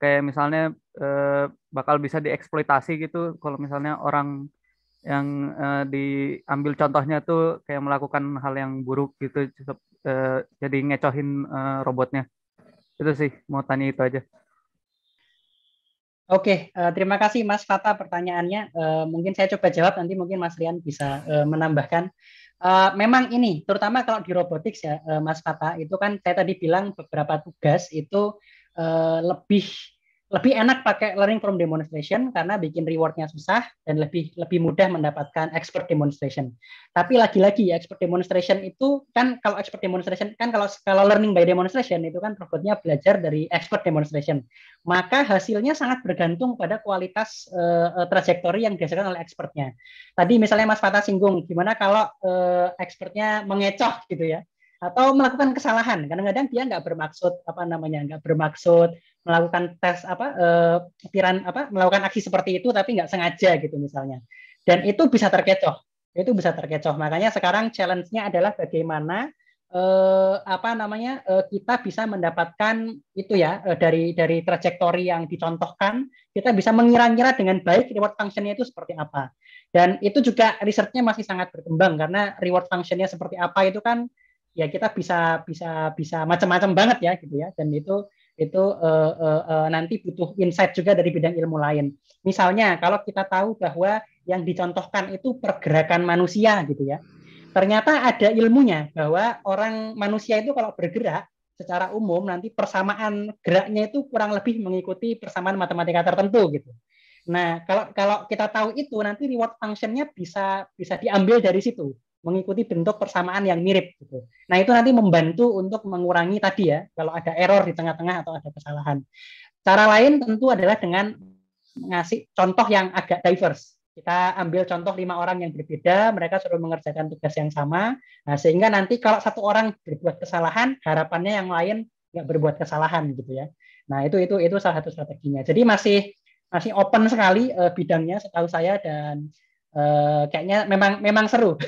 Kayak misalnya uh, bakal bisa dieksploitasi gitu kalau misalnya orang yang uh, diambil contohnya tuh kayak melakukan hal yang buruk gitu Eh, jadi ngecohin uh, robotnya itu sih mau tanya itu aja Oke, uh, terima kasih Mas Fata pertanyaannya. Uh, mungkin saya coba jawab nanti mungkin Mas Rian bisa uh, menambahkan. Uh, memang ini, terutama kalau di robotik ya, uh, Mas Fata itu kan saya tadi bilang beberapa tugas itu uh, lebih lebih enak pakai learning from demonstration karena bikin rewardnya susah dan lebih lebih mudah mendapatkan expert demonstration. Tapi lagi-lagi expert demonstration itu kan kalau expert demonstration kan kalau kalau learning by demonstration itu kan robotnya belajar dari expert demonstration. Maka hasilnya sangat bergantung pada kualitas uh, trajektori yang dihasilkan oleh expertnya. Tadi misalnya Mas fata singgung gimana kalau uh, expertnya mengecoh gitu ya atau melakukan kesalahan kadang-kadang dia nggak bermaksud apa namanya nggak bermaksud melakukan tes apa eh, tiran apa melakukan aksi seperti itu tapi nggak sengaja gitu misalnya dan itu bisa terkecoh itu bisa terkecoh makanya sekarang challenge-nya adalah bagaimana eh, apa namanya eh, kita bisa mendapatkan itu ya eh, dari dari trajektori yang dicontohkan kita bisa mengira-ngira dengan baik reward function-nya itu seperti apa dan itu juga risetnya masih sangat berkembang karena reward function-nya seperti apa itu kan ya kita bisa bisa bisa macam-macam banget ya gitu ya dan itu itu uh, uh, uh, nanti butuh insight juga dari bidang ilmu lain. Misalnya kalau kita tahu bahwa yang dicontohkan itu pergerakan manusia gitu ya. Ternyata ada ilmunya bahwa orang manusia itu kalau bergerak secara umum nanti persamaan geraknya itu kurang lebih mengikuti persamaan matematika tertentu gitu. Nah, kalau kalau kita tahu itu nanti reward functionnya bisa bisa diambil dari situ mengikuti bentuk persamaan yang mirip gitu. Nah, itu nanti membantu untuk mengurangi tadi ya kalau ada error di tengah-tengah atau ada kesalahan. Cara lain tentu adalah dengan ngasih contoh yang agak diverse. Kita ambil contoh lima orang yang berbeda, mereka suruh mengerjakan tugas yang sama, nah, sehingga nanti kalau satu orang berbuat kesalahan, harapannya yang lain nggak berbuat kesalahan gitu ya. Nah itu itu itu salah satu strateginya. Jadi masih masih open sekali eh, bidangnya setahu saya dan uh, kayaknya memang memang seru, [laughs]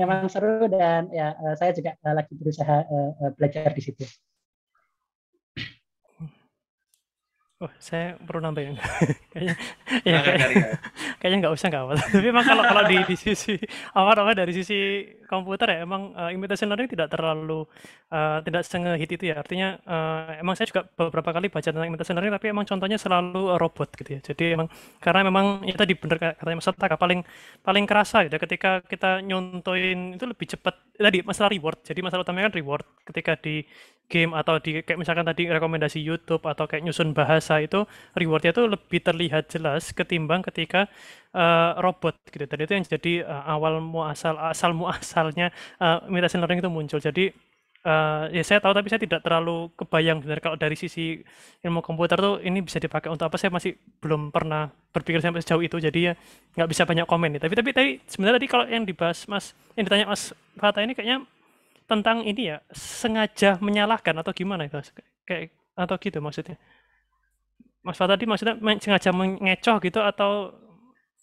memang seru dan ya uh, saya juga uh, lagi berusaha uh, uh, belajar di situ. Oh, saya perlu nambahin. Ya? [laughs] kayaknya ya, kayak, [laughs] kayaknya nggak usah nggak apa. [laughs] Tapi emang kalau kalau di, di sisi apa apa dari sisi komputer ya emang uh, eh, imitation learning tidak terlalu uh, tidak sengehit itu ya. Artinya uh, emang saya juga beberapa kali baca tentang imitation learning tapi emang contohnya selalu robot gitu ya. Jadi emang karena memang ya tadi benar katanya Mas Taka paling paling kerasa gitu ya, ketika kita nyontoin itu lebih cepat tadi masalah reward. Jadi masalah utamanya kan reward ketika di game atau di kayak misalkan tadi rekomendasi YouTube atau kayak nyusun bahasa itu rewardnya itu lebih terlihat jelas ketimbang ketika uh, robot gitu. Tadi itu yang jadi uh, awal muasal asal muasalnya uh, eh, imitation learning itu muncul. Jadi uh, ya saya tahu tapi saya tidak terlalu kebayang benar kalau dari sisi ilmu komputer tuh ini bisa dipakai untuk apa saya masih belum pernah berpikir sampai sejauh itu jadi ya nggak bisa banyak komen nih. Tapi tapi tadi sebenarnya tadi kalau yang dibahas Mas yang ditanya Mas Fata ini kayaknya tentang ini ya sengaja menyalahkan atau gimana itu kayak atau gitu maksudnya Mas Fah tadi maksudnya sengaja mengecoh gitu atau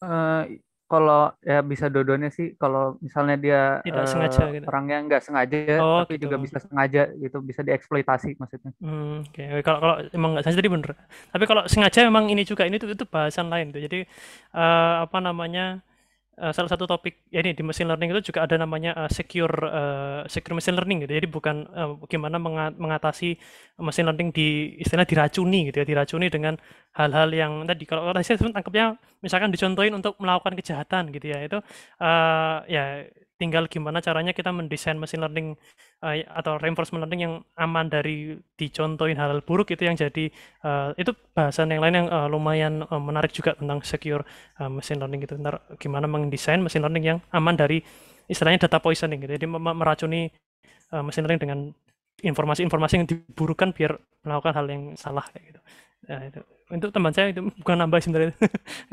uh, kalau ya bisa dodonya sih kalau misalnya dia tidak uh, sengaja gitu. orang yang nggak sengaja oh, tapi gitu. juga bisa sengaja gitu bisa dieksploitasi maksudnya. Hmm, Oke okay. kalau kalau emang nggak sengaja tadi bener. Tapi kalau sengaja memang ini juga ini tuh itu bahasan lain tuh. Jadi uh, apa namanya Eh, salah satu topik ya ini di machine learning itu juga ada namanya uh, secure uh, secure machine learning gitu. Ya. Jadi bukan uh, gimana mengatasi machine learning di istilah diracuni gitu ya, diracuni dengan hal-hal yang tadi kalau orang saya tangkapnya misalkan dicontohin untuk melakukan kejahatan gitu ya. Itu uh, ya tinggal gimana caranya kita mendesain machine learning Eh, atau reinforcement learning yang aman dari dicontohin hal-hal buruk itu yang jadi uh, itu bahasan yang lain yang uh, lumayan uh, menarik juga tentang secure uh, machine learning itu Ntar gimana mendesain machine learning yang aman dari istilahnya data poisoning gitu. Jadi meracuni uh, machine learning dengan informasi-informasi yang diburukan biar melakukan hal yang salah kayak gitu. Nah, itu. Untuk teman saya itu bukan nambah sebenarnya.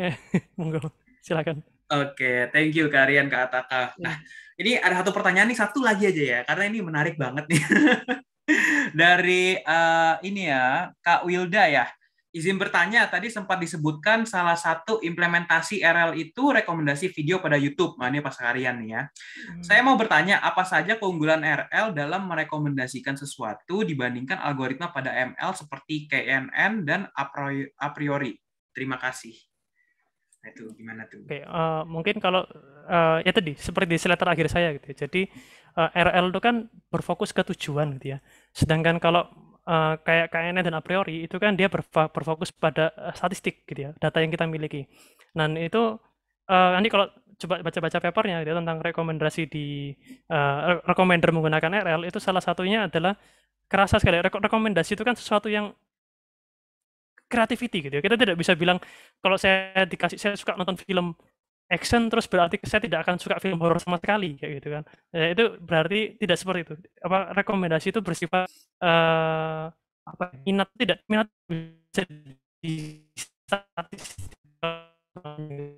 [laughs] Monggo silakan. Oke, okay, thank you karian Rian, Kak Ataka. Iya. Nah, ini ada satu pertanyaan nih, satu lagi aja ya, karena ini menarik banget nih. [laughs] Dari uh, ini ya, Kak Wilda ya. Izin bertanya, tadi sempat disebutkan salah satu implementasi RL itu rekomendasi video pada YouTube. Nah, ini pas harian nih ya. Hmm. Saya mau bertanya, apa saja keunggulan RL dalam merekomendasikan sesuatu dibandingkan algoritma pada ML seperti KNN dan a priori? Terima kasih. Nah, itu gimana tuh? Oke, okay, uh, eh, mungkin kalau uh, ya tadi seperti di slide terakhir saya gitu. Ya. Jadi uh, eh, RL itu kan berfokus ke tujuan gitu ya. Sedangkan kalau uh, kayak KNN dan a priori itu kan dia berfokus pada statistik gitu ya, data yang kita miliki. Dan nah, itu uh, nanti kalau coba baca-baca papernya gitu, ya tentang rekomendasi di uh, recommender menggunakan RL itu salah satunya adalah kerasa sekali rekomendasi itu kan sesuatu yang creativity gitu ya. Kita tidak bisa bilang kalau saya dikasih saya suka nonton film action terus berarti saya tidak akan suka film horor sama sekali kayak gitu kan. Ya, itu berarti tidak seperti itu. Apa rekomendasi itu bersifat uh, apa minat tidak minat bisa di statistik uh,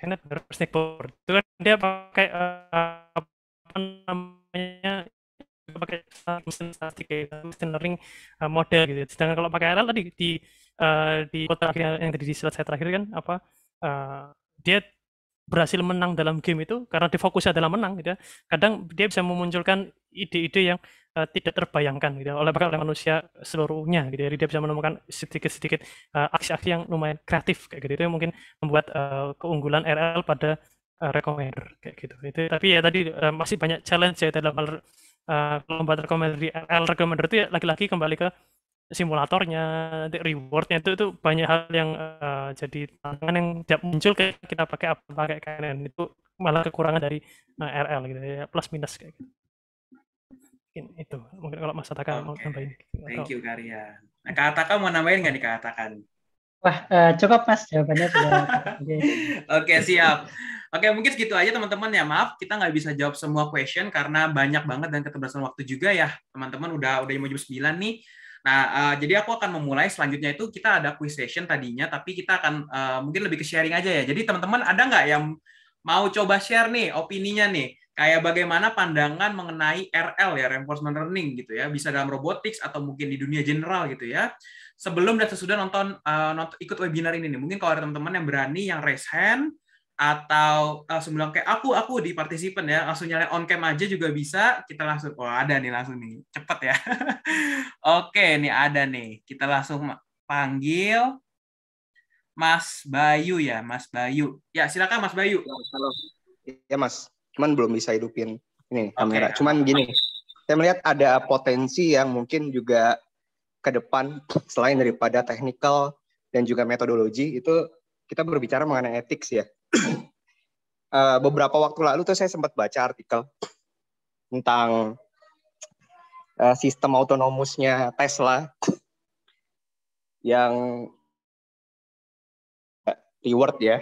karena snakeboard itu kan dia pakai uh, apa namanya pakai mesin statik kayak mesin gitu, learning uh, eh, model gitu. Sedangkan kalau pakai RL tadi di uh, di kota akhirnya yang tadi di slide saya terakhir kan apa uh, dia berhasil menang dalam game itu karena difokusnya dalam menang gitu. Ya. Kadang dia bisa memunculkan ide-ide yang uh, tidak terbayangkan gitu ya, oleh oleh manusia seluruhnya gitu. Ya. Jadi dia bisa menemukan sedikit-sedikit aksi-aksi -sedikit, uh, yang lumayan kreatif kayak gitu. Itu yang mungkin membuat uh, keunggulan RL pada uh, recommender kayak gitu. Itu tapi ya tadi uh, masih banyak challenge ya dalam hal uh, lomba recommender di RL recommender itu ya lagi-lagi kembali ke simulatornya, nanti rewardnya itu itu banyak hal yang uh, jadi tantangan yang tidak muncul kayak kita pakai apa pakai KNN itu malah kekurangan dari uh, RL gitu ya plus minus kayak gitu. Mungkin itu mungkin kalau Mas Ataka okay. mau tambahin. Thank you Karya. Nah, Kak Ataka mau nambahin nggak nih Kak Ataka? Wah, uh, cukup Mas jawabannya. [laughs] Oke, okay, siap. Oke, mungkin segitu aja teman-teman ya. Maaf, kita nggak bisa jawab semua question karena banyak banget dan keterbatasan waktu juga ya. Teman-teman udah udah mau jam 9 nih. Nah, uh, jadi aku akan memulai selanjutnya itu kita ada quiz session tadinya, tapi kita akan uh, mungkin lebih ke sharing aja ya. Jadi teman-teman ada nggak yang mau coba share nih opininya nih? Kayak bagaimana pandangan mengenai RL ya, reinforcement learning gitu ya, bisa dalam robotics atau mungkin di dunia general gitu ya. Sebelum dan sesudah nonton, uh, eh, nonton ikut webinar ini nih, mungkin kalau ada teman-teman yang berani yang raise hand, atau langsung bilang kayak aku aku di partisipan ya langsung nyalain on cam aja juga bisa kita langsung oh ada nih langsung nih cepet ya [laughs] oke nih ada nih kita langsung panggil Mas Bayu ya Mas Bayu ya silakan Mas Bayu halo ya Mas cuman belum bisa hidupin ini kamera cuman gini saya melihat ada potensi yang mungkin juga ke depan selain daripada teknikal dan juga metodologi itu kita berbicara mengenai etik ya uh, beberapa waktu lalu tuh saya sempat baca artikel tentang uh, sistem autonomusnya Tesla yang reward ya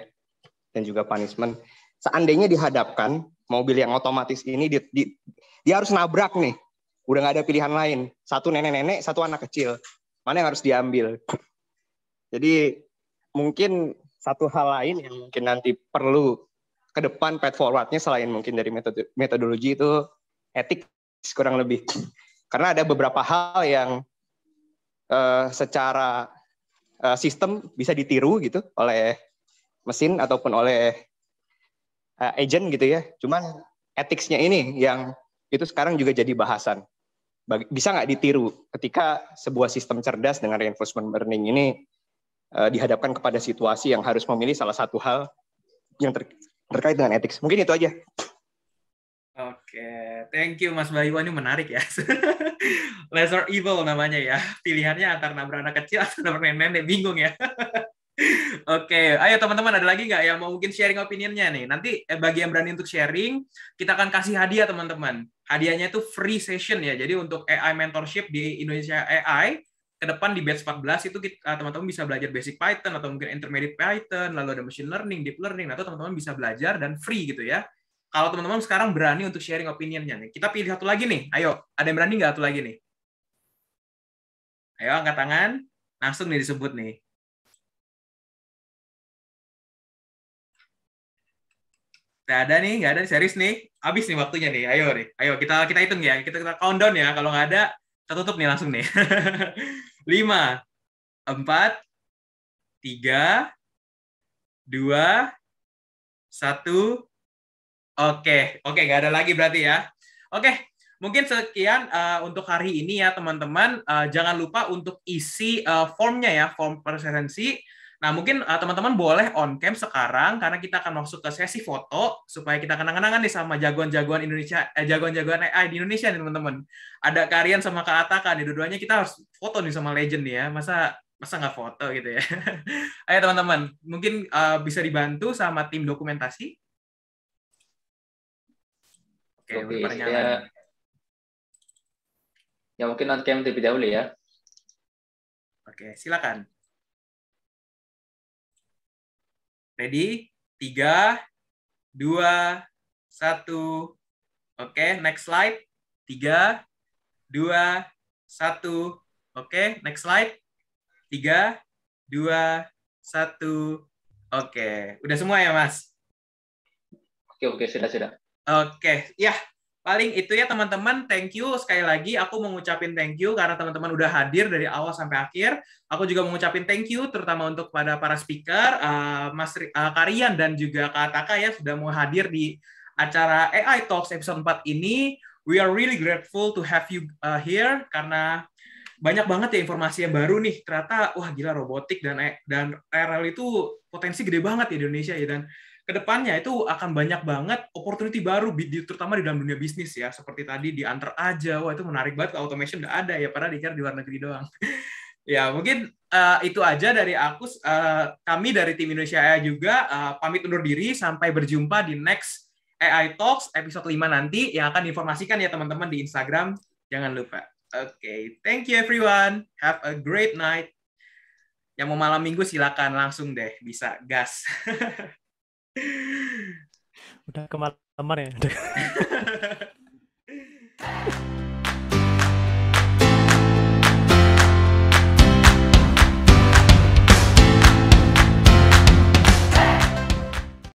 dan juga punishment. Seandainya dihadapkan mobil yang otomatis ini di, di, dia harus nabrak nih. Udah nggak ada pilihan lain. Satu nenek-nenek, satu anak kecil. Mana yang harus diambil? Jadi mungkin satu hal lain yang mungkin nanti perlu ke depan path forwardnya selain mungkin dari metodologi itu etik kurang lebih karena ada beberapa hal yang uh, secara uh, sistem bisa ditiru gitu oleh mesin ataupun oleh uh, agent gitu ya cuman etiknya ini yang itu sekarang juga jadi bahasan bisa nggak ditiru ketika sebuah sistem cerdas dengan reinforcement learning ini Eh, dihadapkan kepada situasi yang harus memilih salah satu hal yang ter terkait dengan etik. Mungkin itu aja. Oke, thank you Mas Bayu. Ini menarik ya. [laughs] Lesser evil namanya ya. Pilihannya antara nabrak anak kecil atau [laughs] nabrak nenek-nenek. Bingung ya. [laughs] Oke, okay. ayo teman-teman ada lagi nggak yang mau mungkin sharing opinionnya nih? Nanti eh, bagi yang berani untuk sharing, kita akan kasih hadiah teman-teman. Hadiahnya itu free session ya. Jadi untuk AI mentorship di Indonesia AI ke depan di batch 14 itu eh, teman-teman bisa belajar basic Python atau mungkin intermediate Python, lalu ada machine learning, deep learning, atau teman-teman bisa belajar dan free gitu ya. Kalau teman-teman sekarang berani untuk sharing opinionnya nih, kita pilih satu lagi nih. Ayo, ada yang berani nggak satu lagi nih? Ayo angkat tangan, langsung nih disebut nih. Tidak ada nih, nggak ada serius nih. Habis nih waktunya nih. Ayo nih, ayo kita kita hitung ya. Kita, kita countdown ya. Kalau nggak ada, kita tutup nih langsung nih. [laughs] Lima, empat, tiga, dua, satu. Oke, oke, nggak ada lagi berarti ya. Oke, mungkin sekian uh, untuk hari ini ya teman-teman. Uh, jangan lupa untuk isi uh, formnya ya, form presensi Nah, mungkin teman eh, teman-teman boleh on cam sekarang karena kita akan masuk ke sesi foto supaya kita kenang-kenangan nih sama jagoan-jagoan Indonesia, eh, jagoan-jagoan AI di Indonesia nih teman-teman. Ada Karian sama Kak Ataka nih, dua-duanya kita harus foto nih sama legend nih ya. Masa masa nggak foto gitu ya. [laughs] Ayo teman-teman, mungkin uh, bisa dibantu sama tim dokumentasi. Oke, Oke Ya mungkin on cam terlebih dahulu ya. Oke, silakan. Ready? Tiga, dua, satu. Oke, okay, next slide. Tiga, dua, satu. Oke, okay, next slide. Tiga, dua, satu. Oke, okay. udah semua ya, Mas? Oke, oke, sudah, sudah. Oke, ya paling itu ya teman-teman thank you sekali lagi aku mengucapin thank you karena teman-teman udah hadir dari awal sampai akhir aku juga mengucapin thank you terutama untuk pada para speaker uh, Mas uh, eh, Karian dan juga Kak Taka ya sudah mau hadir di acara AI Talks episode 4 ini we are really grateful to have you uh, here karena banyak banget ya informasi yang baru nih ternyata wah gila robotik dan dan RL itu potensi gede banget ya di Indonesia ya dan kedepannya itu akan banyak banget opportunity baru, terutama di dalam dunia bisnis ya. Seperti tadi diantar aja, wah itu menarik banget. Automation udah ada ya, padahal dikira di luar negeri doang. [laughs] ya mungkin uh, itu aja dari aku. Uh, kami dari tim Indonesia AI juga uh, pamit undur diri sampai berjumpa di next AI Talks episode 5 nanti yang akan diinformasikan ya teman-teman di Instagram. Jangan lupa. Oke, okay. thank you everyone. Have a great night. Yang mau malam minggu silakan langsung deh bisa gas. [laughs] Udah kemalaman ya. [laughs]